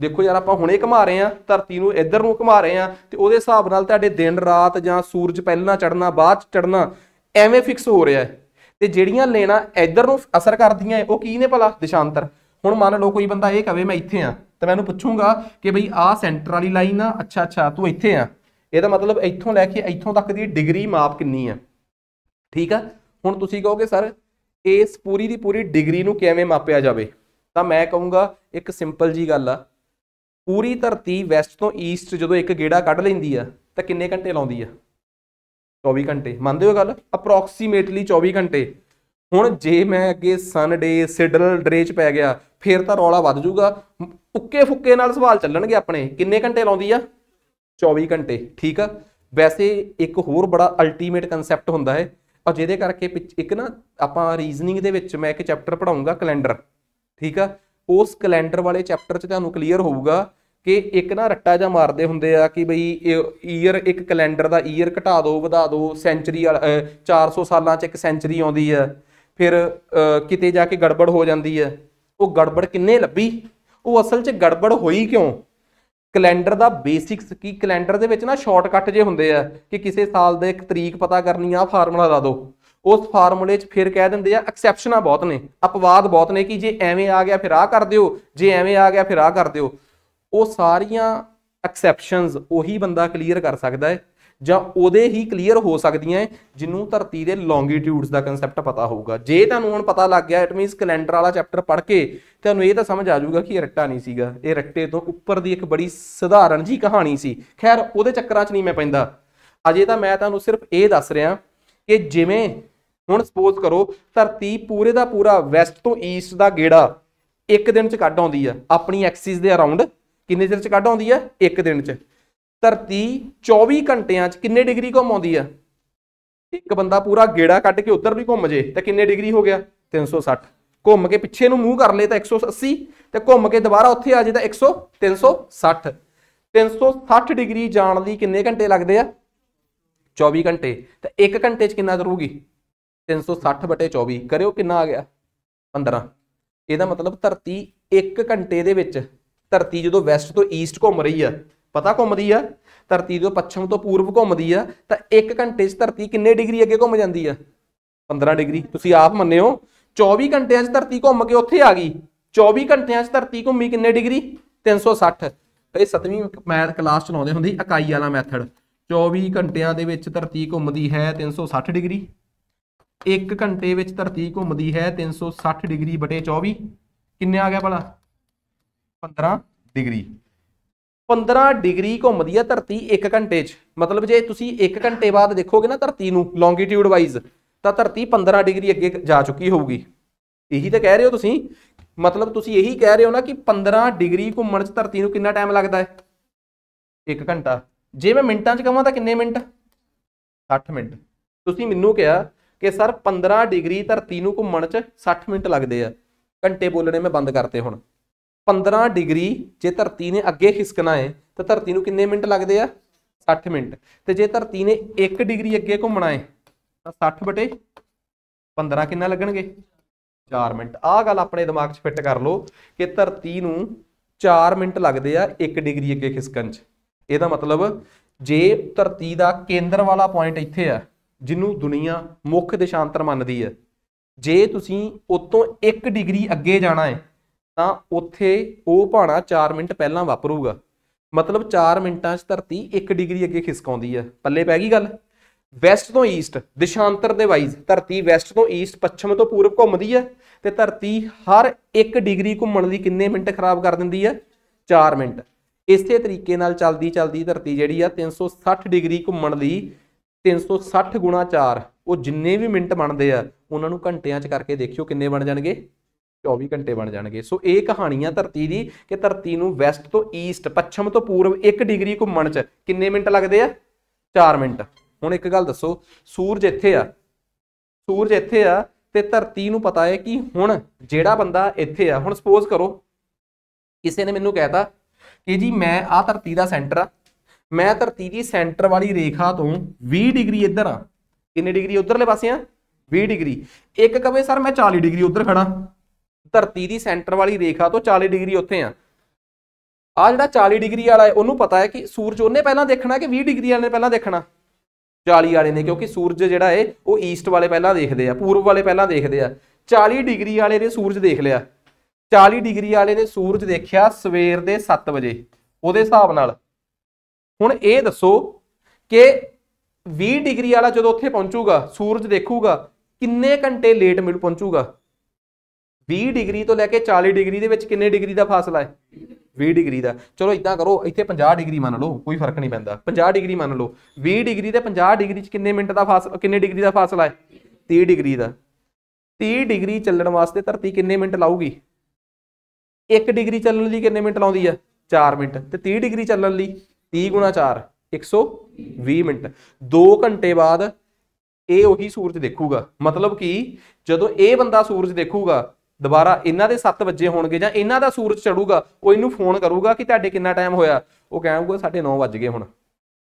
A: ਦੇਖੋ ਯਾਰ ਆਪਾਂ ਹੁਣੇ ਘੁਮਾ ਰਹੇ ਆ ਧਰਤੀ ਨੂੰ ਇੱਧਰ ਨੂੰ ਘੁਮਾ ਰਹੇ ਆ ਤੇ ਉਹਦੇ ਹਿਸਾਬ ਨਾਲ ਤੁਹਾਡੇ ਦਿਨ ਰਾਤ ਜਾਂ ਸੂਰਜ ਪਹਿਲਾਂ ਚੜਨਾ ਬਾਅਦ ਚੜਨਾ ਐਵੇਂ ਫਿਕਸ ਹੋ ਰਿਹਾ ਹੈ ਤੇ ਜਿਹੜੀਆਂ ਲੈਣਾ ਇੱਧਰ ਨੂੰ ਅਸਰ ਕਰਦੀਆਂ ਉਹ ਕੀ ਨੇ ਭਲਾ ਦਿਸ਼ਾਂਤਰ ਹੁਣ ਮੰਨ ਲਓ ਕੋਈ ਬੰਦਾ ਇਹ ਕਵੇ ਮੈਂ ਇੱਥੇ ਆ ਤਾਂ ਮੈਂ ਉਹਨੂੰ ਪੁੱਛੂੰਗਾ ਕਿ ਬਈ ਆਹ ਸੈਂਟਰ ਵਾਲੀ ਲਾਈਨ ਆ ਅੱਛਾ ਅੱਛਾ ਤੂੰ ਇੱਥੇ ਆ ਇਹਦਾ ਮਤਲਬ ਇੱਥੋਂ ਲੈ ਕੇ ਇੱਥੋਂ ਤੱਕ ਦੀ ਡਿਗਰੀ ਮਾਪ ਕਿੰਨੀ ਆ ਠੀਕ ਆ ਹੁਣ ਤੁਸੀਂ ਕਹੋਗੇ ਸਰ ਇਸ ਪੂਰੀ ਦੀ ਪੂਰੀ ਡਿਗਰੀ ਨੂੰ ਕਿਵੇਂ ਮਾਪਿਆ ਜਾਵੇ ਤਾਂ ਮੈਂ ਕਹੂੰਗਾ ਇੱਕ ਸਿੰਪਲ ਜੀ ਗੱਲ ਆ ਪੂਰੀ ਧਰਤੀ ਵੈਸਟ ਤੋਂ ਈਸਟ ਜਦੋਂ ਇੱਕ ਗੇੜਾ ਕੱਢ ਲੈਂਦੀ ਆ ਤਾਂ ਕਿੰਨੇ ਘੰਟੇ ਲਾਉਂਦੀ ਆ 24 ਘੰਟੇ ਮੰਨਦੇ ਹੋ ਗੱਲ ਅਪਰੋਕਸੀਮੇਟਲੀ 24 ਘੰਟੇ ਹੁਣ ਜੇ ਮੈਂ ਅੱਗੇ ਸਨ ਡੇ ਸਿਡਲ ਡਰੇਚ ਪੈ ਗਿਆ ਫੇਰ ਤਾਂ ਰੌਲਾ ਵੱਧ ਜਾਊਗਾ ਉੱਕੇ ਫੁੱਕੇ ਨਾਲ ਸਵਾਲ ਚੱਲਣਗੇ ਆਪਣੇ ਕਿੰਨੇ ਘੰਟੇ ਲਾਉਂਦੀ ਆ 24 ਘੰਟੇ ਠੀਕ ਆ ਵੈਸੇ ਇੱਕ ਹੋਰ ਬੜਾ ਅਲਟੀਮੇਟ ਕਨਸੈਪਟ ਹੁੰਦਾ ਹੈ ਔਰ ਜਿਹਦੇ ਕਰਕੇ ਇੱਕ ਨਾ ਆਪਾਂ ਰੀਜ਼ਨਿੰਗ ਦੇ ਵਿੱਚ ਮੈਂ ਇੱਕ ਚੈਪਟਰ ਪੜਾਉਂਗਾ ਕੈਲੰਡਰ ਠੀਕ ਆ ਉਸ ਕੈਲੰਡਰ ਵਾਲੇ ਚੈਪਟਰ 'ਚ ਤੁਹਾਨੂੰ ਕਲੀਅਰ ਹੋਊਗਾ ਕਿ ਇੱਕ ਨਾ ਰੱਟਾ ਜਾਂ ਮਾਰਦੇ ਹੁੰਦੇ ਆ ਕਿ ਬਈ ਈਅਰ ਇੱਕ ਕੈਲੰਡਰ ਦਾ ਈਅਰ ਘਟਾ ਦਿਓ ਵਧਾ ਦਿਓ ਸੈਂਚਰੀ 400 ਸਾਲਾਂ 'ਚ ਇੱਕ ਸੈਂਚਰੀ ਆਉਂਦੀ ਆ ਫਿਰ ਕਿਤੇ ਜਾ ਕੇ ਗੜਬੜ ਹੋ ਜਾਂਦੀ ਆ ਉਹ ਗੜਬੜ ਕਿੰਨੇ ਲੱਭੀ ਉਹ ਅਸਲ 'ਚ ਗੜਬੜ ਹੋਈ ਕਿਉਂ ਕੈਲੰਡਰ ਦਾ ਬੇਸਿਕਸ ਕੀ ਕੈਲੰਡਰ ਦੇ ਵਿੱਚ ਨਾ ਸ਼ਾਰਟਕਟ ਜੇ ਹੁੰਦੇ ਆ ਕਿ ਕਿਸੇ ਸਾਲ ਦੇ ਇੱਕ ਤਰੀਕ ਪਤਾ ਕਰਨੀ ਆ ਫਾਰਮੂਲਾ ਲਾ ਦਿਓ ਉਸ ਫਾਰਮੂਲੇ 'ਚ ਫਿਰ ਕਹਿ ਦਿੰਦੇ ਆ ਐਕਸੈਪਸ਼ਨਾਂ ਬਹੁਤ ਨੇ ਅਪਵਾਦ ਬਹੁਤ ਨੇ ਕਿ ਜੇ ਐਵੇਂ ਆ ਗਿਆ ਫਿਰ ਆ ਕਰ ਦਿਓ ਜੇ ਐਵੇਂ ਆ ਗਿਆ ਫਿਰ ਆ ਕਰ ਦਿਓ ਉਹ ਸਾਰੀਆਂ ਐਕਸੈਪਸ਼ਨਸ ਉਹੀ ਬੰਦਾ ਕਲੀਅਰ ਕਰ ਸਕਦਾ ਹੈ ਜਾਂ ਉਹਦੇ ਹੀ ਕਲੀਅਰ ਹੋ ਸਕਦੀਆਂ ਜਿੰਨੂੰ ਧਰਤੀ ਦੇ ਲੌਂਗੀਟਿਊਡਸ ਦਾ ਕਨਸੈਪਟ ਪਤਾ ਹੋਊਗਾ ਜੇ ਤੁਹਾਨੂੰ ਹੁਣ ਪਤਾ ਲੱਗ ਗਿਆ ਇਟ ਮੀਨਸ ਕੈਲੰਡਰ ਵਾਲਾ ਚੈਪਟਰ ਪੜ੍ਹ ਕੇ ਤੁਹਾਨੂੰ ਇਹ ਤਾਂ ਸਮਝ ਆ ਜਾਊਗਾ ਕਿ ਇਹ ਰੱਟਾ ਨਹੀਂ ਸੀਗਾ ਇਹ ਰੱਟੇ ਤੋਂ ਉੱਪਰ ਦੀ ਇੱਕ ਬੜੀ ਸਧਾਰਨ ਜੀ ਕਹਾਣੀ ਸੀ ਖੈਰ ਉਹਦੇ ਚੱਕਰਾਂ 'ਚ ਨਹੀਂ ਮੈਂ ਪੈਂਦਾ ਅਜੇ ਤਾਂ ਮੈਂ ਤੁਹਾਨੂੰ ਸਿਰਫ ਇਹ ਦੱਸ ਰਿਹਾ ਕਿ ਜਿਵੇਂ ਹੁਣ ਸਪੋਜ਼ ਕਰੋ ਧਰਤੀ ਪੂਰੇ ਦਾ ਪੂਰਾ ਵੈਸਟ ਤੋਂ ਈਸਟ ਦਾ ਗੇੜਾ ਇੱਕ ਦਿਨ 'ਚ ਕੱਢ ਆਉਂਦੀ ਆ ਆਪਣੀ ਐਕਸਿਸ ਦੇ ਅਰਾਊਂਡ ਕਿੰਨੇ ਦਿਨ 'ਚ ਕੱਢ ਆਉਂਦੀ ਆ ਇੱਕ ਦਿਨ 'ਚ ਧਰਤੀ 24 ਘੰਟਿਆਂ 'ਚ ਕਿੰਨੇ ਡਿਗਰੀ ਘੁੰਮ ਆਉਂਦੀ ਆ ਇੱਕ ਬੰਦਾ ਪੂਰਾ ਗੇੜਾ ਕੱਢ ਕੇ ਉੱਧਰ ਵੀ ਘੁੰਮ ਜੇ ਤਾਂ ਕਿੰਨੇ ਡਿਗਰੀ ਹੋ ਗਿਆ 360 ਘੁੰਮ ਕੇ ਪਿੱਛੇ ਨੂੰ ਮੂੰਹ ਕਰ ਲੇ ਤਾਂ 180 ਤੇ ਘੁੰਮ ਕੇ ਦੁਬਾਰਾ ਉੱਥੇ ਆ ਜੇ ਤਾਂ 100 360 360 ਡਿਗਰੀ ਜਾਣ ਲਈ ਕਿੰਨੇ ਘੰਟੇ ਲੱਗਦੇ ਆ 24 ਘੰਟੇ ਤਾਂ 1 ਘੰਟੇ 'ਚ ਕਿੰਨਾ ਕਰੂਗੀ 360 ਬਟੇ 24 ਕਰਿਓ ਕਿੰਨਾ ਆ ਗਿਆ 15 ਇਹਦਾ ਮਤਲਬ ਧਰਤੀ 1 ਘੰਟੇ ਦੇ ਵਿੱਚ ਧਰਤੀ ਜਦੋਂ ਵੈਸਟ ਤੋਂ ਈਸਟ ਘੁੰਮ ਰਹੀ ਆ ਪਤਾ ਘੁੰਮਦੀ ਆ ਧਰਤੀ ਤੋਂ ਪੱਛਮ ਤੋਂ ਪੂਰਬ ਘੁੰਮਦੀ ਆ ਤਾਂ 1 ਘੰਟੇ 'ਚ ਧਰਤੀ ਕਿੰਨੇ ਡਿਗਰੀ ਅੱਗੇ ਘੁੰਮ ਜਾਂਦੀ ਆ 15 ਡਿਗਰੀ ਤੁਸੀਂ ਆਪ ਮੰਨਿਓ 24 ਘੰਟਿਆਂ 'ਚ ਧਰਤੀ ਘੁੰਮ ਕੇ ਉੱਥੇ ਆ ਗਈ 24 ਘੰਟਿਆਂ 'ਚ ਧਰਤੀ ਘੁੰਮੀ ਕਿੰਨੇ ਡਿਗਰੀ 360 ਇਹ 7ਵੀਂ ਮੈਥ ਕਲਾਸ ਚ ਲਾਉਂਦੇ ਹੁੰਦੀ ਇਕਾਈ ਵਾਲਾ ਮੈਥਡ 24 ਘੰਟਿਆਂ ਦੇ ਵਿੱਚ ਧਰਤੀ ਘੁੰਮਦੀ ਹੈ 360 ਡਿਗਰੀ 1 ਘੰਟੇ ਵਿੱਚ ਧਰਤੀ ਘੁੰਮਦੀ ਹੈ 360 ਡਿਗਰੀ ਬਟੇ 24 ਕਿੰਨੇ ਆ ਗਿਆ ਭਲਾ 15 ਡਿਗਰੀ 15 ਡਿਗਰੀ ਘੁੰਮਦੀ ਆ ਧਰਤੀ 1 ਘੰਟੇ 'ਚ ਮਤਲਬ ਜੇ ਤੁਸੀਂ 1 ਘੰਟੇ ਬਾਅਦ ਦੇਖੋਗੇ ਨਾ ਧਰਤੀ ਨੂੰ ਲੌਂਗੀਟਿਊਡ ਵਾਈਜ਼ ਤਾਂ ਧਰਤੀ 15 ਡਿਗਰੀ ਅੱਗੇ ਜਾ ਚੁੱਕੀ ਹੋਊਗੀ ਇਹੀ ਤਾਂ ਕਹਿ ਰਹੇ ਹੋ ਤੁਸੀਂ ਮਤਲਬ ਤੁਸੀਂ ਇਹੀ ਕਹਿ ਰਹੇ ਹੋ ਨਾ ਕਿ 15 ਡਿਗਰੀ ਘੁੰਮਣ 'ਚ ਧਰਤੀ ਨੂੰ ਕਿੰਨਾ ਟਾਈਮ ਲੱਗਦਾ ਹੈ 1 ਘੰਟਾ ਜੇ ਮੈਂ ਮਿੰਟਾਂ 'ਚ ਕਹਾਂ ਤਾਂ ਕਿੰਨੇ ਮਿੰਟ 60 ਮਿੰਟ ਤੁਸੀਂ ਮੈਨੂੰ ਕਿਹਾ ਕਿ ਸਰ 15 ਡਿਗਰੀ ਧਰਤੀ ਨੂੰ ਘੁੰਮਣ 'ਚ 60 ਮਿੰਟ ਲੱਗਦੇ ਆ ਘੰਟੇ ਬੋਲਣੇ ਮੈਂ ਬੰਦ ਕਰਤੇ ਹੁਣ 15 ਡਿਗਰੀ ਜੇ ਧਰਤੀ ਨੇ ਅੱਗੇ ਖਿਸਕਣਾ ਹੈ ਤਾਂ ਧਰਤੀ ਨੂੰ ਕਿੰਨੇ ਮਿੰਟ ਲੱਗਦੇ ਆ 60 ਮਿੰਟ ਤੇ ਜੇ ਧਰਤੀ ਨੇ 1 ਡਿਗਰੀ ਅੱਗੇ ਘੁੰਮਣਾ ਹੈ ਤਾਂ 60 ਬਟੇ 15 ਕਿੰਨਾ ਲੱਗਣਗੇ 4 ਮਿੰਟ ਆਹ ਗੱਲ ਆਪਣੇ ਦਿਮਾਗ 'ਚ ਫਿੱਟ ਕਰ ਲਓ ਕਿ ਧਰਤੀ ਨੂੰ 4 ਮਿੰਟ ਲੱਗਦੇ ਆ 1 ਡਿਗਰੀ ਅੱਗੇ ਖਿਸਕਣ 'ਚ ਇਹਦਾ ਮਤਲਬ ਜੇ ਧਰਤੀ ਦਾ ਕੇਂਦਰ ਵਾਲਾ ਪੁਆਇੰਟ ਇੱਥੇ ਆ ਜਿਹਨੂੰ ਦੁਨੀਆ ਮੁੱਖ ਦਿਸ਼ਾਂਤਰ ਮੰਨਦੀ ਹੈ ਜੇ ਤੁਸੀਂ ਉਤੋਂ 1 ਡਿਗਰੀ ਅੱਗੇ ਜਾਣਾ ਹੈ ਤਾਂ ਉੱਥੇ ਉਹ ਪਾਣਾ 4 ਮਿੰਟ ਪਹਿਲਾਂ ਵਾਪਰੂਗਾ ਮਤਲਬ 4 ਮਿੰਟਾਂ 'ਚ ਧਰਤੀ 1 ਡਿਗਰੀ ਅੱਗੇ ਖਿਸਕਾਉਂਦੀ ਆ ਪੱਲੇ ਪੈ ਗਈ ਗੱਲ ਵੈਸਟ ਤੋਂ ਈਸਟ ਦਿਸ਼ਾਂਤਰ ਦੇ ਵਾਈਜ਼ ਧਰਤੀ ਵੈਸਟ ਤੋਂ ਈਸਟ ਪੱਛਮ ਤੋਂ ਪੂਰਬ ਘੁੰਮਦੀ ਆ ਤੇ ਧਰਤੀ ਹਰ 1 ਡਿਗਰੀ ਘੁੰਮਣ ਲਈ ਕਿੰਨੇ ਮਿੰਟ ਖਰਾਬ ਕਰ ਦਿੰਦੀ ਆ 4 ਮਿੰਟ ਇਸੇ ਤਰੀਕੇ ਨਾਲ ਚੱਲਦੀ ਚੱਲਦੀ ਧਰਤੀ ਜਿਹੜੀ ਆ 360 ਡਿਗਰੀ ਘੁੰਮਣ ਲਈ 360 4 ਉਹ ਜਿੰਨੇ ਵੀ ਮਿੰਟ ਬਣਦੇ ਆ ਉਹਨਾਂ ਨੂੰ ਘੰਟਿਆਂ 'ਚ ਕਰਕੇ ਦੇਖਿਓ ਕਿੰਨੇ ਬਣ ਜਾਣਗੇ 24 ਘੰਟੇ ਬਣ ਜਾਣਗੇ ਸੋ ਇਹ ਕਹਾਣੀ ਆ ਧਰਤੀ ਦੀ ਕਿ ਧਰਤੀ ਨੂੰ ਵੈਸਟ ਤੋਂ ਈਸਟ ਪੱਛਮ ਤੋਂ ਪੂਰਬ 1 ਡਿਗਰੀ ਘੁੰਮਣ 'ਚ ਕਿੰਨੇ ਮਿੰਟ ਲੱਗਦੇ ਆ 4 ਮਿੰਟ ਹੁਣ ਇੱਕ ਗੱਲ ਦੱਸੋ ਸੂਰਜ ਇੱਥੇ ਆ ਸੂਰਜ ਇੱਥੇ ਆ ਤੇ ਧਰਤੀ ਨੂੰ ਪਤਾ ਹੈ ਕਿ ਹੁਣ ਜਿਹੜਾ ਬੰਦਾ ਇੱਥੇ ਆ ਹੁਣ ਸਪੋਜ਼ ਕਰੋ ਕਿਸੇ ਨੇ ਮੈਨੂੰ ਕਹਿਤਾ ਕਿ ਜੀ ਮੈਂ ਆ ਧਰਤੀ ਦਾ ਸੈਂਟਰ ਆ ਮੈਂ ਧਰਤੀ ਦੀ ਸੈਂਟਰ ਵਾਲੀ ਰੇਖਾ ਤੋਂ 20 ਡਿਗਰੀ ਇੱਧਰ ਆ ਕਿੰਨੇ ਡਿਗਰੀ ਉਧਰਲੇ ਪਾਸੇ ਆ 20 ਡਿਗਰੀ ਇੱਕ ਕਵੇ ਸਰ ਮੈਂ 40 ਡਿਗਰੀ ਉਧਰ ਖੜਾ ਧਰਤੀ ਦੀ ਸੈਂਟਰ ਵਾਲੀ ਰੇਖਾ ਤੋਂ 40 ਡਿਗਰੀ ਉੱਥੇ ਆ ਆ ਜਿਹੜਾ 40 ਡਿਗਰੀ ਵਾਲਾ ਹੈ ਉਹਨੂੰ ਪਤਾ ਹੈ ਕਿ ਸੂਰਜ ਉਹਨੇ ਪਹਿਲਾਂ ਦੇਖਣਾ ਕਿ 20 ਡਿਗਰੀ ਵਾਲੇ ਨੇ ਪਹਿਲਾਂ ਦੇਖਣਾ 40 ਵਾਲੇ ਨੇ ਕਿਉਂਕਿ ਸੂਰਜ ਜਿਹੜਾ ਹੈ ਉਹ ਈਸਟ ਵਾਲੇ ਪਹਿਲਾਂ ਦੇਖਦੇ ਆ ਪੂਰਬ ਵਾਲੇ ਪਹਿਲਾਂ ਦੇਖਦੇ ਆ 40 ਡਿਗਰੀ ਵਾਲੇ ਨੇ ਸੂਰਜ ਦੇਖ ਲਿਆ 40 ਡਿਗਰੀ ਵਾਲੇ ਨੇ ਸੂਰਜ ਦੇਖਿਆ ਸਵੇਰ ਦੇ 7 ਵਜੇ ਉਹਦੇ ਹਿਸਾਬ ਨਾਲ ਹੁਣ ਇਹ ਦੱਸੋ ਕਿ 20 ਡਿਗਰੀ ਵਾਲਾ ਜਦੋਂ ਉੱਥੇ ਪਹੁੰਚੂਗਾ ਸੂਰਜ ਦੇਖੂਗਾ ਕਿੰਨੇ ਘੰਟੇ ਲੇਟ ਮਿਲ ਪਹੁੰਚੂਗਾ 20 ਡਿਗਰੀ ਤੋਂ ਲੈ ਕੇ 40 ਡਿਗਰੀ ਦੇ ਵਿੱਚ ਕਿੰਨੇ ਡਿਗਰੀ ਦਾ ਫਾਸਲਾ ਹੈ 20 ਡਿਗਰੀ ਦਾ ਚਲੋ ਇਦਾਂ ਕਰੋ ਇੱਥੇ 50 ਡਿਗਰੀ ਮੰਨ ਲਓ ਕੋਈ ਫਰਕ ਨਹੀਂ ਪੈਂਦਾ 50 ਡਿਗਰੀ ਮੰਨ ਲਓ 20 ਡਿਗਰੀ ਤੇ 50 ਡਿਗਰੀ 'ਚ ਕਿੰਨੇ ਮਿੰਟ ਦਾ ਫਾਸਲਾ ਕਿੰਨੇ ਡਿਗਰੀ ਦਾ ਫਾਸਲਾ ਹੈ 30 ਡਿਗਰੀ ਦਾ 30 ਡਿਗਰੀ ਚੱਲਣ ਵਾਸਤੇ ਧਰਤੀ ਕਿੰਨੇ ਮਿੰਟ ਲਾਊਗੀ 1 ਡਿਗਰੀ ਚੱਲਣ ਲਈ ਕਿੰਨੇ ਮਿੰਟ ਲਾਉਂਦੀ ਆ 4 ਮਿੰਟ ਤੇ 30 ਡਿਗਰੀ ਚੱਲਣ ਲਈ 30 4 120 ਮਿੰਟ 2 ਘੰਟੇ ਬਾਅਦ ਇਹ ਉਹੀ ਸੂਰਜ ਦੇਖੂਗਾ ਮਤਲਬ ਕਿ ਜਦੋਂ ਇਹ ਬੰਦਾ ਸੂਰਜ ਦੇਖੂਗਾ ਦੁਬਾਰਾ ਇਹਨਾਂ ਦੇ 7 ਵਜੇ ਹੋਣਗੇ ਜਾਂ ਇਹਨਾਂ ਦਾ ਸੂਰਜ ਚੜੂਗਾ ਉਹ ਇਹਨੂੰ ਫੋਨ ਕਰੂਗਾ ਕਿ ਤੁਹਾਡੇ ਕਿੰਨਾ ਟਾਈਮ ਹੋਇਆ ਉਹ ਕਹੇਗਾ ਸਾਡੇ 9 ਵਜ ਗਏ ਹੁਣ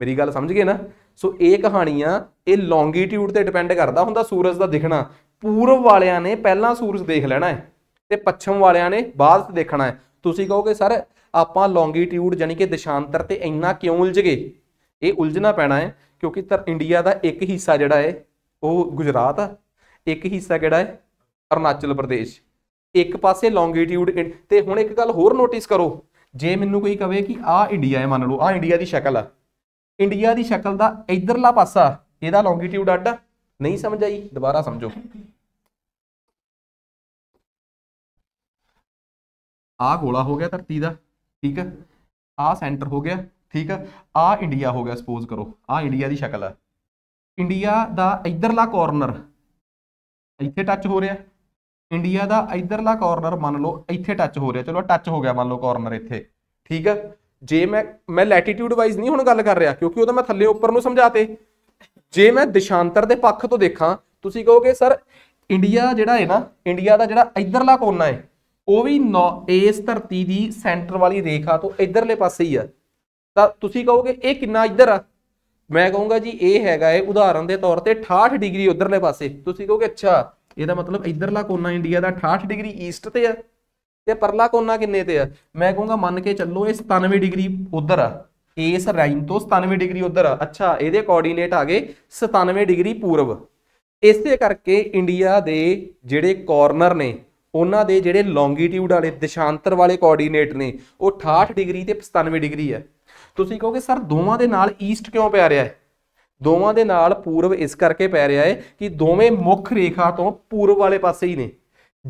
A: ਮੇਰੀ ਗੱਲ ਸਮਝ ਗਏ ਨਾ ਸੋ ਇਹ ਕਹਾਣੀਆਂ ਇਹ ਲੌਂਗੀਟਿਊਡ ਤੇ ਡਿਪੈਂਡ ਕਰਦਾ ਹੁੰਦਾ ਸੂਰਜ ਦਾ ਦਿਖਣਾ ਪੂਰਬ ਵਾਲਿਆਂ ਨੇ ਪਹਿਲਾਂ ਸੂਰਜ ਦੇਖ ਲੈਣਾ ਹੈ ਤੇ ਪੱਛਮ ਵਾਲਿਆਂ ਨੇ ਬਾਅਦ ਦੇਖਣਾ ਹੈ ਤੁਸੀਂ ਕਹੋਗੇ ਸਰ ਆਪਾਂ ਲੌਂਗੀਟਿਊਡ ਯਾਨੀ ਕਿ ਦਿਸ਼ਾਂਤਰ ਤੇ ਇੰਨਾ ਕਿਉਂ ਉਲਝ ਗਏ ਇਹ ਉਲਝਣਾ ਪੈਣਾ ਹੈ ਕਿਉਂਕਿ ਤਰ ਇੰਡੀਆ ਦਾ ਇੱਕ ਹਿੱਸਾ ਜਿਹੜਾ ਹੈ ਉਹ ਗੁਜਰਾਤ ਆ ਇੱਕ ਹਿੱਸਾ ਕਿਹੜਾ ਹੈ ਅਰਨਾਚਲ ਪ੍ਰਦੇਸ਼ ਇੱਕ ਪਾਸੇ ਲੌਂਗੀਟਿਊਡ ਤੇ ਹੁਣ ਇੱਕ ਗੱਲ ਹੋਰ ਨੋਟਿਸ ਕਰੋ ਜੇ ਮੈਨੂੰ ਕੋਈ ਕਵੇ ਕਿ ਆ ਇੰਡੀਆ ਹੈ ਮੰਨ ਲਓ ਆ ਇੰਡੀਆ ਦੀ ਸ਼ਕਲ ਆ ਇੰਡੀਆ ਦੀ ਸ਼ਕਲ ਦਾ ਇਧਰਲਾ ਪਾਸਾ ਇਹਦਾ ਲੌਂਗੀਟਿਊਡ ਅੱਡ ਨਹੀਂ ਸਮਝ ਆਈ ਦੁਬਾਰਾ ਸਮਝੋ ਆ ਗੋਲਾ ਹੋ ਗਿਆ ਧਰਤੀ ਦਾ ਠੀਕ ਹੈ ਆ ਸੈਂਟਰ ਹੋ ਗਿਆ ਠੀਕ ਹੈ ਆ ਇੰਡੀਆ ਹੋ ਗਿਆ ਸਪੋਜ਼ ਕਰੋ ਆ ਇੰਡੀਆ ਦੀ ਸ਼ਕਲ ਆ ਇੰਡੀਆ ਦਾ ਇਧਰਲਾ ਕਾਰਨਰ ਇੱਥੇ ਟੱਚ ਹੋ ਰਿਹਾ ਇੰਡੀਆ ਦਾ ਇਧਰਲਾ ਕਾਰਨਰ ਮੰਨ ਲਓ ਇੱਥੇ ਟੱਚ ਹੋ ਰਿਹਾ ਚਲੋ ਟੱਚ ਹੋ ਗਿਆ ਮੰਨ ਲਓ ਕਾਰਨਰ ਇੱਥੇ ਠੀਕ ਹੈ ਜੇ ਮੈਂ ਮੈਂ ਲੈਟੀਟਿਊਡ ਵਾਈਜ਼ ਨਹੀਂ ਹੁਣ ਗੱਲ ਕਰ ਰਿਹਾ ਕਿਉਂਕਿ ਉਹ ਤਾਂ ਮੈਂ ਥੱਲੇ ਉੱਪਰ ਨੂੰ ਸਮਝਾਤੇ ਜੇ ਮੈਂ ਦਿਸ਼ਾਂਤਰ ਦੇ ਪੱਖ ਤੋਂ ਦੇਖਾਂ ਤੁਸੀਂ ਕਹੋਗੇ ਸਰ ਇੰਡੀਆ ਜਿਹੜਾ ਹੈ ਨਾ ਇੰਡੀਆ ਦਾ ਜਿਹੜਾ ਇਧਰਲਾ ਕੋਨਾ ਹੈ ਉਹ ਵੀ ਇਸ ਧਰਤੀ ਦੀ ਸੈਂਟਰ ਵਾਲੀ ਰੇਖਾ ਤੋਂ ਇਧਰਲੇ ਪਾਸੇ ਹੀ ਆ ਤਾਂ ਤੁਸੀਂ ਕਹੋਗੇ ਇਹ ਕਿੰਨਾ ਇਧਰ ਆ ਮੈਂ ਕਹੂੰਗਾ ਜੀ ਇਹ ਹੈਗਾ ਹੈ ਉਦਾਹਰਨ ਦੇ ਤੌਰ ਤੇ 68 ਡਿਗਰੀ ਉਧਰਲੇ ਪਾਸੇ ਤੁਸੀਂ ਕਹੋਗੇ ਅੱਛਾ ਇਹਦਾ ਮਤਲਬ ਇਧਰਲਾ ਕੋਨਾ ਇੰਡੀਆ ਦਾ 68 ਡਿਗਰੀ ਈਸਟ ਤੇ ਆ ਤੇ ਪਰਲਾ ਕੋਨਾ ਕਿੰਨੇ ਤੇ ਆ ਮੈਂ ਕਹੂੰਗਾ ਮੰਨ ਕੇ ਚੱਲੋ ਇਹ 97 ਡਿਗਰੀ ਉਧਰ ਆ ਇਸ ਰਾਈਨ ਤੋਂ 97 ਡਿਗਰੀ ਉਧਰ ਆ ਅੱਛਾ ਇਹਦੇ ਕੋਆਰਡੀਨੇਟ ਆ ਗਏ 97 ਡਿਗਰੀ ਪੂਰਬ ਇਸੇ ਕਰਕੇ ਇੰਡੀਆ ਦੇ ਜਿਹੜੇ ਕਾਰਨਰ ਨੇ ਉਹਨਾਂ ਦੇ ਜਿਹੜੇ ਲੌਂਗੀਟਿਊਡ ਵਾਲੇ ਦਿਸ਼ਾਂਤਰ ਵਾਲੇ ਕੋਆਰਡੀਨੇਟ ਨੇ ਉਹ 68 ਡਿਗਰੀ ਤੇ 95 ਡਿਗਰੀ ਆ ਤੁਸੀਂ ਕਹੋਗੇ ਸਰ ਦੋਵਾਂ ਦੇ ਨਾਲ ਈਸਟ ਕਿਉਂ ਪਿਆ ਰਿਹਾ ਹੈ ਦੋਵਾਂ ਦੇ ਨਾਲ ਪੂਰਬ ਇਸ ਕਰਕੇ ਪੈ ਰਿਹਾ ਹੈ ਕਿ ਦੋਵੇਂ ਮੁੱਖ ਰੇਖਾ ਤੋਂ ਪੂਰਬ ਵਾਲੇ ਪਾਸੇ ਹੀ ਨੇ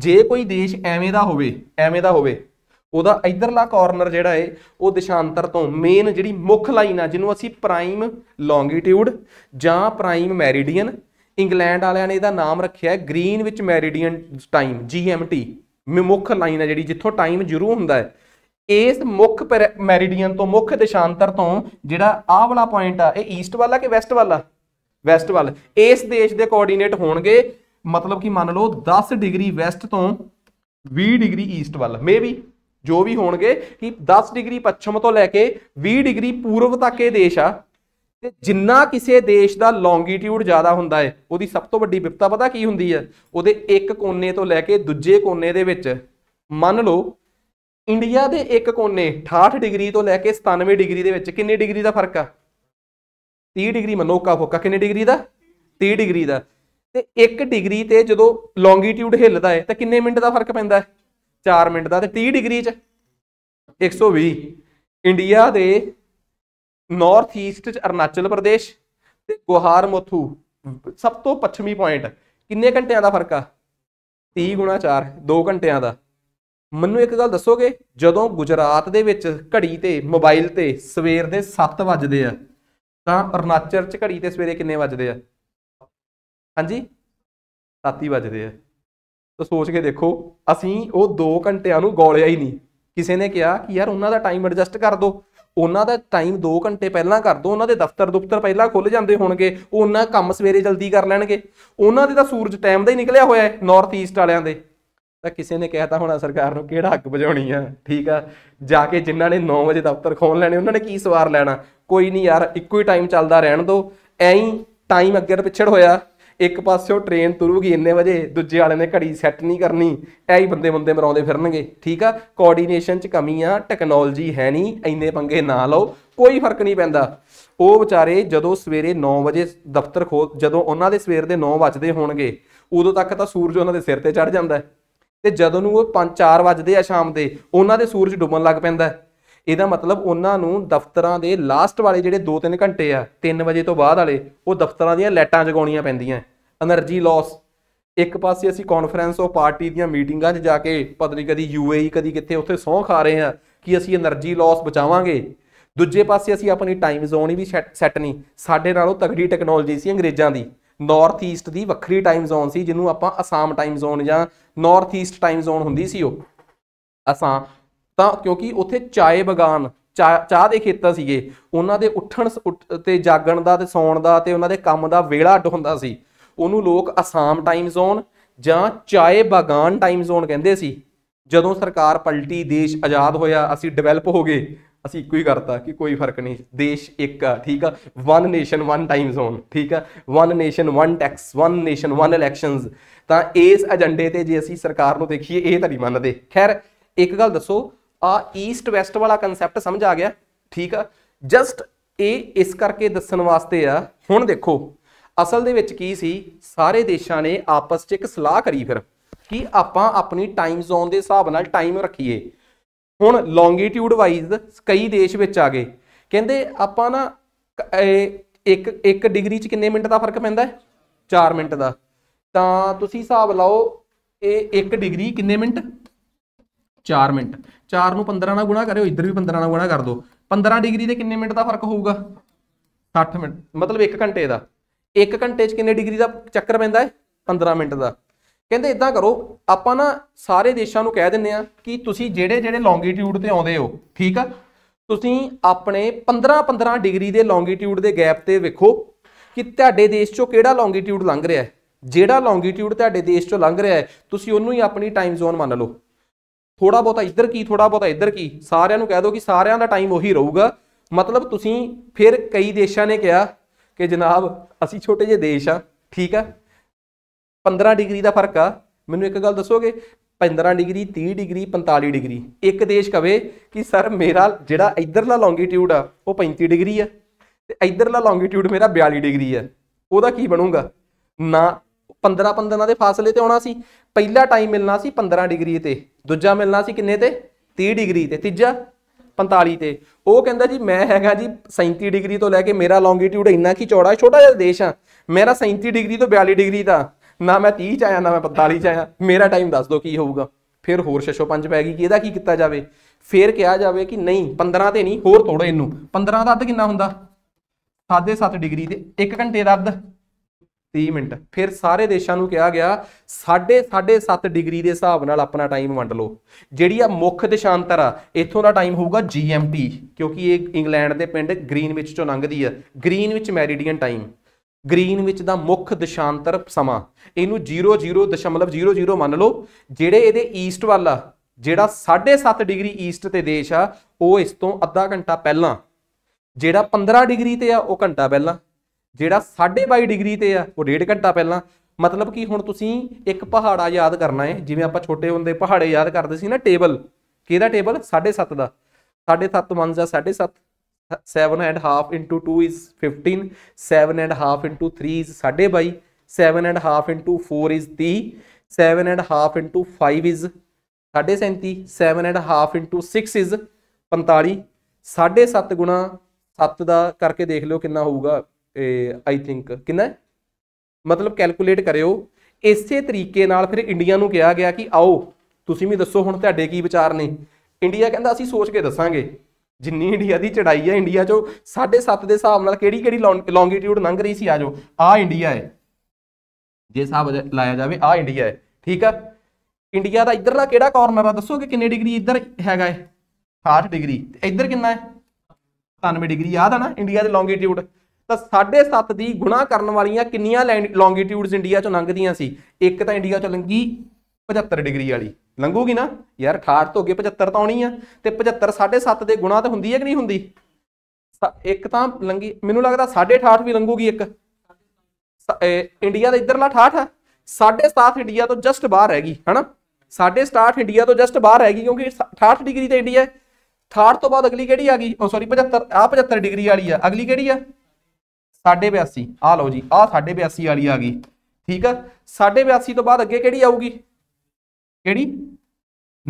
A: ਜੇ ਕੋਈ ਦੇਸ਼ ਐਵੇਂ ਦਾ ਹੋਵੇ ਐਵੇਂ ਦਾ ਹੋਵੇ ਉਹਦਾ ਇਧਰਲਾ ਕਾਰਨਰ ਜਿਹੜਾ ਹੈ ਉਹ ਦਿਸ਼ਾਂਤਰ ਤੋਂ ਮੇਨ ਜਿਹੜੀ ਮੁੱਖ ਲਾਈਨ ਆ ਜਿਹਨੂੰ ਅਸੀਂ ਪ੍ਰਾਈਮ ਲੌਂਗੀਟਿਊਡ ਜਾਂ ਪ੍ਰਾਈਮ ਮੈਰੀਡੀਅਨ ਇੰਗਲੈਂਡ ਵਾਲਿਆਂ ਨੇ ਇਹਦਾ ਨਾਮ ਰੱਖਿਆ Greenwich meridian time GMT ਮੁੱਖ ਲਾਈਨ ਆ ਜਿਹੜੀ ਜਿੱਥੋਂ ਟਾਈਮ ਜ਼ਰੂਰ ਹੁੰਦਾ ਹੈ ਇਸ ਮੁੱਖ ਮੈਰੀਡੀਅਨ ਤੋਂ ਮੁੱਖ ਦੇਸ਼ਾਂਤਰ ਤੋਂ ਜਿਹੜਾ ਆਹ ਵਾਲਾ ਪੁਆਇੰਟ ਆ ਇਹ ਈਸਟ ਵਾਲਾ ਕਿ ਵੈਸਟ ਵਾਲਾ ਵੈਸਟ ਵੱਲ ਇਸ ਦੇਸ਼ ਦੇ ਕੋਆਰਡੀਨੇਟ ਹੋਣਗੇ ਮਤਲਬ ਕਿ ਮੰਨ ਲਓ 10 ਡਿਗਰੀ ਵੈਸਟ ਤੋਂ 20 ਡਿਗਰੀ ਈਸਟ ਵੱਲ ਮੇਬੀ ਜੋ ਵੀ ਹੋਣਗੇ ਕਿ 10 ਡਿਗਰੀ ਪੱਛਮ ਤੋਂ ਲੈ ਕੇ 20 ਡਿਗਰੀ ਪੂਰਬ ਤੱਕ ਇਹ ਦੇਸ਼ ਆ ਤੇ ਜਿੰਨਾ ਕਿਸੇ ਦੇਸ਼ ਦਾ ਲੌਂਗੀਟਿਊਡ ਜ਼ਿਆਦਾ ਹੁੰਦਾ ਹੈ ਉਹਦੀ ਸਭ ਤੋਂ ਵੱਡੀ ਵਿਪਤਾ ਪਤਾ ਕੀ ਹੁੰਦੀ ਹੈ ਉਹਦੇ ਇੱਕ ਕੋਨੇ ਤੋਂ ਲੈ ਕੇ ਦੂਜੇ ਕੋਨੇ ਦੇ ਵਿੱਚ ਮੰਨ ਲਓ ਇੰਡੀਆ ਦੇ ਇੱਕ ਕੋਨੇ 68 ਡਿਗਰੀ ਤੋਂ ਲੈ ਕੇ 97 ਡਿਗਰੀ ਦੇ ਵਿੱਚ ਕਿੰਨੇ ਡਿਗਰੀ ਦਾ ਫਰਕ ਆ 30 ਡਿਗਰੀ ਮਨੋਕਾ ਫੋਕਾ ਕਿੰਨੇ ਡਿਗਰੀ ਦਾ 30 ਡਿਗਰੀ ਦਾ ਤੇ 1 ਡਿਗਰੀ ਤੇ ਜਦੋਂ ਲੌਂਗੀਟਿਊਡ ਹਿੱਲਦਾ ਹੈ ਤਾਂ ਕਿੰਨੇ ਮਿੰਟ ਦਾ ਫਰਕ ਪੈਂਦਾ ਹੈ 4 ਮਿੰਟ ਦਾ ਤੇ 30 ਡਿਗਰੀ 'ਚ 120 ਇੰਡੀਆ ਦੇ ਨਾਰਥ ਈਸਟ 'ਚ ਅਰਨਾਚਲ ਪ੍ਰਦੇਸ਼ ਤੇ ਗੁਹਾਰ ਮਥੂ ਸਭ ਤੋਂ ਪੱਛਮੀ ਪੁਆਇੰਟ ਕਿੰਨੇ ਘੰਟਿਆਂ ਦਾ ਫਰਕ ਆ 30 4 2 ਘੰਟਿਆਂ ਦਾ ਮੈਨੂੰ ਇੱਕ ਗੱਲ ਦੱਸੋਗੇ ਜਦੋਂ ਗੁਜਰਾਤ ਦੇ ਵਿੱਚ ਘੜੀ ਤੇ ਮੋਬਾਈਲ ਤੇ ਸਵੇਰ ਦੇ 7 ਵਜਦੇ ਆ ਤਾਂ ਅਰਨਾਚਰ ਚ ਘੜੀ ਤੇ ਸਵੇਰੇ ਕਿੰਨੇ ਵਜਦੇ ਆ ਹਾਂਜੀ 7 ਹੀ ਵਜਦੇ ਆ ਤਾਂ ਸੋਚ ਕੇ ਦੇਖੋ ਅਸੀਂ ਉਹ 2 ਘੰਟਿਆਂ ਨੂੰ ਗੋਲਿਆ ਹੀ ਨਹੀਂ ਕਿਸੇ ਨੇ ਕਿਹਾ ਕਿ ਯਾਰ ਉਹਨਾਂ ਦਾ ਟਾਈਮ ਐਡਜਸਟ ਕਰ ਦਿਓ ਉਹਨਾਂ ਦਾ ਟਾਈਮ 2 ਘੰਟੇ ਪਹਿਲਾਂ ਕਰ ਦੋ ਉਹਨਾਂ ਦੇ ਦਫ਼ਤਰ ਦੁਫ਼ਤਰ ਪਹਿਲਾਂ ਖੁੱਲ ਜਾਂਦੇ ਹੋਣਗੇ ਉਹਨਾਂ ਕੰਮ ਸਵੇਰੇ ਜਲਦੀ ਕਰ ਲੈਣਗੇ ਉਹਨਾਂ ਦੇ ਤਾਂ ਸੂਰਜ ਟਾਈਮ ਦਾ ਹੀ ਨਿਕਲਿਆ ਹੋਇਆ ਹੈ ਨਾਰਥ ਈਸਟ ਵਾਲਿਆਂ ਦੇ ਤਾਂ ਕਿਸੇ ਨੇ ਕਹਿਤਾ ਹੋਣਾ ਸਰਕਾਰ ਨੂੰ ਕਿਹੜਾ ਹੱਕ ਵਜਾਉਣੀ ਆ ਠੀਕ ਆ ਜਾ ਕੇ ਜਿਨ੍ਹਾਂ ਨੇ 9 ਵਜੇ ਦਫ਼ਤਰ ਖੋਲ ਲੈਣੇ ਉਹਨਾਂ ਨੇ ਕੀ ਸਵਾਰ ਲੈਣਾ ਕੋਈ ਨਹੀਂ ਯਾਰ ਇੱਕੋ ਹੀ ਟਾਈਮ ਚੱਲਦਾ ਰਹਿਣ ਦੋ ਐਂ ਟਾਈਮ ਅੱਗੇ ਪਿੱਛੜ ਹੋਇਆ ਇੱਕ ਪਾਸੇ ਉਹ ਟ੍ਰੇਨ ਤੁਰੂਗੀ ਇੰਨੇ ਵਜੇ ਦੂਜੇ ਵਾਲੇ ਨੇ ਘੜੀ ਸੈੱਟ ਨਹੀਂ ਕਰਨੀ ਐਈ ਬੰਦੇ ਬੰਦੇ ਮਰਾਉਂਦੇ ਫਿਰਨਗੇ ਠੀਕ ਆ ਕੋਆਰਡੀਨੇਸ਼ਨ 'ਚ ਕਮੀ ਆ ਟੈਕਨੋਲੋਜੀ ਹੈ ਨਹੀਂ ਐਨੇ ਪੰਗੇ ਨਾ ਲਓ ਕੋਈ ਫਰਕ ਨਹੀਂ ਪੈਂਦਾ ਉਹ ਵਿਚਾਰੇ ਜਦੋਂ ਸਵੇਰੇ 9 ਵਜੇ ਦਫ਼ਤਰ ਖੋਲ ਜਦੋਂ ਉਹਨਾਂ ਦੇ ਸਵੇਰ ਦੇ 9 ਵਜਦੇ ਹੋਣਗੇ ਉਦੋਂ ਤੱਕ ਤਾਂ ਸੂਰਜ ਉਹਨਾਂ ਦੇ ਸਿਰ ਤੇ ਚੜ ਜਾਂਦਾ ਹੈ ਤੇ ਜਦੋਂ ਨੂੰ ਉਹ 5-4 ਵਜਦੇ ਆ ਸ਼ਾਮ ਦੇ ਉਹਨਾਂ ਦੇ ਸੂਰਜ ਡੁੱਬਣ ਲੱਗ ਪੈਂਦਾ ਇਹਦਾ ਮਤਲਬ ਉਹਨਾਂ ਨੂੰ ਦਫ਼ਤਰਾਂ ਦੇ ਲਾਸਟ ਵਾਲੇ ਜਿਹੜੇ 2-3 ਘੰਟੇ ਆ 3 ਵਜੇ ਤੋਂ ਬਾਅਦ ਵਾਲੇ ਉਹ ਦਫ਼ਤਰਾਂ ਦੀਆਂ ਲਾਈਟਾਂ ਜਗਾਉਣੀਆਂ ਪੈਂਦੀਆਂ એનર્ਜੀ ਲਾਸ ਇੱਕ ਪਾਸੇ ਅਸੀਂ ਕਾਨਫਰੰਸ ਉਹ ਪਾਰਟੀ ਦੀਆਂ ਮੀਟਿੰਗਾਂ 'ਚ ਜਾ ਕੇ ਪਤਨੀ ਕਦੀ ਯੂਏਈ e, ਕਦੀ ਕਿੱਥੇ ਉੱਥੇ ਸੌਂ ਖਾ ਰਹੇ ਆ ਕਿ ਅਸੀਂ એનર્ਜੀ ਲਾਸ ਬਚਾਵਾਂਗੇ ਦੂਜੇ ਪਾਸੇ ਅਸੀਂ ਆਪਣੀ ਟਾਈਮ ਜ਼ੋਨ ਵੀ ਸੈੱਟ ਨਹੀਂ ਸਾਡੇ ਨਾਲੋਂ ਤਗੜੀ ਟੈਕਨੋਲੋਜੀ ਸੀ ਅੰਗਰੇਜ਼ਾਂ ਦੀ ਨਾਰਥ ਈਸਟ ਦੀ ਵੱਖਰੀ ਟਾਈਮ ਜ਼ੋਨ ਸੀ ਜਿਹਨੂੰ ਆਪਾਂ ਅਸਾਮ ਟਾਈਮ ਜ਼ੋਨ ਜਾਂ ਨਾਰਥ ਈਸਟ ਟਾਈਮ ਜ਼ੋਨ ਹੁੰਦੀ ਸੀ ਉਹ ਅਸਾਂ ਤਾਂ ਕਿਉਂਕਿ ਉੱਥੇ ਚਾਏ ਬਗਾਨ ਚਾਹ ਦੇ ਖੇਤਾਂ ਸੀਗੇ ਉਹਨਾਂ ਦੇ ਉੱਠਣ ਤੇ ਜਾਗਣ ਦਾ ਤੇ ਸੌਣ ਦਾ ਤੇ ਉਹਨਾਂ ਦੇ ਕੰਮ ਦਾ ਵੇਲਾ ਅੱਡ ਹੁੰਦਾ ਸੀ ਉਹਨੂੰ ਲੋਕ ਅਸਾਮ ਟਾਈਮ ਜ਼ੋਨ ਜਾਂ ਚਾਏ ਬਾਗਾਨ ਟਾਈਮ ਜ਼ੋਨ ਕਹਿੰਦੇ ਸੀ ਜਦੋਂ ਸਰਕਾਰ ਪਲਟੀ ਦੇਸ਼ ਆਜ਼ਾਦ ਹੋਇਆ ਅਸੀਂ ਡਿਵੈਲਪ ਹੋ ਗਏ ਅਸੀਂ ਇੱਕੋ ਹੀ ਕਰਤਾ ਕਿ ਕੋਈ ਫਰਕ ਨਹੀਂ ਦੇਸ਼ ਇੱਕ ਆ ਠੀਕ ਆ one nation one time zone ਠੀਕ ਆ one nation one tax one nation one elections ਤਾਂ ਇਸ ਏਜੰਡੇ ਤੇ ਜੇ ਅਸੀਂ ਸਰਕਾਰ ਨੂੰ ਦੇਖੀਏ ਇਹ ਤਾਂ ਨਹੀਂ ਮੰਨਦੇ ਖੈਰ ਇੱਕ ਗੱਲ ਦੱਸੋ ਆ ਈਸਟ ਵੈਸਟ ਵਾਲਾ ਕਨਸੈਪਟ ਸਮਝ ਆ ਗਿਆ ਠੀਕ ਆ ਜਸਟ ਇਹ ਇਸ ਕਰਕੇ ਦੱਸਣ ਵਾਸਤੇ ਆ ਹੁਣ ਦੇਖੋ ਅਸਲ ਦੇ ਵਿੱਚ ਕੀ ਸੀ ਸਾਰੇ ਦੇਸ਼ਾਂ ਨੇ ਆਪਸ 'ਚ ਇੱਕ ਸਲਾਹ ਕਰੀ ਫਿਰ ਕਿ ਆਪਾਂ ਆਪਣੀ ਟਾਈਮ ਜ਼ੋਨ ਦੇ ਹਿਸਾਬ ਨਾਲ ਟਾਈਮ ਰੱਖੀਏ ਹੁਣ ਲੌਂਗੀਟਿਊਡ ਵਾਈਜ਼ ਕਈ ਦੇਸ਼ ਵਿੱਚ ਆ ਗਏ ਕਹਿੰਦੇ ਆਪਾਂ ਨਾ ਇੱਕ ਇੱਕ ਡਿਗਰੀ 'ਚ ਕਿੰਨੇ ਮਿੰਟ ਦਾ ਫਰਕ ਪੈਂਦਾ ਹੈ 4 ਮਿੰਟ ਦਾ ਤਾਂ ਤੁਸੀਂ ਹਿਸਾਬ ਲਾਓ ਇਹ 1 ਡਿਗਰੀ ਕਿੰਨੇ ਮਿੰਟ 4 ਮਿੰਟ 4 ਨੂੰ 15 ਨਾਲ ਗੁਣਾ ਕਰਿਓ ਇੱਧਰ ਵੀ 15 ਨਾਲ ਗੁਣਾ ਕਰ ਦਿਓ 15 ਡਿਗਰੀ ਦੇ ਕਿੰਨੇ ਮਿੰਟ ਦਾ ਫਰਕ ਹੋਊਗਾ 60 ਮਿੰਟ ਮਤਲਬ 1 ਘੰਟੇ ਦਾ 1 ਘੰਟੇ 'ਚ ਕਿੰਨੇ ਡਿਗਰੀ ਦਾ ਚੱਕਰ ਪੈਂਦਾ ਹੈ 15 ਮਿੰਟ ਦਾ ਕਹਿੰਦੇ ਇਦਾਂ ਕਰੋ ਆਪਾਂ ਨਾ ਸਾਰੇ ਦੇਸ਼ਾਂ ਨੂੰ ਕਹਿ ਦਿੰਨੇ ਆ ਕਿ ਤੁਸੀਂ ਜਿਹੜੇ ਜਿਹੜੇ ਲੌਂਗੀਟਿਊਡ ਤੇ ਆਉਂਦੇ ਹੋ ਠੀਕ ਆ ਤੁਸੀਂ ਆਪਣੇ 15-15 ਡਿਗਰੀ ਦੇ ਲੌਂਗੀਟਿਊਡ ਦੇ ਗੈਪ ਤੇ ਵੇਖੋ ਕਿ ਤੁਹਾਡੇ ਦੇਸ਼ ਚੋਂ ਕਿਹੜਾ ਲੌਂਗੀਟਿਊਡ ਲੰਘ ਰਿਹਾ ਹੈ ਜਿਹੜਾ ਲੌਂਗੀਟਿਊਡ ਤੁਹਾਡੇ ਦੇਸ਼ ਚੋਂ ਲੰਘ ਰਿਹਾ ਹੈ ਤੁਸੀਂ ਉਹਨੂੰ ਹੀ ਆਪਣੀ ਟਾਈਮ ਜ਼ੋਨ ਮੰਨ ਲਓ ਥੋੜਾ ਬਹੁਤਾ ਇੱਧਰ ਕੀ ਥੋੜਾ ਬਹੁਤਾ ਇੱਧਰ ਕੀ ਸਾਰਿਆਂ ਨੂੰ ਕਹਿ ਦਿਓ ਕਿ ਸਾਰਿਆਂ ਦਾ ਟਾਈਮ ਉਹੀ ਰਹੂਗਾ ਮਤਲਬ ਤੁਸੀਂ ਫਿਰ ਕਈ ਦੇਸ਼ਾਂ ਨੇ ਕਿਹਾ ਕਿ ਜਨਾਬ ਅਸੀਂ ਛੋਟੇ ਜਿਹੇ ਦੇਸ਼ ਆ ਠੀਕ ਆ 15 ਡਿਗਰੀ ਦਾ ਫਰਕ ਆ ਮੈਨੂੰ ਇੱਕ ਗੱਲ ਦੱਸੋਗੇ 15 ਡਿਗਰੀ 30 ਡਿਗਰੀ 45 ਡਿਗਰੀ ਇੱਕ ਦੇਸ਼ ਕਵੇ ਕਿ ਸਰ ਮੇਰਾ ਜਿਹੜਾ ਇਧਰਲਾ ਲੌਂਗੀਟਿਊਡ ਆ ਉਹ 35 ਡਿਗਰੀ ਆ ਤੇ ਇਧਰਲਾ ਲੌਂਗੀਟਿਊਡ ਮੇਰਾ 42 ਡਿਗਰੀ ਆ ਉਹਦਾ ਕੀ ਬਣੂਗਾ ਨਾ 15 15 ਦੇ ਫਾਸਲੇ ਤੇ ਆਉਣਾ ਸੀ ਪਹਿਲਾ ਟਾਈਮ ਮਿਲਣਾ ਸੀ 15 ਡਿਗਰੀ ਤੇ ਦੂਜਾ ਮਿਲਣਾ ਸੀ ਕਿੰਨੇ ਤੇ 30 ਡਿਗਰੀ ਤੇ ਤੀਜਾ 45 ਤੇ ਉਹ ਕਹਿੰਦਾ ਜੀ ਮੈਂ ਹੈਗਾ ਜੀ 37 ਡਿਗਰੀ ਤੋਂ ਲੈ ਕੇ ਮੇਰਾ ਲੌਂਗੀਟਿਊਡ ਇੰਨਾ ਕੀ ਚੌੜਾ ਛੋਟਾ ਜਿਹਾ ਦੇਸ਼ ਆ ਮੇਰਾ 37 ਡਿਗਰੀ ਤੋਂ 42 ਡਿਗਰੀ ਦਾ ਨਾ ਮੈਂ 30 ਚ ਆਇਆ ਨਾ ਮੈਂ 45 ਚ ਆਇਆ ਮੇਰਾ ਟਾਈਮ ਦੱਸ ਦਿਓ ਕੀ ਹੋਊਗਾ ਫਿਰ ਹੋਰ 605 ਪੈ ਗਈ ਕਿ ਇਹਦਾ ਕੀ ਕੀਤਾ ਜਾਵੇ ਫਿਰ ਕਿਹਾ ਜਾਵੇ ਕਿ ਨਹੀਂ 15 ਤੇ ਨਹੀਂ ਹੋਰ ਥੋੜਾ ਇਹਨੂੰ 15 ਦਾ ਅੱਧ ਕਿੰਨਾ ਹੁੰਦਾ 7.5 ਡਿਗਰੀ ਤੇ 1 ਘੰਟੇ ਦਾ ਅੱਧ 30 ਮਿੰਟ ਫਿਰ ਸਾਰੇ ਦੇਸ਼ਾਂ ਨੂੰ ਕਿਹਾ ਗਿਆ 7.5 ਡਿਗਰੀ ਦੇ ਹਿਸਾਬ ਨਾਲ ਆਪਣਾ ਟਾਈਮ ਵੰਡ ਲਓ ਜਿਹੜੀ ਆ ਮੁੱਖ ਦਿਸ਼ਾਂਤਰ ਆ ਇੱਥੋਂ ਦਾ ਟਾਈਮ ਹੋਊਗਾ ਜੀਐਮਟੀ ਕਿਉਂਕਿ ਇਹ ਇੰਗਲੈਂਡ ਦੇ ਪਿੰਡ ਗ੍ਰੀਨਵਿਚ ਚੋਂ ਲੰਘਦੀ ਆ ਗ੍ਰੀਨਵਿਚ ਮੈਰੀਡੀਅਨ ਟਾਈਮ ਗ੍ਰੀਨ ਵਿੱਚ ਦਾ ਮੁੱਖ ਦਿਸ਼ਾਂਤਰ ਸਮਾਂ ਇਹਨੂੰ 00.00 ਮੰਨ ਲਓ ਜਿਹੜੇ ਇਹਦੇ ਈਸਟ ਵੱਲ ਆ ਜਿਹੜਾ 7.5 ਡਿਗਰੀ ਈਸਟ ਤੇ ਦੇਸ਼ ਆ ਉਹ ਇਸ ਤੋਂ ਅੱਧਾ ਘੰਟਾ ਪਹਿਲਾਂ ਜਿਹੜਾ 15 ਡਿਗਰੀ ਤੇ ਆ ਉਹ ਘੰਟਾ ਪਹਿਲਾਂ ਜਿਹੜਾ 22.5 ਡਿਗਰੀ ਤੇ ਆ ਉਹ ਡੇਢ ਘੰਟਾ ਪਹਿਲਾਂ ਮਤਲਬ ਕਿ ਹੁਣ ਤੁਸੀਂ ਇੱਕ ਪਹਾੜਾ ਯਾਦ ਕਰਨਾ ਹੈ ਜਿਵੇਂ ਆਪਾਂ ਛੋਟੇ ਹੁੰਦੇ ਪਹਾੜੇ ਯਾਦ ਕਰਦੇ ਸੀ ਨਾ ਟੇਬਲ ਕਿਹਦਾ ਟੇਬਲ 7.5 ਦਾ 7.5 ਮੰਨ ਜਾ 7.5 7 and half into 2 is 15 7 and half into 3 is 22 7 and half into 4 is 30 7 and half into 5 is 37 7 and half into 6 is 45 7.5 ਗੁਣਾ 7 ਦਾ ਕਰਕੇ ਦੇਖ ਲਿਓ ਕਿੰਨਾ ਹੋਊਗਾ ਆਈ ਥਿੰਕ ਕਿੰਨਾ ਮਤਲਬ ਕੈਲਕੂਲੇਟ ਕਰਿਓ ਇਸੇ ਤਰੀਕੇ ਨਾਲ ਫਿਰ ਇੰਡੀਆ ਨੂੰ ਕਿਹਾ ਗਿਆ ਕਿ ਆਓ ਤੁਸੀਂ ਵੀ ਦੱਸੋ ਹੁਣ ਤੁਹਾਡੇ ਕੀ ਵਿਚਾਰ ਨੇ ਇੰਡੀਆ ਕਹਿੰਦਾ ਅਸੀਂ ਸੋਚ ਕੇ ਦੱਸਾਂਗੇ ਜਿੰਨੀ ਇੰਡੀਆ ਦੀ ਚੜਾਈ ਹੈ ਇੰਡੀਆ ਚੋਂ 7.5 ਦੇ ਹਿਸਾਬ ਨਾਲ ਕਿਹੜੀ ਕਿਹੜੀ ਲੌਂਗੀਟਿਊਡ ਲੰਘ ਰਹੀ ਸੀ ਆਜੋ ਆ ਇੰਡੀਆ ਹੈ ਜੇ ਹਿਸਾਬ ਲਾਇਆ ਜਾਵੇ ਆ ਇੰਡੀਆ ਹੈ ਠੀਕ ਆ ਇੰਡੀਆ ਦਾ ਇਧਰਲਾ ਕਿਹੜਾ ਕਾਰਨਰ ਆ ਦੱਸੋਗੇ ਕਿੰਨੇ ਡਿਗਰੀ ਇਧਰ ਹੈਗਾ ਹੈ 60 ਡਿਗਰੀ ਇਧਰ ਕਿੰਨਾ ਹੈ 97 ਡਿਗਰੀ ਯਾਦ ਆ ਨਾ ਇੰਡੀਆ ਦੇ ਲੌਂਗੀਟਿਊਡ ਤਾਂ 7.5 ਦੀ ਗੁਣਾ ਕਰਨ ਵਾਲੀਆਂ ਕਿੰਨੀਆਂ ਲੌਂਗੀਟਿਊਡਸ ਇੰਡੀਆ ਚੋਂ ਲੰਘਦੀਆਂ ਸੀ ਇੱਕ ਤਾਂ ਇੰਡੀਆ ਚੋਂ ਲੰਗੀ 75 ਡਿਗਰੀ ਵਾਲੀ ਲੰਘੂਗੀ ਨਾ ਯਾਰ 68 ਤੋਂ ਅੱਗੇ 75 ਤਾਂ ਆਉਣੀ ਆ ਤੇ 75 7.5 ਦੇ ਗੁਣਾ ਤਾਂ ਹੁੰਦੀ ਹੈ ਕਿ ਨਹੀਂ ਹੁੰਦੀ ਇੱਕ ਤਾਂ ਲੰਗੀ ਮੈਨੂੰ ਲੱਗਦਾ 68 ਵੀ ਲੰਘੂਗੀ ਇੱਕ ਇੰਡੀਆ ਦਾ ਇਧਰਲਾ 68 ਹੈ ਇੰਡੀਆ ਤੋਂ ਜਸਟ ਬਾਹਰ ਹੈਗੀ ਹਨਾ 67 ਇੰਡੀਆ ਤੋਂ ਜਸਟ ਬਾਹਰ ਹੈਗੀ ਕਿਉਂਕਿ 68 ਡਿਗਰੀ ਤੇ ਇੰਡੀਆ ਹੈ 68 ਤੋਂ ਬਾਅਦ ਅਗਲੀ ਕਿਹੜੀ ਆ ਗਈ ਉਹ ਸੌਰੀ 75 ਆ 75 ਡਿਗਰੀ ਵਾਲੀ ਆ ਅਗਲੀ ਕਿਹੜੀ ਆ 82 ਆ ਲਓ ਜੀ ਆ 82 ਵਾਲੀ ਆ ਗਈ ਠੀਕ ਆ 82 ਤੋਂ ਬਾਅਦ ਅੱਗੇ ਕਿਹੜੀ ਆਊਗੀ ਕਿਹੜੀ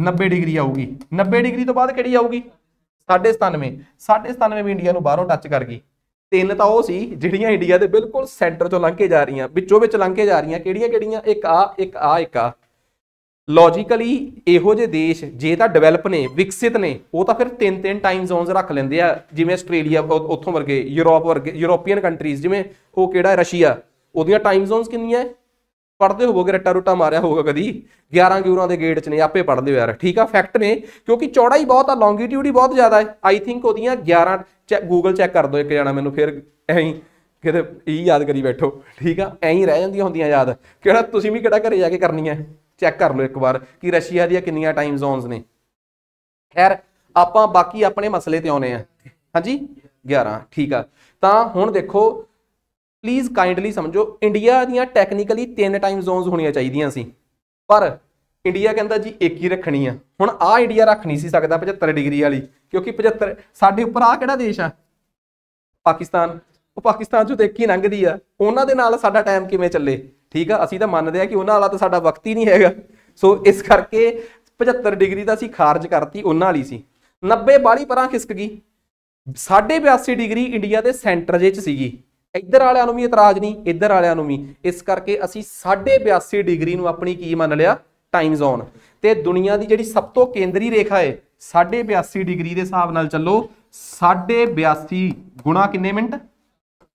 A: 90 ਡਿਗਰੀ ਆਊਗੀ 90 ਡਿਗਰੀ ਤੋਂ ਬਾਅਦ ਕਿਹੜੀ ਆਊਗੀ 97 97 ਵੀ ਇੰਡੀਆ ਨੂੰ ਬਾਹਰੋਂ ਟੱਚ ਕਰ ਗਈ ਤਿੰਨ ਤਾਂ ਉਹ ਸੀ ਜਿਹੜੀਆਂ ਇੰਡੀਆ ਦੇ ਬਿਲਕੁਲ ਸੈਂਟਰ ਚੋਂ ਲੰਘ ਕੇ ਜਾ ਰਹੀਆਂ ਵਿੱਚੋਂ ਵਿੱਚ ਲੰਘ ਕੇ ਜਾ ਰਹੀਆਂ ਕਿਹੜੀਆਂ ਕਿਹੜੀਆਂ ਇੱਕ ਆ ਇੱਕ ਆ ਇੱਕ ਆ ਲੌਜੀਕਲੀ ਇਹੋ ਜਿਹੇ ਦੇਸ਼ ਜੇ ਤਾਂ ਡਿਵੈਲਪ ਨੇ ਵਿਕਸਿਤ ਨੇ ਉਹ ਤਾਂ ਫਿਰ ਤਿੰਨ ਤਿੰਨ ਟਾਈਮ ਜ਼ੋਨਸ ਰੱਖ ਲੈਂਦੇ ਆ ਜਿਵੇਂ ਆਸਟ੍ਰੇਲੀਆ ਉੱਥੋਂ ਵਰਗੇ ਯੂਰਪ ਵਰਗੇ ਯੂਰੋਪੀਅਨ ਕੰਟਰੀਜ਼ ਜਿਵੇਂ ਉਹ ਕਿਹੜਾ ਰਸ਼ੀਆ ਉਹਦੀਆਂ ਟਾਈਮ ਜ਼ੋਨਸ ਕਿੰਨੀਆਂ ਹੈ ਪੜਦੇ ਹੋਵੋਗੇ ਰੱਟਾ ਰੁੱਟਾ ਮਾਰਿਆ ਹੋਊਗਾ ਕਦੀ 11 ਗਿਉਰਾਂ ਦੇ ਗੇਟ 'ਚ ਨੇ ਆਪੇ ਪੜਦੇ ਹੋ ਯਾਰ ਠੀਕ ਆ ਫੈਕਟ ਨੇ ਕਿਉਂਕਿ ਚੌੜਾ ਹੀ ਬਹੁਤ ਆ ਲੌਂਗੀਟਿਊਡ ਹੀ ਬਹੁਤ ਜ਼ਿਆਦਾ ਹੈ ਆਈ ਥਿੰਕ ਉਹਦੀਆਂ 11 ਗੂਗਲ ਚੈੱਕ ਕਰ ਦੋ ਇੱਕ ਜਣਾ ਮੈਨੂੰ ਫਿਰ ਐਂ ਕਿਤੇ ਇਹ ਯਾਦ ਕਰੀ ਬੈਠੋ ਠੀਕ ਆ ਐਂ ਹੀ ਰਹਿ ਜਾਂਦੀਆਂ ਹੁੰਦੀਆਂ ਯਾਦ ਕਿਹੜਾ ਤੁਸੀਂ ਵੀ ਕਿਹੜਾ ਘਰੇ ਜਾ ਕੇ ਕਰਨੀ ਹੈ ਚੈੱਕ ਕਰ ਲਓ ਇੱਕ ਵਾਰ ਕਿ ਰਸ਼ੀਆ ਦੀਆਂ ਕਿੰਨੀਆਂ ਟਾਈਮ ਜ਼ੋਨਸ ਨੇ ਖੈਰ ਆਪਾਂ ਬਾਕੀ ਆਪਣੇ ਮਸਲੇ ਤੇ ਆਉਨੇ ਆ ਹਾਂਜੀ 11 ਠੀਕ ਆ ਤਾਂ ਹੁਣ ਦੇਖੋ ਪਲੀਜ਼ ਕਾਈਂਡਲੀ ਸਮਝੋ ਇੰਡੀਆ ਦੀਆਂ ਟੈਕਨੀਕਲੀ ਤਿੰਨ ਟਾਈਮ ਜ਼ੋਨਸ ਹੋਣੀਆਂ ਚਾਹੀਦੀਆਂ ਸੀ ਪਰ ਇੰਡੀਆ ਕਹਿੰਦਾ ਜੀ ਇੱਕ ਹੀ ਰੱਖਣੀ ਆ ਹੁਣ ਆ ਇੰਡੀਆ ਰੱਖ ਨਹੀਂ ਸੀ ਸਕਦਾ 75 ਡਿਗਰੀ ਵਾਲੀ ਕਿਉਂਕਿ 75 ਸਾਡੇ ਉੱਪਰ ਆ ਕਿਹੜਾ ਦੇਸ਼ ਆ ਪਾਕਿਸਤਾਨ ਉਹ ਪਾਕਿਸਤਾਨ ਚੋਂ ਦੇਖੀ ਲੰਘਦੀ ਆ ਉਹਨਾਂ ਦੇ ਨਾਲ ਸਾਡਾ ਟਾਈਮ ਕਿਵੇਂ ਚੱਲੇ ਠੀਕ ਆ ਅਸੀਂ ਤਾਂ ਮੰਨਦੇ ਆ ਕਿ ਉਹਨਾਂ ਵਾਲਾ ਤਾਂ ਸਾਡਾ ਵਕਤ ਹੀ ਨਹੀਂ ਹੈਗਾ ਸੋ ਇਸ ਕਰਕੇ 75 ਡਿਗਰੀ ਦਾ ਅਸੀਂ ਖਾਰਜ ਕਰਤੀ ਉਹਨਾਂ ਵਾਲੀ ਸੀ 90 ਬਾਲੀ ਪਰਾਂ ਖਿਸਕ ਗਈ 82 ਡਿਗਰੀ ਇੰਡੀਆ ਦੇ ਸੈਂਟਰ ਜੇ ਚ ਸੀਗੀ ਇੱਧਰ ਵਾਲਿਆਂ ਨੂੰ ਵੀ ਇਤਰਾਜ਼ ਨਹੀਂ ਇੱਧਰ ਵਾਲਿਆਂ ਨੂੰ ਵੀ ਇਸ ਕਰਕੇ ਅਸੀਂ 82 ਡਿਗਰੀ ਨੂੰ ਆਪਣੀ ਕੀ ਮੰਨ ਲਿਆ ਟਾਈਮ ਜ਼ੋਨ ਤੇ ਦੁਨੀਆ ਦੀ ਜਿਹੜੀ ਸਭ ਤੋਂ ਕੇਂਦਰੀ ਰੇਖਾ ਹੈ 82 ਡਿਗਰੀ ਦੇ ਹਿਸਾਬ ਨਾਲ ਚੱਲੋ 82 ਗੁਣਾ ਕਿੰਨੇ ਮਿੰਟ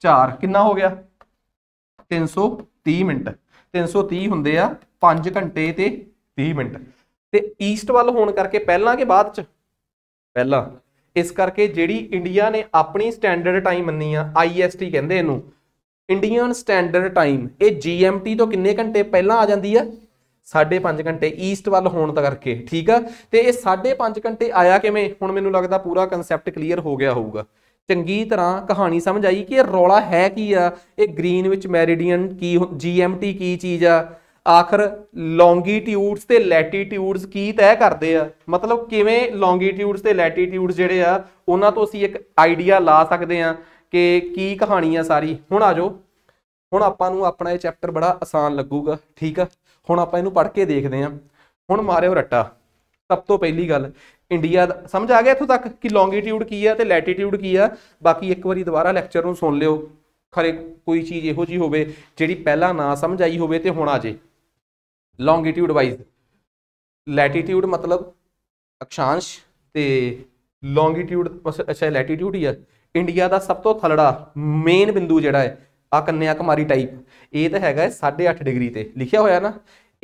A: 4 ਕਿੰਨਾ ਹੋ ਗਿਆ 330 ਮਿੰਟ 330 ਹੁੰਦੇ ਆ 5 ਘੰਟੇ ਤੇ 30 ਮਿੰਟ ਤੇ ਈਸਟ ਵੱਲ ਹੋਣ ਕਰਕੇ ਪਹਿਲਾਂ ਕਿ ਬਾਅਦ ਚ ਪਹਿਲਾਂ ਇਸ ਕਰਕੇ ਜਿਹੜੀ ਇੰਡੀਆ ਨੇ ਆਪਣੀ ਸਟੈਂਡਰਡ ਟਾਈਮ ਮੰਨੀ ਆ ਆਈਐਸਟੀ ਕਹਿੰਦੇ ਇਹਨੂੰ ਇੰਡੀਅਨ ਸਟੈਂਡਰਡ ਟਾਈਮ ਇਹ ਜੀਐਮਟੀ ਤੋਂ ਕਿੰਨੇ ਘੰਟੇ ਪਹਿਲਾਂ ਆ ਜਾਂਦੀ ਆ 5.5 ਘੰਟੇ ਈਸਟ ਵੱਲ ਹੋਣ ਦਾ ਕਰਕੇ ਠੀਕ ਆ ਤੇ ਇਹ 5.5 ਘੰਟੇ ਆਇਆ ਕਿਵੇਂ ਹੁਣ ਮੈਨੂੰ ਲੱਗਦਾ ਪੂਰਾ ਕਨਸੈਪਟ ਕਲੀਅਰ ਹੋ ਗਿਆ ਹੋਊਗਾ ਚੰਗੀ ਤਰ੍ਹਾਂ ਕਹਾਣੀ ਸਮਝ ਆਈ ਕਿ ਇਹ ਰੌਲਾ ਹੈ ਕੀ ਆ ਇਹ ਗ੍ਰੀਨ ਵਿੱਚ ਮੈਰੀਡੀਅਨ ਕੀ ਜੀਐਮਟੀ ਕੀ ਚੀਜ਼ ਆ ਆਖਰ ਲੌਂਗੀਟਿਊਡਸ ਤੇ ਲੈਟੀਟਿਊਡਸ ਕੀ ਤੈਅ ਕਰਦੇ ਆ ਮਤਲਬ ਕਿਵੇਂ ਲੌਂਗੀਟਿਊਡਸ ਤੇ ਲੈਟੀਟਿਊਡਸ ਜਿਹੜੇ ਆ ਉਹਨਾਂ ਤੋਂ ਅਸੀਂ ਇੱਕ ਆਈਡੀਆ ਲਾ ਸਕਦੇ ਆ ਕਿ ਕੀ ਕਹਾਣੀ ਆ ਸਾਰੀ ਹੁਣ ਆਜੋ ਹੁਣ ਆਪਾਂ ਨੂੰ ਆਪਣਾ ਇਹ ਚੈਪਟਰ ਬੜਾ ਆਸਾਨ ਲੱਗੂਗਾ ਠੀਕ ਆ ਹੁਣ ਆਪਾਂ ਇਹਨੂੰ ਪੜ੍ਹ ਕੇ ਦੇਖਦੇ ਆ ਹੁਣ ਮਾਰਿਓ ਰੱਟਾ ਸਭ ਤੋਂ ਪਹਿਲੀ ਗੱਲ ਇੰਡੀਆ ਦਾ ਸਮਝ ਆ ਗਿਆ ਇੱਥੋਂ ਤੱਕ ਕਿ ਲੌਂਗੀਟਿਊਡ ਕੀ ਆ ਤੇ ਲੈਟੀਟਿਊਡ ਕੀ ਆ ਬਾਕੀ ਇੱਕ ਵਾਰੀ ਦੁਬਾਰਾ ਲੈਕਚਰ ਨੂੰ ਸੁਣ ਲਿਓ ਖਰੇ ਕੋਈ ਚੀਜ਼ ਇਹੋ ਜੀ ਹੋਵੇ ਜਿਹੜੀ ਪਹਿਲਾਂ ਨਾ ਸਮਝ ਆਈ ਹੋਵੇ ਤੇ ਹੁਣ ਆ ਜੇ ਲੌਂਗੀਟਿਊਡ ਵਾਈਜ਼ ਲੈਟੀਟਿਊਡ ਮਤਲਬ ਅਕਸ਼ਾਂਸ਼ ਤੇ ਲੌਂਗੀਟਿਊਡ ਅੱਛਾ ਲੈਟੀਟਿਊਡ ਹੀ ਆ ਇੰਡੀਆ ਦਾ ਸਭ ਤੋਂ ਥਲੜਾ ਮੇਨ ਬਿੰਦੂ ਜਿਹੜਾ ਹੈ ਆ ਕੰਨਿਆ ਕੁਮਾਰੀ ਟਾਈਪ ਇਹ ਤਾਂ ਹੈਗਾ 8.5 ਡਿਗਰੀ ਤੇ ਲਿਖਿਆ ਹੋਇਆ ਨਾ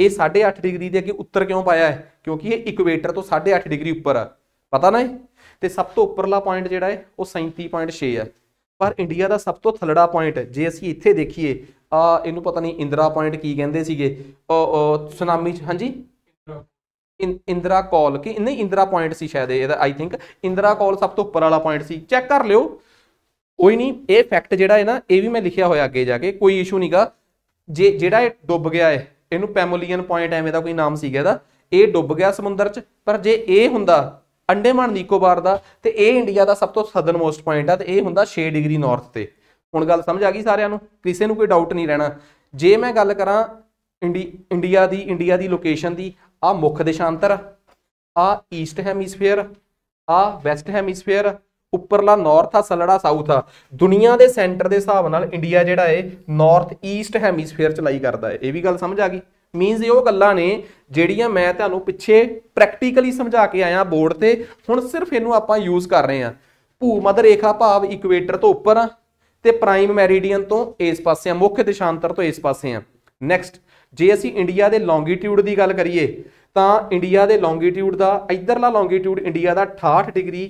A: ਇਹ 8.5 ਡਿਗਰੀ ਦੇ ਅੱਗੇ ਉੱਤਰ ਕਿਉਂ ਪਾਇਆ ਹੈ ਕਿਉਂਕਿ ਇਹ ਇਕੁਏਟਰ ਤੋਂ 8.5 ਡਿਗਰੀ ਉੱਪਰ ਆ ਪਤਾ ਨਾ ਤੇ ਸਭ ਤੋਂ ਉੱਪਰਲਾ ਪੁਆਇੰਟ ਜਿਹੜਾ ਹੈ ਉਹ 37.6 ਹੈ ਪਰ ਇੰਡੀਆ ਦਾ ਸਭ ਤੋਂ ਥਲੜਾ ਪੁਆਇੰਟ ਜੇ ਅਸੀਂ ਇੱਥੇ ਦੇਖੀਏ ਆ ਇਹਨੂੰ ਪਤਾ ਨਹੀਂ ਇੰਦਰਾ ਪੁਆਇੰਟ ਕੀ ਕਹਿੰਦੇ ਸੀਗੇ ਸੁਨਾਮੀ ਹਾਂਜੀ ਇੰਦਰਾ ਕਾਲ ਕਿ ਨਹੀਂ ਇੰਦਰਾ ਪੁਆਇੰਟ ਸੀ ਸ਼ਾਇਦ ਇਹਦਾ ਆਈ ਥਿੰਕ ਇੰਦਰਾ ਕਾਲ ਸਭ ਤੋਂ ਉੱਪਰ ਵਾਲਾ ਪੁਆਇੰਟ ਸੀ ਚੈੱਕ ਕਰ ਲਿਓ ਕੋਈ ਨਹੀਂ ਇਹ ਫੈਕਟ ਜਿਹੜਾ ਹੈ ਨਾ ਇਹ ਵੀ ਮੈਂ ਲਿਖਿਆ ਹੋਇਆ ਅੱਗੇ ਜਾ ਕੇ ਕੋਈ ਇਸ਼ੂ ਨਹੀਂਗਾ ਜੇ ਜਿਹੜਾ ਇਹ ਡੁੱਬ ਗਿਆ ਹੈ ਇਹਨੂੰ ਪੈਮੋਲੀਅਨ ਪੁਆਇੰਟ ਐਵੇਂ ਦਾ ਕੋਈ ਨਾਮ ਸੀਗਾ ਇਹਦਾ ਇਹ ਡੁੱਬ ਗਿਆ ਸਮੁੰਦਰ 'ਚ ਪਰ ਜੇ ਇਹ ਹੁੰਦਾ ਅੰਡੇਮਾਨ ਨਿਕੋਬਾਰ ਦਾ ਤੇ ਇਹ ਇੰਡੀਆ ਦਾ ਸਭ ਤੋਂ ਸਦਰਨ ਮੋਸਟ ਪੁਆਇੰਟ ਆ ਤੇ ਇਹ ਹੁੰਦਾ 6 ਡਿਗਰੀ ਨਾਰਥ ਤੇ ਹੁਣ ਗੱਲ ਸਮਝ ਆ ਗਈ ਸਾਰਿਆਂ ਨੂੰ ਕਿਸੇ ਨੂੰ ਕੋਈ ਡਾਊਟ ਨਹੀਂ ਰਹਿਣਾ ਜੇ ਮੈਂ ਗੱਲ ਕਰਾਂ ਇੰਡੀਆ ਦੀ ਇੰਡੀਆ ਦੀ ਲੋਕੇਸ਼ਨ ਦੀ ਆ ਮੁੱਖ ਦਿਸ਼ਾਂਤਰ ਆ ਈਸਟ ਹੈਮਿਸਫੀਅਰ ਆ ਵੈਸਟ ਹੈਮਿਸਫੀਅਰ ਉੱਪਰਲਾ ਨਾਰਥ ਆ ਸਲੜਾ ਸਾਊਥ ਆ ਦੁਨੀਆ ਦੇ ਸੈਂਟਰ ਦੇ ਹਿਸਾਬ ਨਾਲ ਇੰਡੀਆ ਜਿਹੜਾ ਏ ਨਾਰਥ ਈਸਟ ਹੈਮਿਸਫੀਅਰ ਚ ਲਾਈ ਕਰਦਾ ਏ ਇਹ ਵੀ ਗੱਲ ਸਮਝ ਆ ਗਈ ਮੀਨਸ ਇਹ ਉਹ ਗੱਲਾਂ ਨੇ ਜਿਹੜੀਆਂ ਮੈਂ ਤੁਹਾਨੂੰ ਪਿੱਛੇ ਪ੍ਰੈਕਟੀਕਲੀ ਸਮਝਾ ਕੇ ਆਇਆ ਬੋਰਡ ਤੇ ਹੁਣ ਸਿਰਫ ਇਹਨੂੰ ਆਪਾਂ ਯੂਜ਼ ਕਰ ਰਹੇ ਆ ਮਦਰ ਰੇਖਾ ਭਾਵ ਇਕੁਏਟਰ ਤੋਂ ਉੱਪਰ ਆ ਤੇ ਪ੍ਰਾਈਮ ਮੈਰੀਡੀਅਨ ਤੋਂ ਇਸ ਪਾਸੇ ਆ ਮੁੱਖ ਦੇਸ਼ਾਂਤਰ ਤੋਂ ਇਸ ਪਾਸੇ ਆ ਨੈਕਸਟ ਜੇ ਅਸੀਂ ਇੰਡੀਆ ਦੇ ਲੌਂਗੀਟਿਊਡ ਦੀ ਗੱਲ ਕਰੀਏ ਤਾਂ ਇੰਡੀਆ ਦੇ ਲੌਂਗੀਟਿਊਡ ਦਾ ਇਧਰਲਾ ਲੌਂਗੀਟਿਊਡ ਇੰਡੀਆ ਦਾ 68 ਡਿਗਰੀ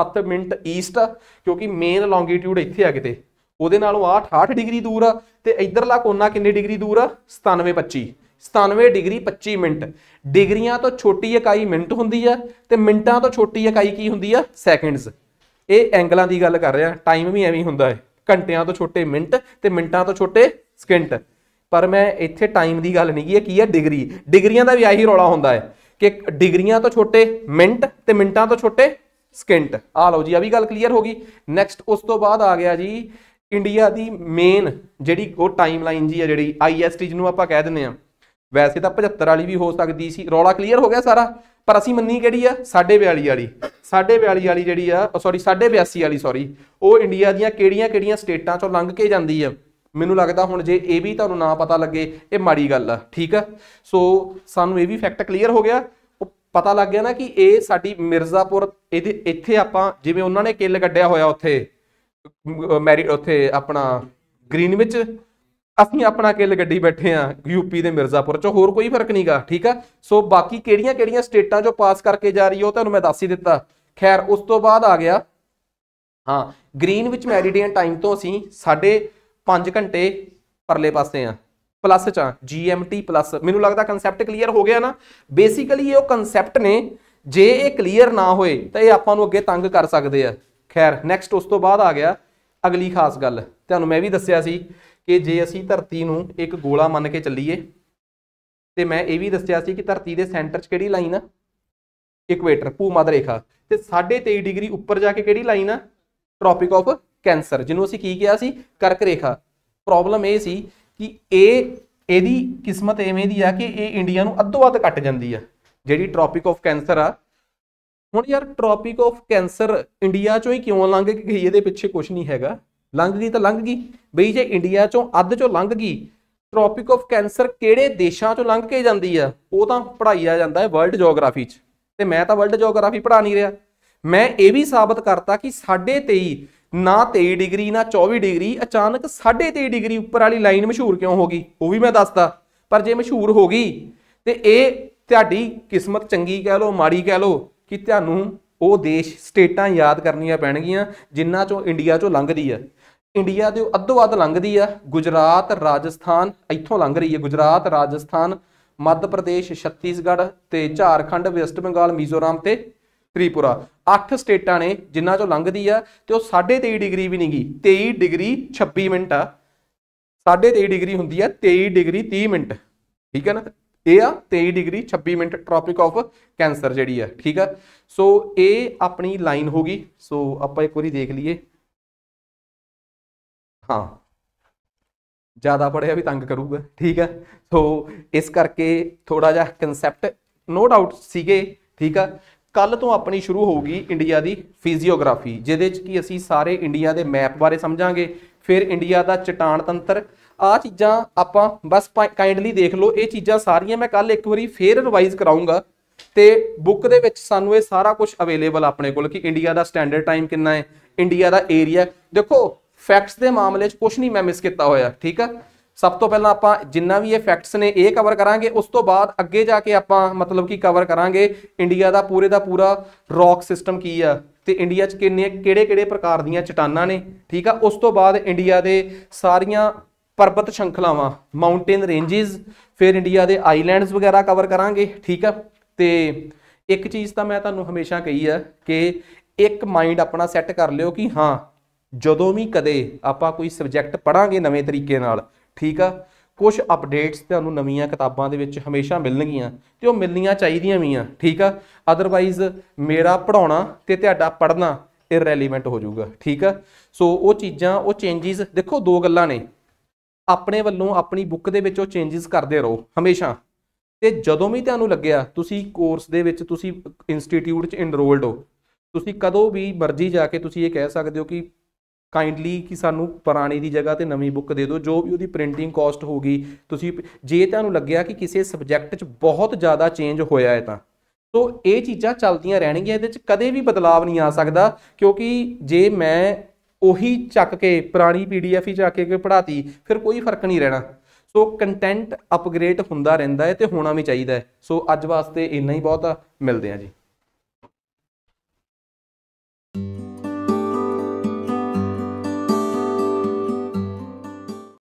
A: 7 ਮਿੰਟ ਈਸਟ ਕਿਉਂਕਿ ਮੇਨ ਲੌਂਗੀਟਿਊਡ ਇੱਥੇ ਆ ਕਿਤੇ ਉਹਦੇ ਨਾਲੋਂ ਆ 68 ਡਿਗਰੀ ਦੂਰ ਆ ਤੇ ਇਧਰਲਾ ਕੋਨਾ ਕਿੰਨੇ ਡਿਗਰੀ ਦੂਰ ਆ 97 25 97 ਡਿਗਰੀ 25 ਮਿੰਟ ਡਿਗਰੀਆਂ ਤੋਂ ਛੋਟੀ ਇਕਾਈ ਮਿੰਟ ਹੁੰਦੀ ਆ ਤੇ ਮਿੰਟਾਂ ਤੋਂ ਛੋਟੀ ਇਕਾਈ ਕੀ ਹੁੰਦੀ ਆ ਸੈਕਿੰਡਸ ਇਹ ਐਂਗਲਾਂ ਦੀ ਗੱਲ ਕਰ ਰਿਹਾ ਟਾਈਮ ਵੀ ਐਵੇਂ ਹੁੰਦਾ ਹੈ ਘੰਟਿਆਂ ਤੋਂ ਛੋਟੇ ਮਿੰਟ ਤੇ ਮਿੰਟਾਂ ਤੋਂ ਛੋਟੇ ਸਕਿੰਟ ਪਰ ਮੈਂ ਇੱਥੇ ਟਾਈਮ ਦੀ ਗੱਲ ਨਹੀਂ ਕੀ ਹੈ ਕੀ ਹੈ ਡਿਗਰੀ ਡਿਗਰੀਆਂ ਦਾ ਵੀ ਆਹੀ ਰੋਲਾ ਹੁੰਦਾ ਹੈ ਕਿ ਡਿਗਰੀਆਂ ਤੋਂ ਛੋਟੇ ਮਿੰਟ ਤੇ ਮਿੰਟਾਂ ਤੋਂ ਛੋਟੇ ਸਕਿੰਟ ਆ ਲਓ ਜੀ ਆ ਵੀ ਗੱਲ ਕਲੀਅਰ ਹੋ ਗਈ ਨੈਕਸਟ ਉਸ ਤੋਂ ਬਾਅਦ ਆ ਗਿਆ ਜੀ ਇੰਡੀਆ ਦੀ ਮੇਨ ਜਿਹੜੀ ਉਹ ਟਾਈਮ ਲਾਈਨ ਜੀ ਆ ਜਿਹੜੀ ਆਈਐਸਟੀ ਜਿਹਨੂੰ ਆਪਾਂ ਕਹਿ ਦਿੰਦੇ ਆ ਵੈਸੇ ਤਾਂ 75 ਵਾਲੀ ਵੀ ਹੋ ਸਕਦੀ ਸੀ ਰੋਲਾ ਕਲੀਅਰ ਹੋ ਗਿਆ ਸਾਰਾ ਪਰ ਅਸੀਂ ਮੰਨੀ ਕਿਹੜੀ ਆ 42 ਵਾਲੀ 42 ਵਾਲੀ ਜਿਹੜੀ ਆ ਸੌਰੀ 82 ਵਾਲੀ ਸੌਰੀ ਉਹ ਇੰਡੀਆ ਦੀਆਂ ਕਿਹੜੀਆਂ-ਕਿਹੜੀਆਂ ਸਟੇਟਾਂ ਚੋਂ ਲੰਘ ਕੇ ਜਾਂਦੀ ਆ ਮੈਨੂੰ ਲੱਗਦਾ ਹੁਣ ਜੇ ਇਹ ਵੀ ਤੁਹਾਨੂੰ ਨਾ ਪਤਾ ਲੱਗੇ ਇਹ ਮਾੜੀ ਗੱਲ ਆ ਠੀਕ ਆ ਸੋ ਸਾਨੂੰ ਇਹ ਵੀ ਫੈਕਟ ਕਲੀਅਰ ਹੋ ਗਿਆ ਪਤਾ ਲੱਗ ਗਿਆ ਨਾ ਕਿ ਇਹ ਸਾਡੀ ਮਿਰਜ਼ਾਪੁਰ ਇਹਦੇ ਇੱਥੇ ਆਪਾਂ ਜਿਵੇਂ ਉਹਨਾਂ ਨੇ ਕਿੱਲ ਕੱਢਿਆ ਹੋਇਆ ਉੱਥੇ ਮੈਰੀ ਉੱਥੇ ਆਪਣਾ ਗ੍ਰੀਨਵਿਚ ਅਸੀਂ ਆਪਣਾ ਕਿੱਲ ਗੱਡੀ ਬੈਠੇ ਆ ਯੂਪੀ ਦੇ ਮਿਰਜ਼ਾਪੁਰ ਚ ਹੋਰ ਕੋਈ ਫਰਕ ਨਹੀਂਗਾ ਠੀਕ ਆ ਸੋ ਬਾਕੀ ਕਿਹੜੀਆਂ-ਕਿਹੜੀਆਂ ਸਟੇਟਾਂ ਚੋਂ ਪਾਸ ਕਰਕੇ ਜਾ ਰਹੀ ਹੈ ਉਹ ਤੁਹਾਨੂੰ ਮੈਂ ਦੱਸ ਹੀ ਦਿੱਤਾ ਖੈਰ ਉਸ ਤੋਂ ਬਾਅਦ ਆ ਗਿਆ ਹਾਂ ਗ੍ਰੀਨ ਵਿੱਚ ਮੈਰੀਡੀਅਨ ਟਾਈਮ ਤੋਂ ਅਸੀਂ ਸਾਡੇ 5 ਘੰਟੇ ਪਰਲੇ ਪਾਸੇ ਆ ਪਲੱਸ ਚ ਆ GMT ਪਲੱਸ ਮੈਨੂੰ ਲੱਗਦਾ ਕਨਸੈਪਟ ਕਲੀਅਰ ਹੋ ਗਿਆ ਨਾ ਬੇਸਿਕਲੀ ਇਹ ਉਹ ਕਨਸੈਪਟ ਨੇ ਜੇ ਇਹ ਕਲੀਅਰ ਨਾ ਹੋਏ ਤਾਂ ਇਹ ਆਪਾਂ ਨੂੰ ਅੱਗੇ ਤੰਗ ਕਰ ਸਕਦੇ ਆ ਖੈਰ ਨੈਕਸਟ ਉਸ ਤੋਂ ਬਾਅਦ ਆ ਗਿਆ ਅਗਲੀ ਖਾਸ ਗੱਲ ਤੁਹਾਨੂੰ ਮੈਂ ਵੀ ਦੱਸਿਆ ਸੀ ਕਿ ਜੇ ਅਸੀਂ ਧਰਤੀ ਨੂੰ ਇੱਕ ਗੋਲਾ ਮੰਨ ਕੇ ਚੱਲੀਏ ਤੇ ਮੈਂ ਇਹ ਵੀ ਦੱਸਿਆ ਸੀ ਕਿ ਧਰਤੀ ਦੇ ਸੈਂਟਰ 'ਚ ਕਿਹੜੀ ਲਾਈਨ ਆ ਇਕੁਏਟਰ ਭੂਮੱਧ ਰੇਖਾ ਤੇ 23 ਡਿਗਰੀ ਉੱਪਰ ਜਾ ਕੇ ਕਿਹੜੀ ਲਾਈਨ ਆ ਟ੍ਰੋਪਿਕ ਆਫ ਕੈਂਸਰ ਜਿਹਨੂੰ ਅਸੀਂ ਕੀ ਕਿਹਾ ਸੀ ਕਰਕ ਰੇਖਾ ਪ੍ਰੋਬਲਮ ਇਹ ਸੀ ਕਿ ਇਹ ਇਹਦੀ ਕਿਸਮਤ ਐਵੇਂ ਦੀ ਆ ਕਿ ਇਹ ਇੰਡੀਆ ਨੂੰ ਅੱਧੋ ਅੱਧ ਕੱਟ ਜਾਂਦੀ ਆ ਜਿਹੜੀ ਟ੍ਰੋਪਿਕ ਆਫ ਕੈਂਸਰ ਆ ਹੁਣ ਯਾਰ ਟ੍ਰੋਪਿਕ ਆਫ ਕੈਂਸਰ ਇੰਡੀਆ ਚੋਂ ਹੀ ਕਿਉਂ ਲੰਘ ਕੇ ਗਈ ਇਹਦੇ ਪਿੱਛੇ ਕੁਝ ਨਹੀਂ ਹੈਗਾ ਲੰਘ ਗਈ ਤਾਂ ਲੰਘ ਗਈ ਬਈ ਜੇ ਇੰਡੀਆ ਚੋਂ ਅੱਧ ਚੋਂ ਲੰਘ ਗਈ ਟ੍ਰੋਪਿਕ ਆਫ ਕੈਂਸਰ ਕਿਹੜੇ ਦੇਸ਼ਾਂ ਚੋਂ ਲੰਘ ਕੇ ਜਾਂਦੀ ਆ ਉਹ ਤਾਂ ਪੜਾਈਆ ਜਾਂਦਾ ਹੈ ਵਰਲਡ ਜੀਓਗ੍ਰਾਫੀ 'ਚ ਤੇ ਮੈਂ ਤਾਂ ਵਰਲਡ ਜੀਓਗ੍ਰਾਫੀ ਪੜਾ ਨਹੀਂ ਰਿਹਾ ਮੈਂ ਇਹ ਵੀ ਸਾਬਤ ਕਰਤਾ ਕਿ 23 ਨਾ 23 ਡਿਗਰੀ ਨਾ 24 ਡਿਗਰੀ ਅਚਾਨਕ 23 ਡਿਗਰੀ ਉੱਪਰ ਵਾਲੀ ਲਾਈਨ ਮਸ਼ਹੂਰ ਕਿਉਂ ਹੋ ਗਈ ਉਹ ਵੀ ਮੈਂ ਦੱਸਦਾ ਪਰ ਜੇ ਮਸ਼ਹੂਰ ਹੋ ਗਈ ਤੇ ਇਹ ਤੁਹਾਡੀ ਕਿਸਮਤ ਚੰਗੀ ਕਹਿ ਲਓ ਮਾੜੀ ਕਹਿ ਲਓ ਕਿ ਤੁਹਾਨੂੰ ਉਹ ਦੇਸ਼ ਸਟੇਟਾਂ ਯਾਦ ਕਰਨੀਆਂ ਪੈਣਗੀਆਂ ਜਿਨ੍ਹਾਂ ਚੋਂ ਇੰਡੀਆ ਚੋਂ ਲੰਘਦੀ ਆ ਇੰਡੀਆ ਦੇ ਅੱਧੋ ਅੱਧ ਲੰਘਦੀ ਆ ਗੁਜਰਾਤ ਰਾਜਸਥਾਨ ਇੱਥੋਂ ਲੰਘ ਰਹੀ ਹੈ ਗੁਜਰਾਤ ਰਾਜਸਥਾਨ ਮੱਧ ਪ੍ਰਦੇਸ਼ ਛੱਤੀਸਗੜ੍ਹ ਤੇ ਝਾਰਖੰਡ ਵੈਸਟ ਬੰਗਾਲ ਮਿਜ਼ੋਰਮ ਤੇ ਤ੍ਰਿਪੁਰਾ ਅੱਠ ਸਟੇਟਾਂ ਨੇ ਜਿਨ੍ਹਾਂ ਚੋਂ ਲੰਘਦੀ ਆ ਤੇ ਉਹ 23 ਡਿਗਰੀ ਵੀ ਨਹੀਂ ਗਈ 23 ਡਿਗਰੀ 26 ਮਿੰਟ ਆ 23 ਡਿਗਰੀ ਹੁੰਦੀ ਆ 23 ਡਿਗਰੀ 30 ਮਿੰਟ ਠੀਕ ਹੈ ਨਾ ਇਹ ਆ 23 degree 26 minute tropic of cancer ਜਿਹੜੀ ਆ ਠੀਕ ਆ ਸੋ ਇਹ ਆਪਣੀ ਲਾਈਨ ਹੋਗੀ ਸੋ ਆਪਾਂ ਇੱਕ ਵਾਰੀ ਦੇਖ ਲਈਏ ਹਾਂ ਜ਼ਿਆਦਾ ਪੜਿਆ ਵੀ ਤੰਗ ਕਰੂਗਾ ਠੀਕ ਹੈ ਸੋ ਇਸ ਕਰਕੇ ਥੋੜਾ ਜਿਹਾ ਕਨਸੈਪਟ ਨੋ ਡਾਊਟ ਸੀਗੇ ਠੀਕ ਆ ਕੱਲ ਤੋਂ ਆਪਣੀ ਸ਼ੁਰੂ ਹੋਊਗੀ ਇੰਡੀਆ ਦੀ ਫਿਜ਼ੀਓਗ੍ਰਾਫੀ ਜਿਹਦੇ ਚ ਕੀ ਅਸੀਂ ਸਾਰੇ ਇੰਡੀਆ ਦੇ ਮੈਪ ਬਾਰੇ ਸਮਝਾਂਗੇ ਫਿਰ ਇੰਡੀਆ ਦਾ ਚਟਾਨ ਤੰਤਰ ਆ ਚੀਜ਼ਾਂ ਆਪਾਂ ਬਸ ਕਾਈਂਡਲੀ ਦੇਖ ਲਓ ਇਹ ਚੀਜ਼ਾਂ ਸਾਰੀਆਂ ਮੈਂ ਕੱਲ ਇੱਕ ਵਾਰੀ ਫੇਰ ਰਿਵਾਈਜ਼ ਕਰਾਉਂਗਾ ਤੇ ਬੁੱਕ ਦੇ ਵਿੱਚ ਸਾਨੂੰ ਇਹ ਸਾਰਾ ਕੁਝ ਅਵੇਲੇਬਲ ਆਪਣੇ ਕੋਲ ਕਿ ਇੰਡੀਆ ਦਾ ਸਟੈਂਡਰਡ ਟਾਈਮ ਕਿੰਨਾ ਹੈ ਇੰਡੀਆ ਦਾ ਏਰੀਆ ਦੇਖੋ ਫੈਕਟਸ ਦੇ ਮਾਮਲੇ 'ਚ ਕੁਝ ਨਹੀਂ ਮੈਂ ਮਿਸ ਕੀਤਾ ਹੋਇਆ ਠੀਕ ਆ ਸਭ ਤੋਂ ਪਹਿਲਾਂ ਆਪਾਂ ਜਿੰਨਾ ਵੀ ਇਹ ਫੈਕਟਸ ਨੇ ਇਹ ਕਵਰ ਕਰਾਂਗੇ ਉਸ ਤੋਂ ਬਾਅਦ ਅੱਗੇ ਜਾ ਕੇ ਆਪਾਂ ਮਤਲਬ ਕਿ ਕਵਰ ਕਰਾਂਗੇ ਇੰਡੀਆ ਦਾ ਪੂਰੇ ਦਾ ਪੂਰਾ ਰੌਕ ਸਿਸਟਮ ਕੀ ਆ ਤੇ ਇੰਡੀਆ 'ਚ ਕਿੰਨੇ ਕਿਹੜੇ-ਕਿਹੜੇ ਪ੍ਰਕਾਰ ਦੀਆਂ ਚਟਾਨਾਂ ਨੇ ਠੀਕ ਆ ਉਸ ਤੋਂ ਬਾਅਦ ਇੰਡੀਆ ਦੇ ਸਾਰੀਆਂ ਪਰਬਤ ਸ਼ੰਖਲਾਵਾਂ ਮਾਊਂਟੇਨ ਰੇਂਜਸ ਫਿਰ ਇੰਡੀਆ ਦੇ ਆਈਲੈਂਡਸ ਵਗੈਰਾ ਕਵਰ ਕਰਾਂਗੇ ਠੀਕ ਆ ਤੇ ਇੱਕ ਚੀਜ਼ ਤਾਂ ਮੈਂ ਤੁਹਾਨੂੰ ਹਮੇਸ਼ਾ ਕਹੀ ਆ ਕਿ ਇੱਕ ਮਾਈਂਡ ਆਪਣਾ ਸੈੱਟ ਕਰ ਲਿਓ ਕਿ ਹਾਂ ਜਦੋਂ ਵੀ ਕਦੇ ਆਪਾਂ ਕੋਈ ਸਬਜੈਕਟ ਪੜਾਂਗੇ ਨਵੇਂ ਤਰੀਕੇ ਨਾਲ ਠੀਕ ਆ ਕੁਝ ਅਪਡੇਟਸ ਤੁਹਾਨੂੰ ਨਵੀਆਂ ਕਿਤਾਬਾਂ ਦੇ ਵਿੱਚ ਹਮੇਸ਼ਾ ਮਿਲਣਗੀਆਂ ਤੇ ਉਹ ਮਿਲਣੀਆਂ ਚਾਹੀਦੀਆਂ ਵੀ ਆ ਠੀਕ ਆ ਅਦਰਵਾਈਜ਼ ਮੇਰਾ ਪੜਾਉਣਾ ਤੇ ਤੁਹਾਡਾ ਪੜਨਾ ਇਰੈਲੀਵੈਂਟ ਹੋ ਜਾਊਗਾ ਠੀਕ ਆ ਸੋ ਉਹ ਚੀਜ਼ਾਂ ਉਹ ਚੇਂਜਸ ਦੇਖੋ ਦੋ ਗੱਲਾਂ ਨੇ ਆਪਣੇ ਵੱਲੋਂ ਆਪਣੀ ਬੁੱਕ ਦੇ ਵਿੱਚ ਉਹ ਚੇਂਜਸ ਕਰਦੇ ਰਹੋ ਹਮੇਸ਼ਾ ਤੇ ਜਦੋਂ ਵੀ ਤੁਹਾਨੂੰ ਲੱਗਿਆ ਤੁਸੀਂ ਕੋਰਸ ਦੇ ਵਿੱਚ ਤੁਸੀਂ ਇੰਸਟੀਚਿਊਟ 'ਚ ਇਨਰੋਲਡ ਹੋ ਤੁਸੀਂ ਕਦੋਂ ਵੀ ਮਰਜ਼ੀ ਜਾ ਕੇ ਤੁਸੀਂ ਇਹ ਕਹਿ ਸਕਦੇ ਹੋ ਕਿ ਕਾਈਂਡਲੀ ਕਿ ਸਾਨੂੰ ਪੁਰਾਣੀ ਦੀ ਜਗ੍ਹਾ ਤੇ ਨਵੀਂ ਬੁੱਕ ਦੇ ਦਿਓ ਜੋ ਵੀ ਉਹਦੀ ਪ੍ਰਿੰਟਿੰਗ ਕਾਸਟ ਹੋਗੀ ਤੁਸੀਂ ਜੇ ਤੁਹਾਨੂੰ ਲੱਗਿਆ ਕਿ ਕਿਸੇ ਸਬਜੈਕਟ 'ਚ ਬਹੁਤ ਜ਼ਿਆਦਾ ਚੇਂਜ ਹੋਇਆ ਹੈ ਤਾਂ ਸੋ ਇਹ ਚੀਜ਼ਾਂ ਚੱਲਦੀਆਂ ਰਹਿਣਗੀਆਂ ਇਹਦੇ 'ਚ ਕਦੇ ਵੀ ਬਦਲਾਅ ਨਹੀਂ ਆ ਸਕਦਾ ਕਿਉਂਕਿ ਜੇ ਮੈਂ ਉਹੀ ਚੱਕ ਕੇ ਪੁਰਾਣੀ ਪੀਡੀਐਫ ਹੀ ਚੱਕ ਕੇ ਪੜਾਤੀ ਫਿਰ ਕੋਈ ਫਰਕ ਨਹੀਂ ਰਹਿਣਾ ਸੋ ਕੰਟੈਂਟ ਅਪਗ੍ਰੇਡ ਹੁੰਦਾ ਰਹਿੰਦਾ ਹੈ ਤੇ ਹੋਣਾ ਵੀ ਚਾਹੀਦਾ ਹੈ ਸੋ ਅੱਜ ਵਾਸਤੇ ਇੰਨਾ ਹੀ ਬਹੁਤ ਆ ਮਿਲਦੇ ਆ ਜੀ